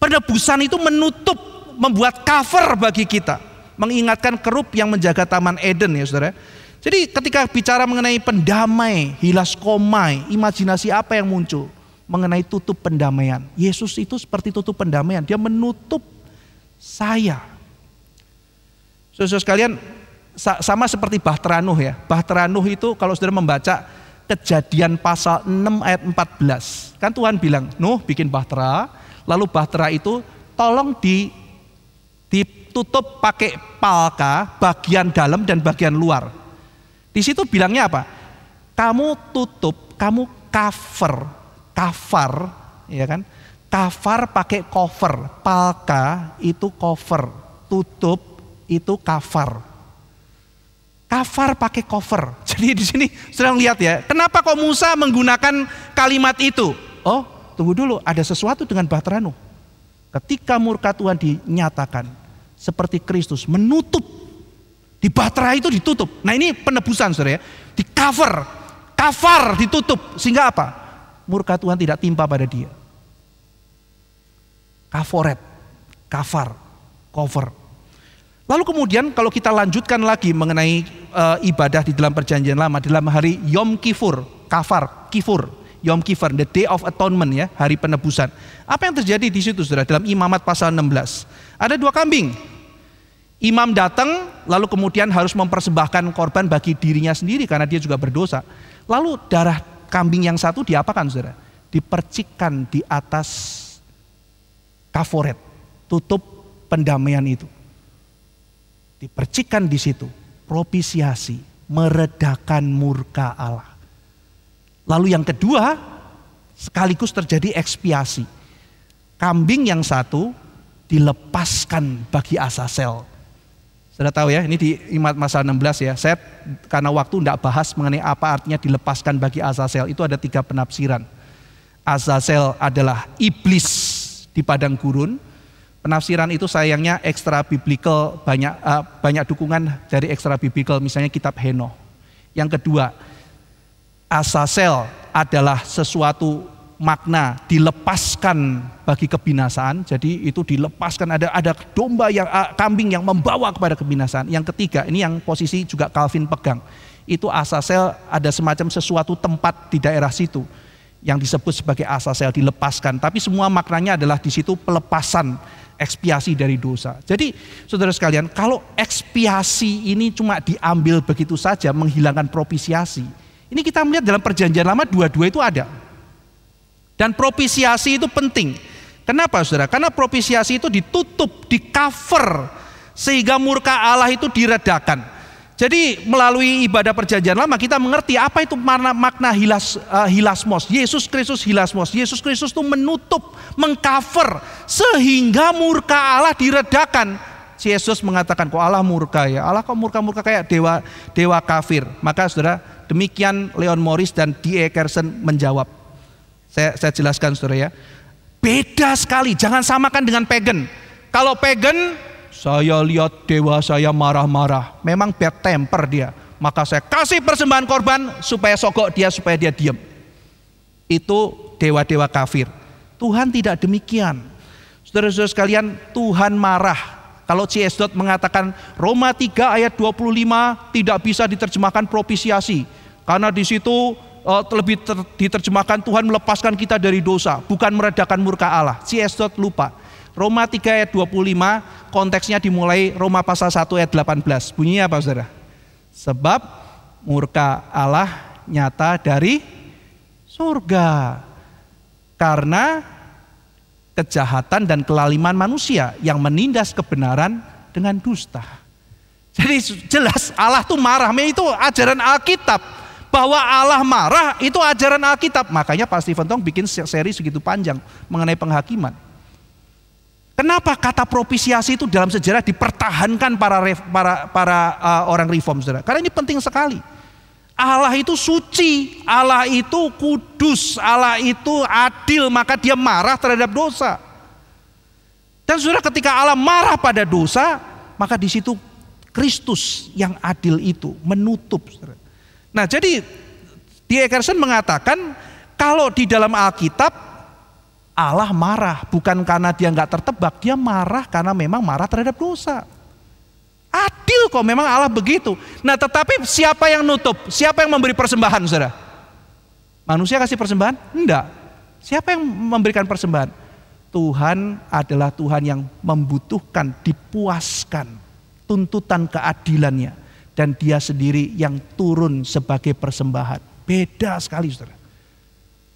Penebusan itu menutup, membuat cover bagi kita. Mengingatkan kerup yang menjaga taman Eden ya saudara. Jadi ketika bicara mengenai pendamai, hilas komai, imajinasi apa yang muncul? Mengenai tutup pendamaian. Yesus itu seperti tutup pendamaian, dia menutup saya. Saudara sekalian, sama seperti Bahtera Nuh ya. Bahtera Nuh itu kalau sudah membaca kejadian pasal 6 ayat 14. Kan Tuhan bilang, Nuh bikin Bahtera, lalu Bahtera itu tolong di ditutup pakai palka bagian dalam dan bagian luar. Di situ bilangnya apa? Kamu tutup, kamu cover, cover, ya kan? Cover pakai cover, palka itu cover, tutup itu cover. Kafar pakai cover. Jadi di sini sedang lihat ya, kenapa kok Musa menggunakan kalimat itu? Oh, tunggu dulu, ada sesuatu dengan Batranu. Ketika murka Tuhan dinyatakan seperti Kristus menutup di Bahtera itu ditutup. Nah ini penebusan saudara ya. Di cover, cover ditutup. Sehingga apa? Murka Tuhan tidak timpa pada dia. Kaforet, kafar, cover. Lalu kemudian kalau kita lanjutkan lagi mengenai e, ibadah di dalam perjanjian lama dalam hari Yom Kifur, kafar, kifur, Yom Kifur, the day of atonement ya, hari penebusan. Apa yang terjadi di situ Saudara dalam Imamat pasal 16? Ada dua kambing. Imam datang lalu kemudian harus mempersembahkan korban bagi dirinya sendiri karena dia juga berdosa. Lalu darah kambing yang satu diapakan Saudara? Dipercikkan di atas kaforet, tutup pendamaian itu dipercikan di situ propisiasi, meredakan murka Allah. Lalu yang kedua, sekaligus terjadi ekspiasi. Kambing yang satu dilepaskan bagi Asasel. Sudah tahu ya, ini di imat pasal 16 ya. Saya karena waktu tidak bahas mengenai apa artinya dilepaskan bagi Asasel. Itu ada tiga penafsiran. Azazel adalah iblis di padang gurun. Penafsiran itu sayangnya ekstra biblical banyak uh, banyak dukungan dari ekstra biblical misalnya kitab Heno. Yang kedua, Asasel adalah sesuatu makna dilepaskan bagi kebinasaan. Jadi itu dilepaskan ada ada domba yang uh, kambing yang membawa kepada kebinasaan. Yang ketiga, ini yang posisi juga Calvin pegang. Itu Asasel ada semacam sesuatu tempat di daerah situ yang disebut sebagai Asasel dilepaskan. Tapi semua maknanya adalah di situ pelepasan ekspiasi dari dosa. Jadi saudara sekalian, kalau ekspiasi ini cuma diambil begitu saja menghilangkan propisiasi. Ini kita melihat dalam perjanjian lama dua-dua itu ada. Dan propisiasi itu penting. Kenapa saudara? Karena propisiasi itu ditutup, di cover. Sehingga murka Allah itu diredakan. Jadi melalui ibadah perjanjian lama kita mengerti apa itu makna, makna hilas, uh, hilasmos. Yesus Kristus hilasmos. Yesus Kristus itu menutup, mengcover sehingga murka Allah diredakan. Yesus mengatakan kok Allah murka ya. Allah kok murka-murka kayak dewa dewa kafir. Maka Saudara, demikian Leon Morris dan D.A. E. Carson menjawab. Saya saya jelaskan Saudara ya. Beda sekali, jangan samakan dengan pagan. Kalau pagan saya lihat dewa saya marah-marah. Memang bad temper dia. Maka saya kasih persembahan korban supaya sogok dia, supaya dia diam. Itu dewa-dewa kafir. Tuhan tidak demikian. Saudara-saudara sekalian, Tuhan marah. Kalau C.S. Dot mengatakan Roma 3 ayat 25 tidak bisa diterjemahkan propisiasi. Karena di situ terlebih lebih diterjemahkan Tuhan melepaskan kita dari dosa, bukan meredakan murka Allah. C.S. Dot lupa Roma 3 ayat 25, konteksnya dimulai Roma pasal 1 ayat 18. Bunyinya apa saudara? Sebab murka Allah nyata dari surga. Karena kejahatan dan kelaliman manusia yang menindas kebenaran dengan dusta. Jadi jelas Allah tuh marah, itu ajaran Alkitab. Bahwa Allah marah itu ajaran Alkitab. Makanya Pak Stephen Tong bikin seri segitu panjang mengenai penghakiman. Kenapa kata propisiasi itu dalam sejarah dipertahankan para para para uh, orang reform Saudara? Karena ini penting sekali. Allah itu suci, Allah itu kudus, Allah itu adil, maka dia marah terhadap dosa. Dan Saudara ketika Allah marah pada dosa, maka di situ Kristus yang adil itu menutup. Saudara. Nah, jadi D. Eckerson mengatakan kalau di dalam Alkitab Allah marah bukan karena dia nggak tertebak, dia marah karena memang marah terhadap dosa. Adil kok memang Allah begitu. Nah tetapi siapa yang nutup? Siapa yang memberi persembahan saudara? Manusia kasih persembahan? Enggak. Siapa yang memberikan persembahan? Tuhan adalah Tuhan yang membutuhkan, dipuaskan tuntutan keadilannya. Dan dia sendiri yang turun sebagai persembahan. Beda sekali saudara.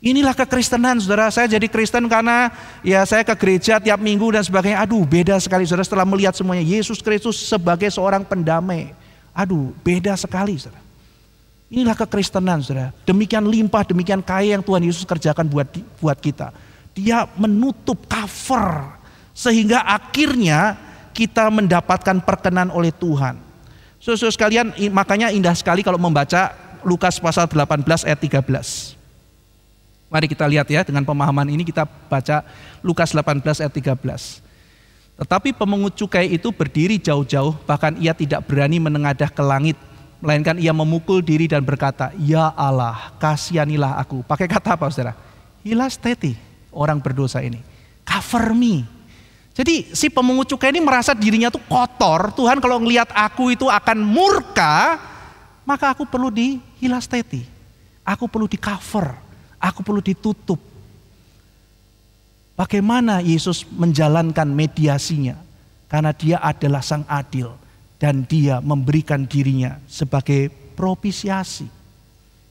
Inilah kekristenan saudara, saya jadi Kristen karena ya saya ke gereja tiap minggu dan sebagainya. Aduh beda sekali saudara setelah melihat semuanya. Yesus Kristus sebagai seorang pendamai. Aduh beda sekali saudara. Inilah kekristenan saudara. Demikian limpah, demikian kaya yang Tuhan Yesus kerjakan buat, buat kita. Dia menutup cover sehingga akhirnya kita mendapatkan perkenan oleh Tuhan. Saudara sekalian makanya indah sekali kalau membaca Lukas pasal 18 ayat 13. Mari kita lihat ya dengan pemahaman ini kita baca Lukas 18 ayat 13. Tetapi pemungut cukai itu berdiri jauh-jauh, bahkan ia tidak berani menengadah ke langit, melainkan ia memukul diri dan berkata, "Ya Allah, kasihanilah aku." Pakai kata apa, Saudara? Hilasteti, orang berdosa ini. Cover me. Jadi si pemungut cukai ini merasa dirinya tuh kotor. Tuhan kalau ngelihat aku itu akan murka, maka aku perlu dihilasteti. Aku perlu di cover. Aku perlu ditutup. Bagaimana Yesus menjalankan mediasinya? Karena dia adalah sang adil dan dia memberikan dirinya sebagai propisiasi.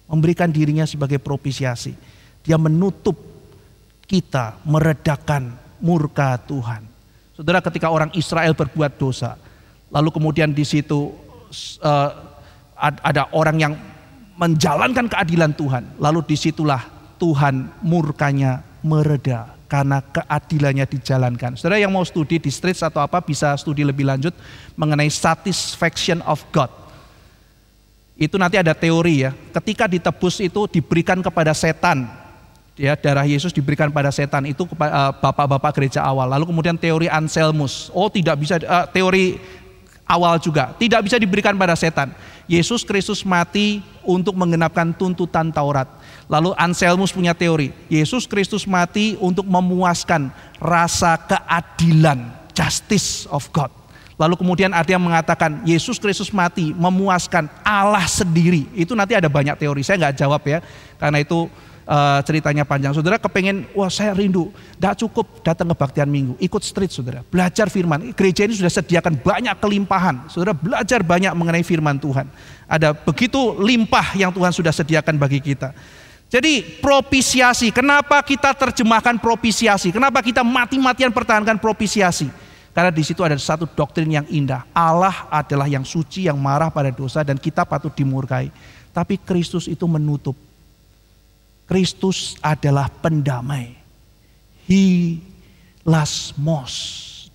Memberikan dirinya sebagai propisiasi. Dia menutup kita meredakan murka Tuhan. Saudara ketika orang Israel berbuat dosa, lalu kemudian di situ uh, ada orang yang menjalankan keadilan Tuhan, lalu disitulah Tuhan murkanya mereda karena keadilannya dijalankan. Saudara yang mau studi di street atau apa bisa studi lebih lanjut mengenai satisfaction of God. Itu nanti ada teori ya. Ketika ditebus itu diberikan kepada setan. Ya, darah Yesus diberikan pada setan itu eh, bapak-bapak gereja awal. Lalu kemudian teori Anselmus. Oh, tidak bisa uh, teori awal juga. Tidak bisa diberikan pada setan. Yesus Kristus mati untuk menggenapkan tuntutan Taurat Lalu Anselmus punya teori, Yesus Kristus mati untuk memuaskan rasa keadilan, justice of God. Lalu kemudian ada yang mengatakan Yesus Kristus mati memuaskan Allah sendiri. Itu nanti ada banyak teori, saya nggak jawab ya. Karena itu uh, ceritanya panjang. Saudara kepengen, wah saya rindu, gak cukup datang ke baktian minggu, ikut street saudara, belajar firman. Gereja ini sudah sediakan banyak kelimpahan, saudara belajar banyak mengenai firman Tuhan. Ada begitu limpah yang Tuhan sudah sediakan bagi kita. Jadi propisiasi, kenapa kita terjemahkan propisiasi? Kenapa kita mati-matian pertahankan propisiasi? Karena di situ ada satu doktrin yang indah. Allah adalah yang suci, yang marah pada dosa dan kita patut dimurkai. Tapi Kristus itu menutup. Kristus adalah pendamai. He lasmos.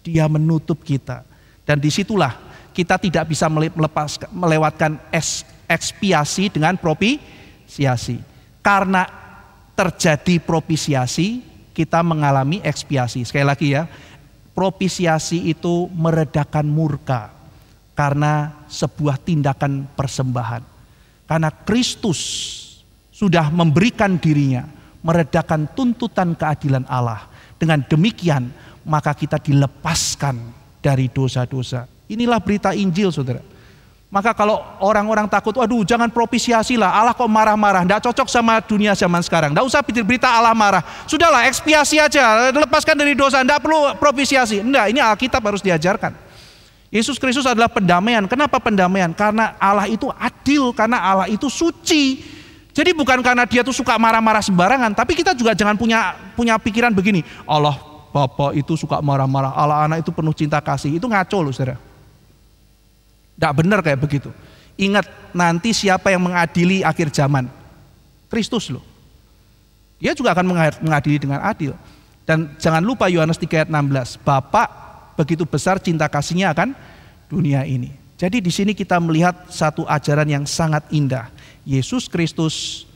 Dia menutup kita. Dan disitulah kita tidak bisa melepas, melewatkan es, ekspiasi dengan propisiasi karena terjadi propisiasi, kita mengalami ekspiasi. Sekali lagi ya, propisiasi itu meredakan murka karena sebuah tindakan persembahan. Karena Kristus sudah memberikan dirinya meredakan tuntutan keadilan Allah. Dengan demikian maka kita dilepaskan dari dosa-dosa. Inilah berita Injil saudara maka kalau orang-orang takut, waduh jangan propisiasi lah, Allah kok marah-marah, tidak -marah. cocok sama dunia zaman sekarang. Tidak usah berita Allah marah, sudahlah ekspiasi aja, lepaskan dari dosa, tidak perlu propisiasi. Enggak, ini Alkitab harus diajarkan. Yesus Kristus adalah pendamaian. Kenapa pendamaian? Karena Allah itu adil, karena Allah itu suci. Jadi bukan karena dia tuh suka marah-marah sembarangan, tapi kita juga jangan punya punya pikiran begini, Allah Bapak itu suka marah-marah, Allah anak itu penuh cinta kasih. Itu ngaco loh saudara. Tidak benar kayak begitu. Ingat nanti siapa yang mengadili akhir zaman. Kristus loh. Dia juga akan mengadili dengan adil. Dan jangan lupa Yohanes 3 ayat 16. Bapak begitu besar cinta kasihnya akan dunia ini. Jadi di sini kita melihat satu ajaran yang sangat indah. Yesus Kristus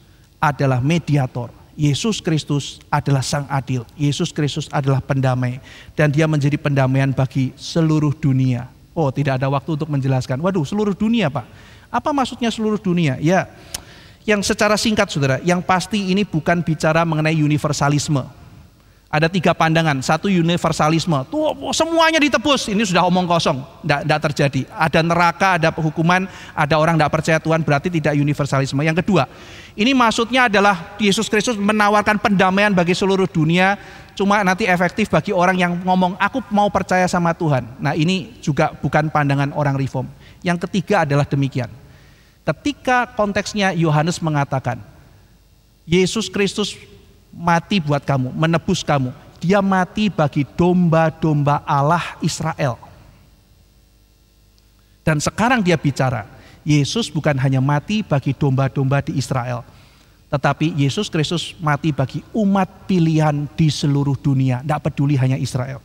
adalah mediator. Yesus Kristus adalah sang adil. Yesus Kristus adalah pendamai. Dan dia menjadi pendamaian bagi seluruh dunia. Oh, tidak ada waktu untuk menjelaskan. Waduh, seluruh dunia, Pak. Apa maksudnya seluruh dunia? Ya, yang secara singkat, saudara, yang pasti ini bukan bicara mengenai universalisme. Ada tiga pandangan. Satu universalisme, tuh semuanya ditebus. Ini sudah omong kosong, tidak terjadi. Ada neraka, ada hukuman, ada orang tidak percaya Tuhan, berarti tidak universalisme. Yang kedua, ini maksudnya adalah Yesus Kristus menawarkan pendamaian bagi seluruh dunia cuma nanti efektif bagi orang yang ngomong aku mau percaya sama Tuhan. Nah, ini juga bukan pandangan orang reform. Yang ketiga adalah demikian. Ketika konteksnya Yohanes mengatakan Yesus Kristus mati buat kamu, menebus kamu. Dia mati bagi domba-domba Allah Israel. Dan sekarang dia bicara, Yesus bukan hanya mati bagi domba-domba di Israel, tetapi Yesus Kristus mati bagi umat pilihan di seluruh dunia, tidak peduli hanya Israel.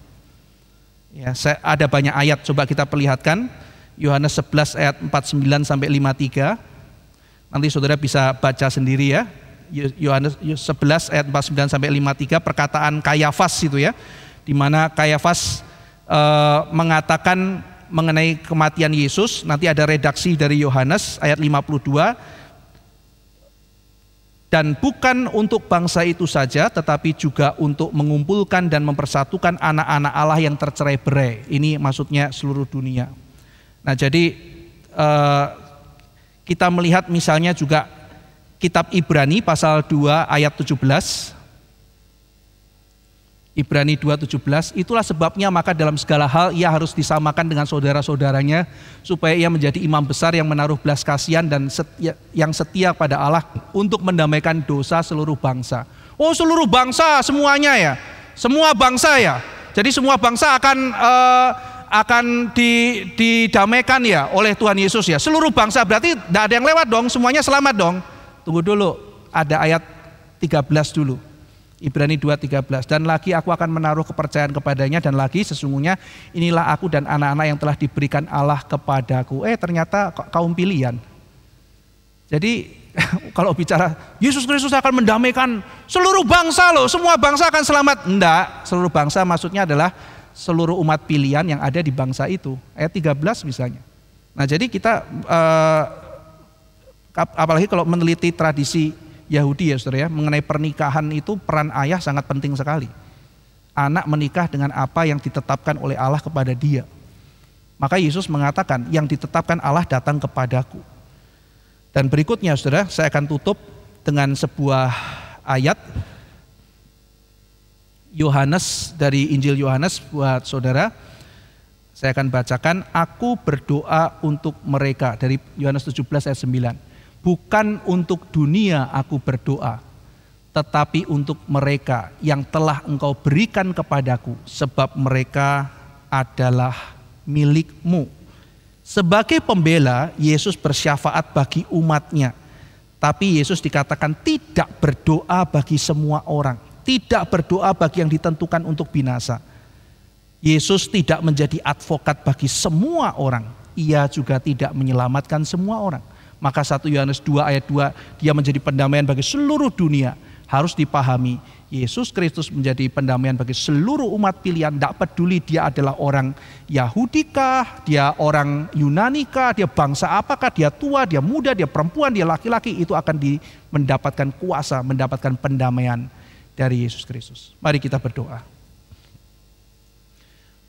Ya, saya, ada banyak ayat, coba kita perlihatkan. Yohanes 11 ayat 49 sampai 53. Nanti saudara bisa baca sendiri ya. Yohanes 11 ayat 49 sampai 53 perkataan Kayafas itu ya. Di mana Kayafas e, eh, mengatakan mengenai kematian Yesus, nanti ada redaksi dari Yohanes ayat 52 dan bukan untuk bangsa itu saja, tetapi juga untuk mengumpulkan dan mempersatukan anak-anak Allah yang tercerai berai. Ini maksudnya seluruh dunia. Nah, jadi eh, kita melihat misalnya juga kitab Ibrani pasal 2 ayat 17 Ibrani 2:17, itulah sebabnya maka dalam segala hal ia harus disamakan dengan saudara-saudaranya supaya ia menjadi imam besar yang menaruh belas kasihan dan setia, yang setia pada Allah untuk mendamaikan dosa seluruh bangsa. Oh, seluruh bangsa semuanya ya. Semua bangsa ya. Jadi semua bangsa akan uh, akan didamaikan ya oleh Tuhan Yesus ya. Seluruh bangsa berarti tidak ada yang lewat dong, semuanya selamat dong. Tunggu dulu, ada ayat 13 dulu. Ibrani 2:13 dan lagi aku akan menaruh kepercayaan kepadanya dan lagi sesungguhnya inilah aku dan anak-anak yang telah diberikan Allah kepadaku. Eh ternyata kaum pilihan. Jadi kalau bicara Yesus Kristus akan mendamaikan seluruh bangsa loh, semua bangsa akan selamat. Enggak, seluruh bangsa maksudnya adalah seluruh umat pilihan yang ada di bangsa itu. Ayat 13 misalnya. Nah, jadi kita eh, apalagi kalau meneliti tradisi Yahudi ya saudara ya, mengenai pernikahan itu peran ayah sangat penting sekali. Anak menikah dengan apa yang ditetapkan oleh Allah kepada dia. Maka Yesus mengatakan, yang ditetapkan Allah datang kepadaku. Dan berikutnya saudara, saya akan tutup dengan sebuah ayat Yohanes dari Injil Yohanes buat saudara. Saya akan bacakan, aku berdoa untuk mereka dari Yohanes 17 ayat 9. Bukan untuk dunia aku berdoa, tetapi untuk mereka yang telah engkau berikan kepadaku, sebab mereka adalah milikmu. Sebagai pembela, Yesus bersyafaat bagi umatnya. Tapi Yesus dikatakan tidak berdoa bagi semua orang. Tidak berdoa bagi yang ditentukan untuk binasa. Yesus tidak menjadi advokat bagi semua orang. Ia juga tidak menyelamatkan semua orang maka 1 Yohanes 2 ayat 2 dia menjadi pendamaian bagi seluruh dunia. Harus dipahami Yesus Kristus menjadi pendamaian bagi seluruh umat pilihan. Tidak peduli dia adalah orang Yahudika dia orang Yunanika dia bangsa apakah, dia tua, dia muda, dia perempuan, dia laki-laki. Itu akan di, mendapatkan kuasa, mendapatkan pendamaian dari Yesus Kristus. Mari kita berdoa.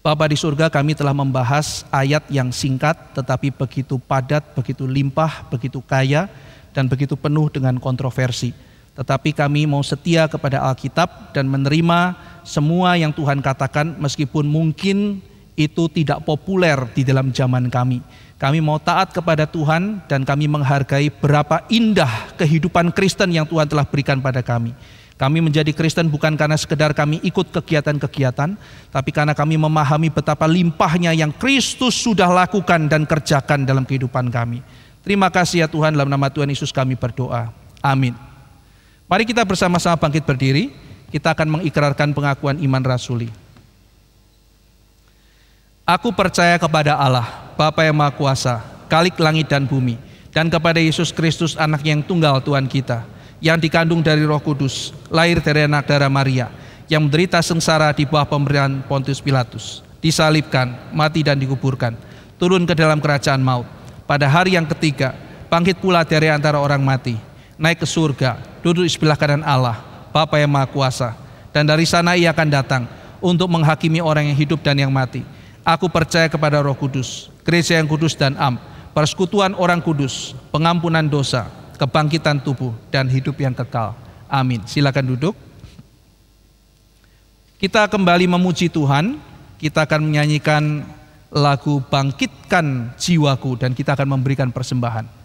Bapa di surga kami telah membahas ayat yang singkat tetapi begitu padat, begitu limpah, begitu kaya dan begitu penuh dengan kontroversi. Tetapi kami mau setia kepada Alkitab dan menerima semua yang Tuhan katakan meskipun mungkin itu tidak populer di dalam zaman kami. Kami mau taat kepada Tuhan dan kami menghargai berapa indah kehidupan Kristen yang Tuhan telah berikan pada kami. Kami menjadi Kristen bukan karena sekedar kami ikut kegiatan-kegiatan, tapi karena kami memahami betapa limpahnya yang Kristus sudah lakukan dan kerjakan dalam kehidupan kami. Terima kasih ya Tuhan, dalam nama Tuhan Yesus kami berdoa. Amin. Mari kita bersama-sama bangkit berdiri, kita akan mengikrarkan pengakuan iman rasuli. Aku percaya kepada Allah, Bapa yang Maha Kuasa, Kalik langit dan bumi, dan kepada Yesus Kristus anak yang tunggal Tuhan kita, yang dikandung dari Roh Kudus, lahir dari anak darah Maria, yang menderita sengsara di bawah pemberian Pontius Pilatus, disalibkan, mati dan dikuburkan, turun ke dalam kerajaan maut. Pada hari yang ketiga, bangkit pula dari antara orang mati, naik ke surga, duduk di sebelah kanan Allah, Bapa yang Maha Kuasa, dan dari sana ia akan datang untuk menghakimi orang yang hidup dan yang mati. Aku percaya kepada Roh Kudus, gereja yang kudus dan am, persekutuan orang kudus, pengampunan dosa, kebangkitan tubuh dan hidup yang kekal. Amin. Silakan duduk. Kita kembali memuji Tuhan. Kita akan menyanyikan lagu Bangkitkan Jiwaku dan kita akan memberikan persembahan.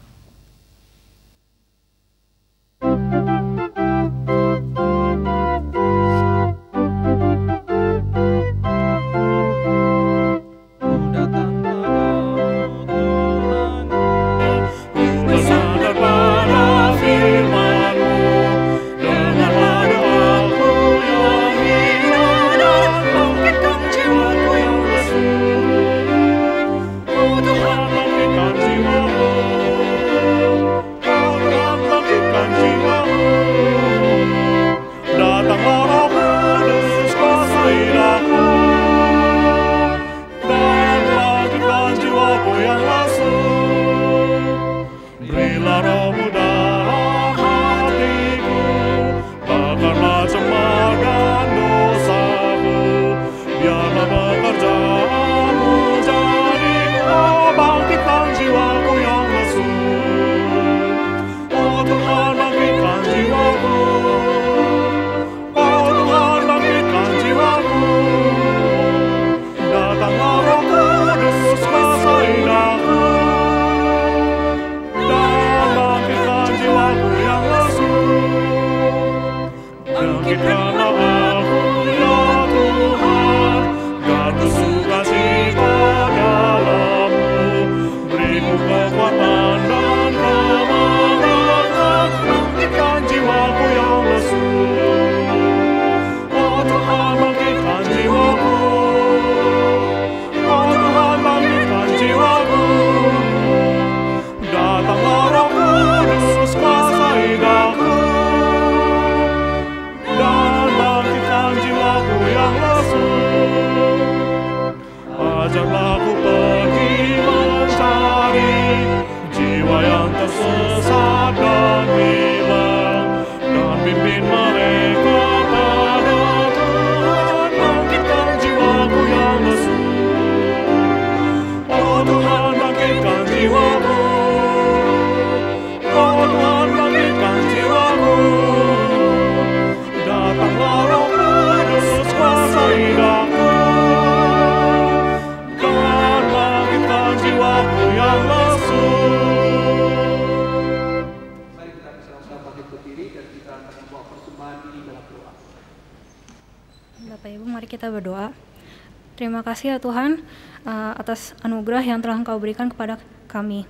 kasih ya Tuhan uh, atas anugerah yang telah Engkau berikan kepada kami.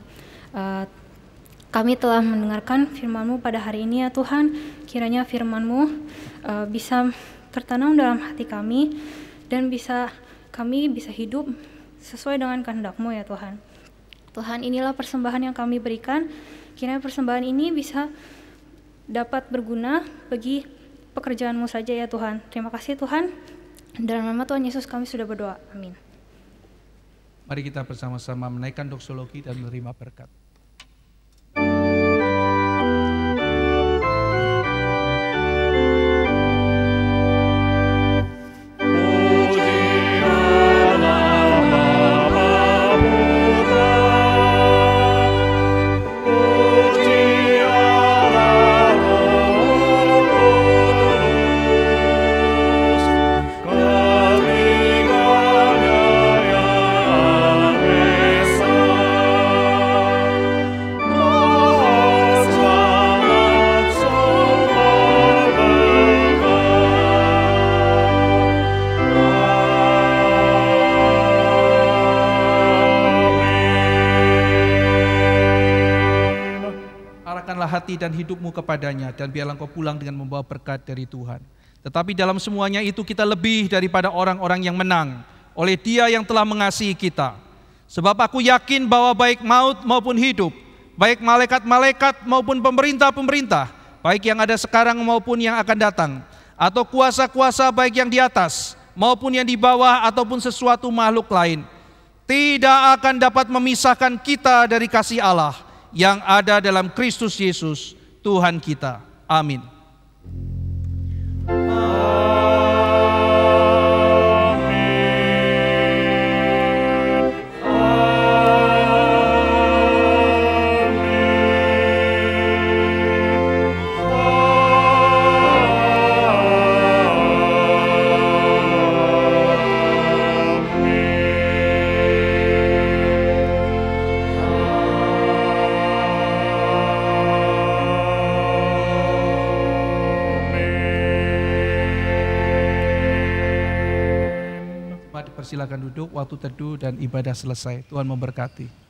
Uh, kami telah mendengarkan firman-Mu pada hari ini ya Tuhan. Kiranya firman-Mu uh, bisa tertanam dalam hati kami dan bisa kami bisa hidup sesuai dengan kehendak-Mu ya Tuhan. Tuhan inilah persembahan yang kami berikan. Kiranya persembahan ini bisa dapat berguna bagi pekerjaan-Mu saja ya Tuhan. Terima kasih Tuhan. Dalam nama Tuhan Yesus kami sudah berdoa. Amin. Mari kita bersama-sama menaikkan doksologi dan menerima berkat. hati dan hidupmu kepadanya dan biarlah engkau pulang dengan membawa berkat dari Tuhan. Tetapi dalam semuanya itu kita lebih daripada orang-orang yang menang oleh Dia yang telah mengasihi kita. Sebab aku yakin bahwa baik maut maupun hidup, baik malaikat-malaikat maupun pemerintah-pemerintah, baik yang ada sekarang maupun yang akan datang, atau kuasa-kuasa baik yang di atas maupun yang di bawah ataupun sesuatu makhluk lain, tidak akan dapat memisahkan kita dari kasih Allah yang ada dalam Kristus Yesus, Tuhan kita. Amin. silakan duduk waktu teduh dan ibadah selesai. Tuhan memberkati.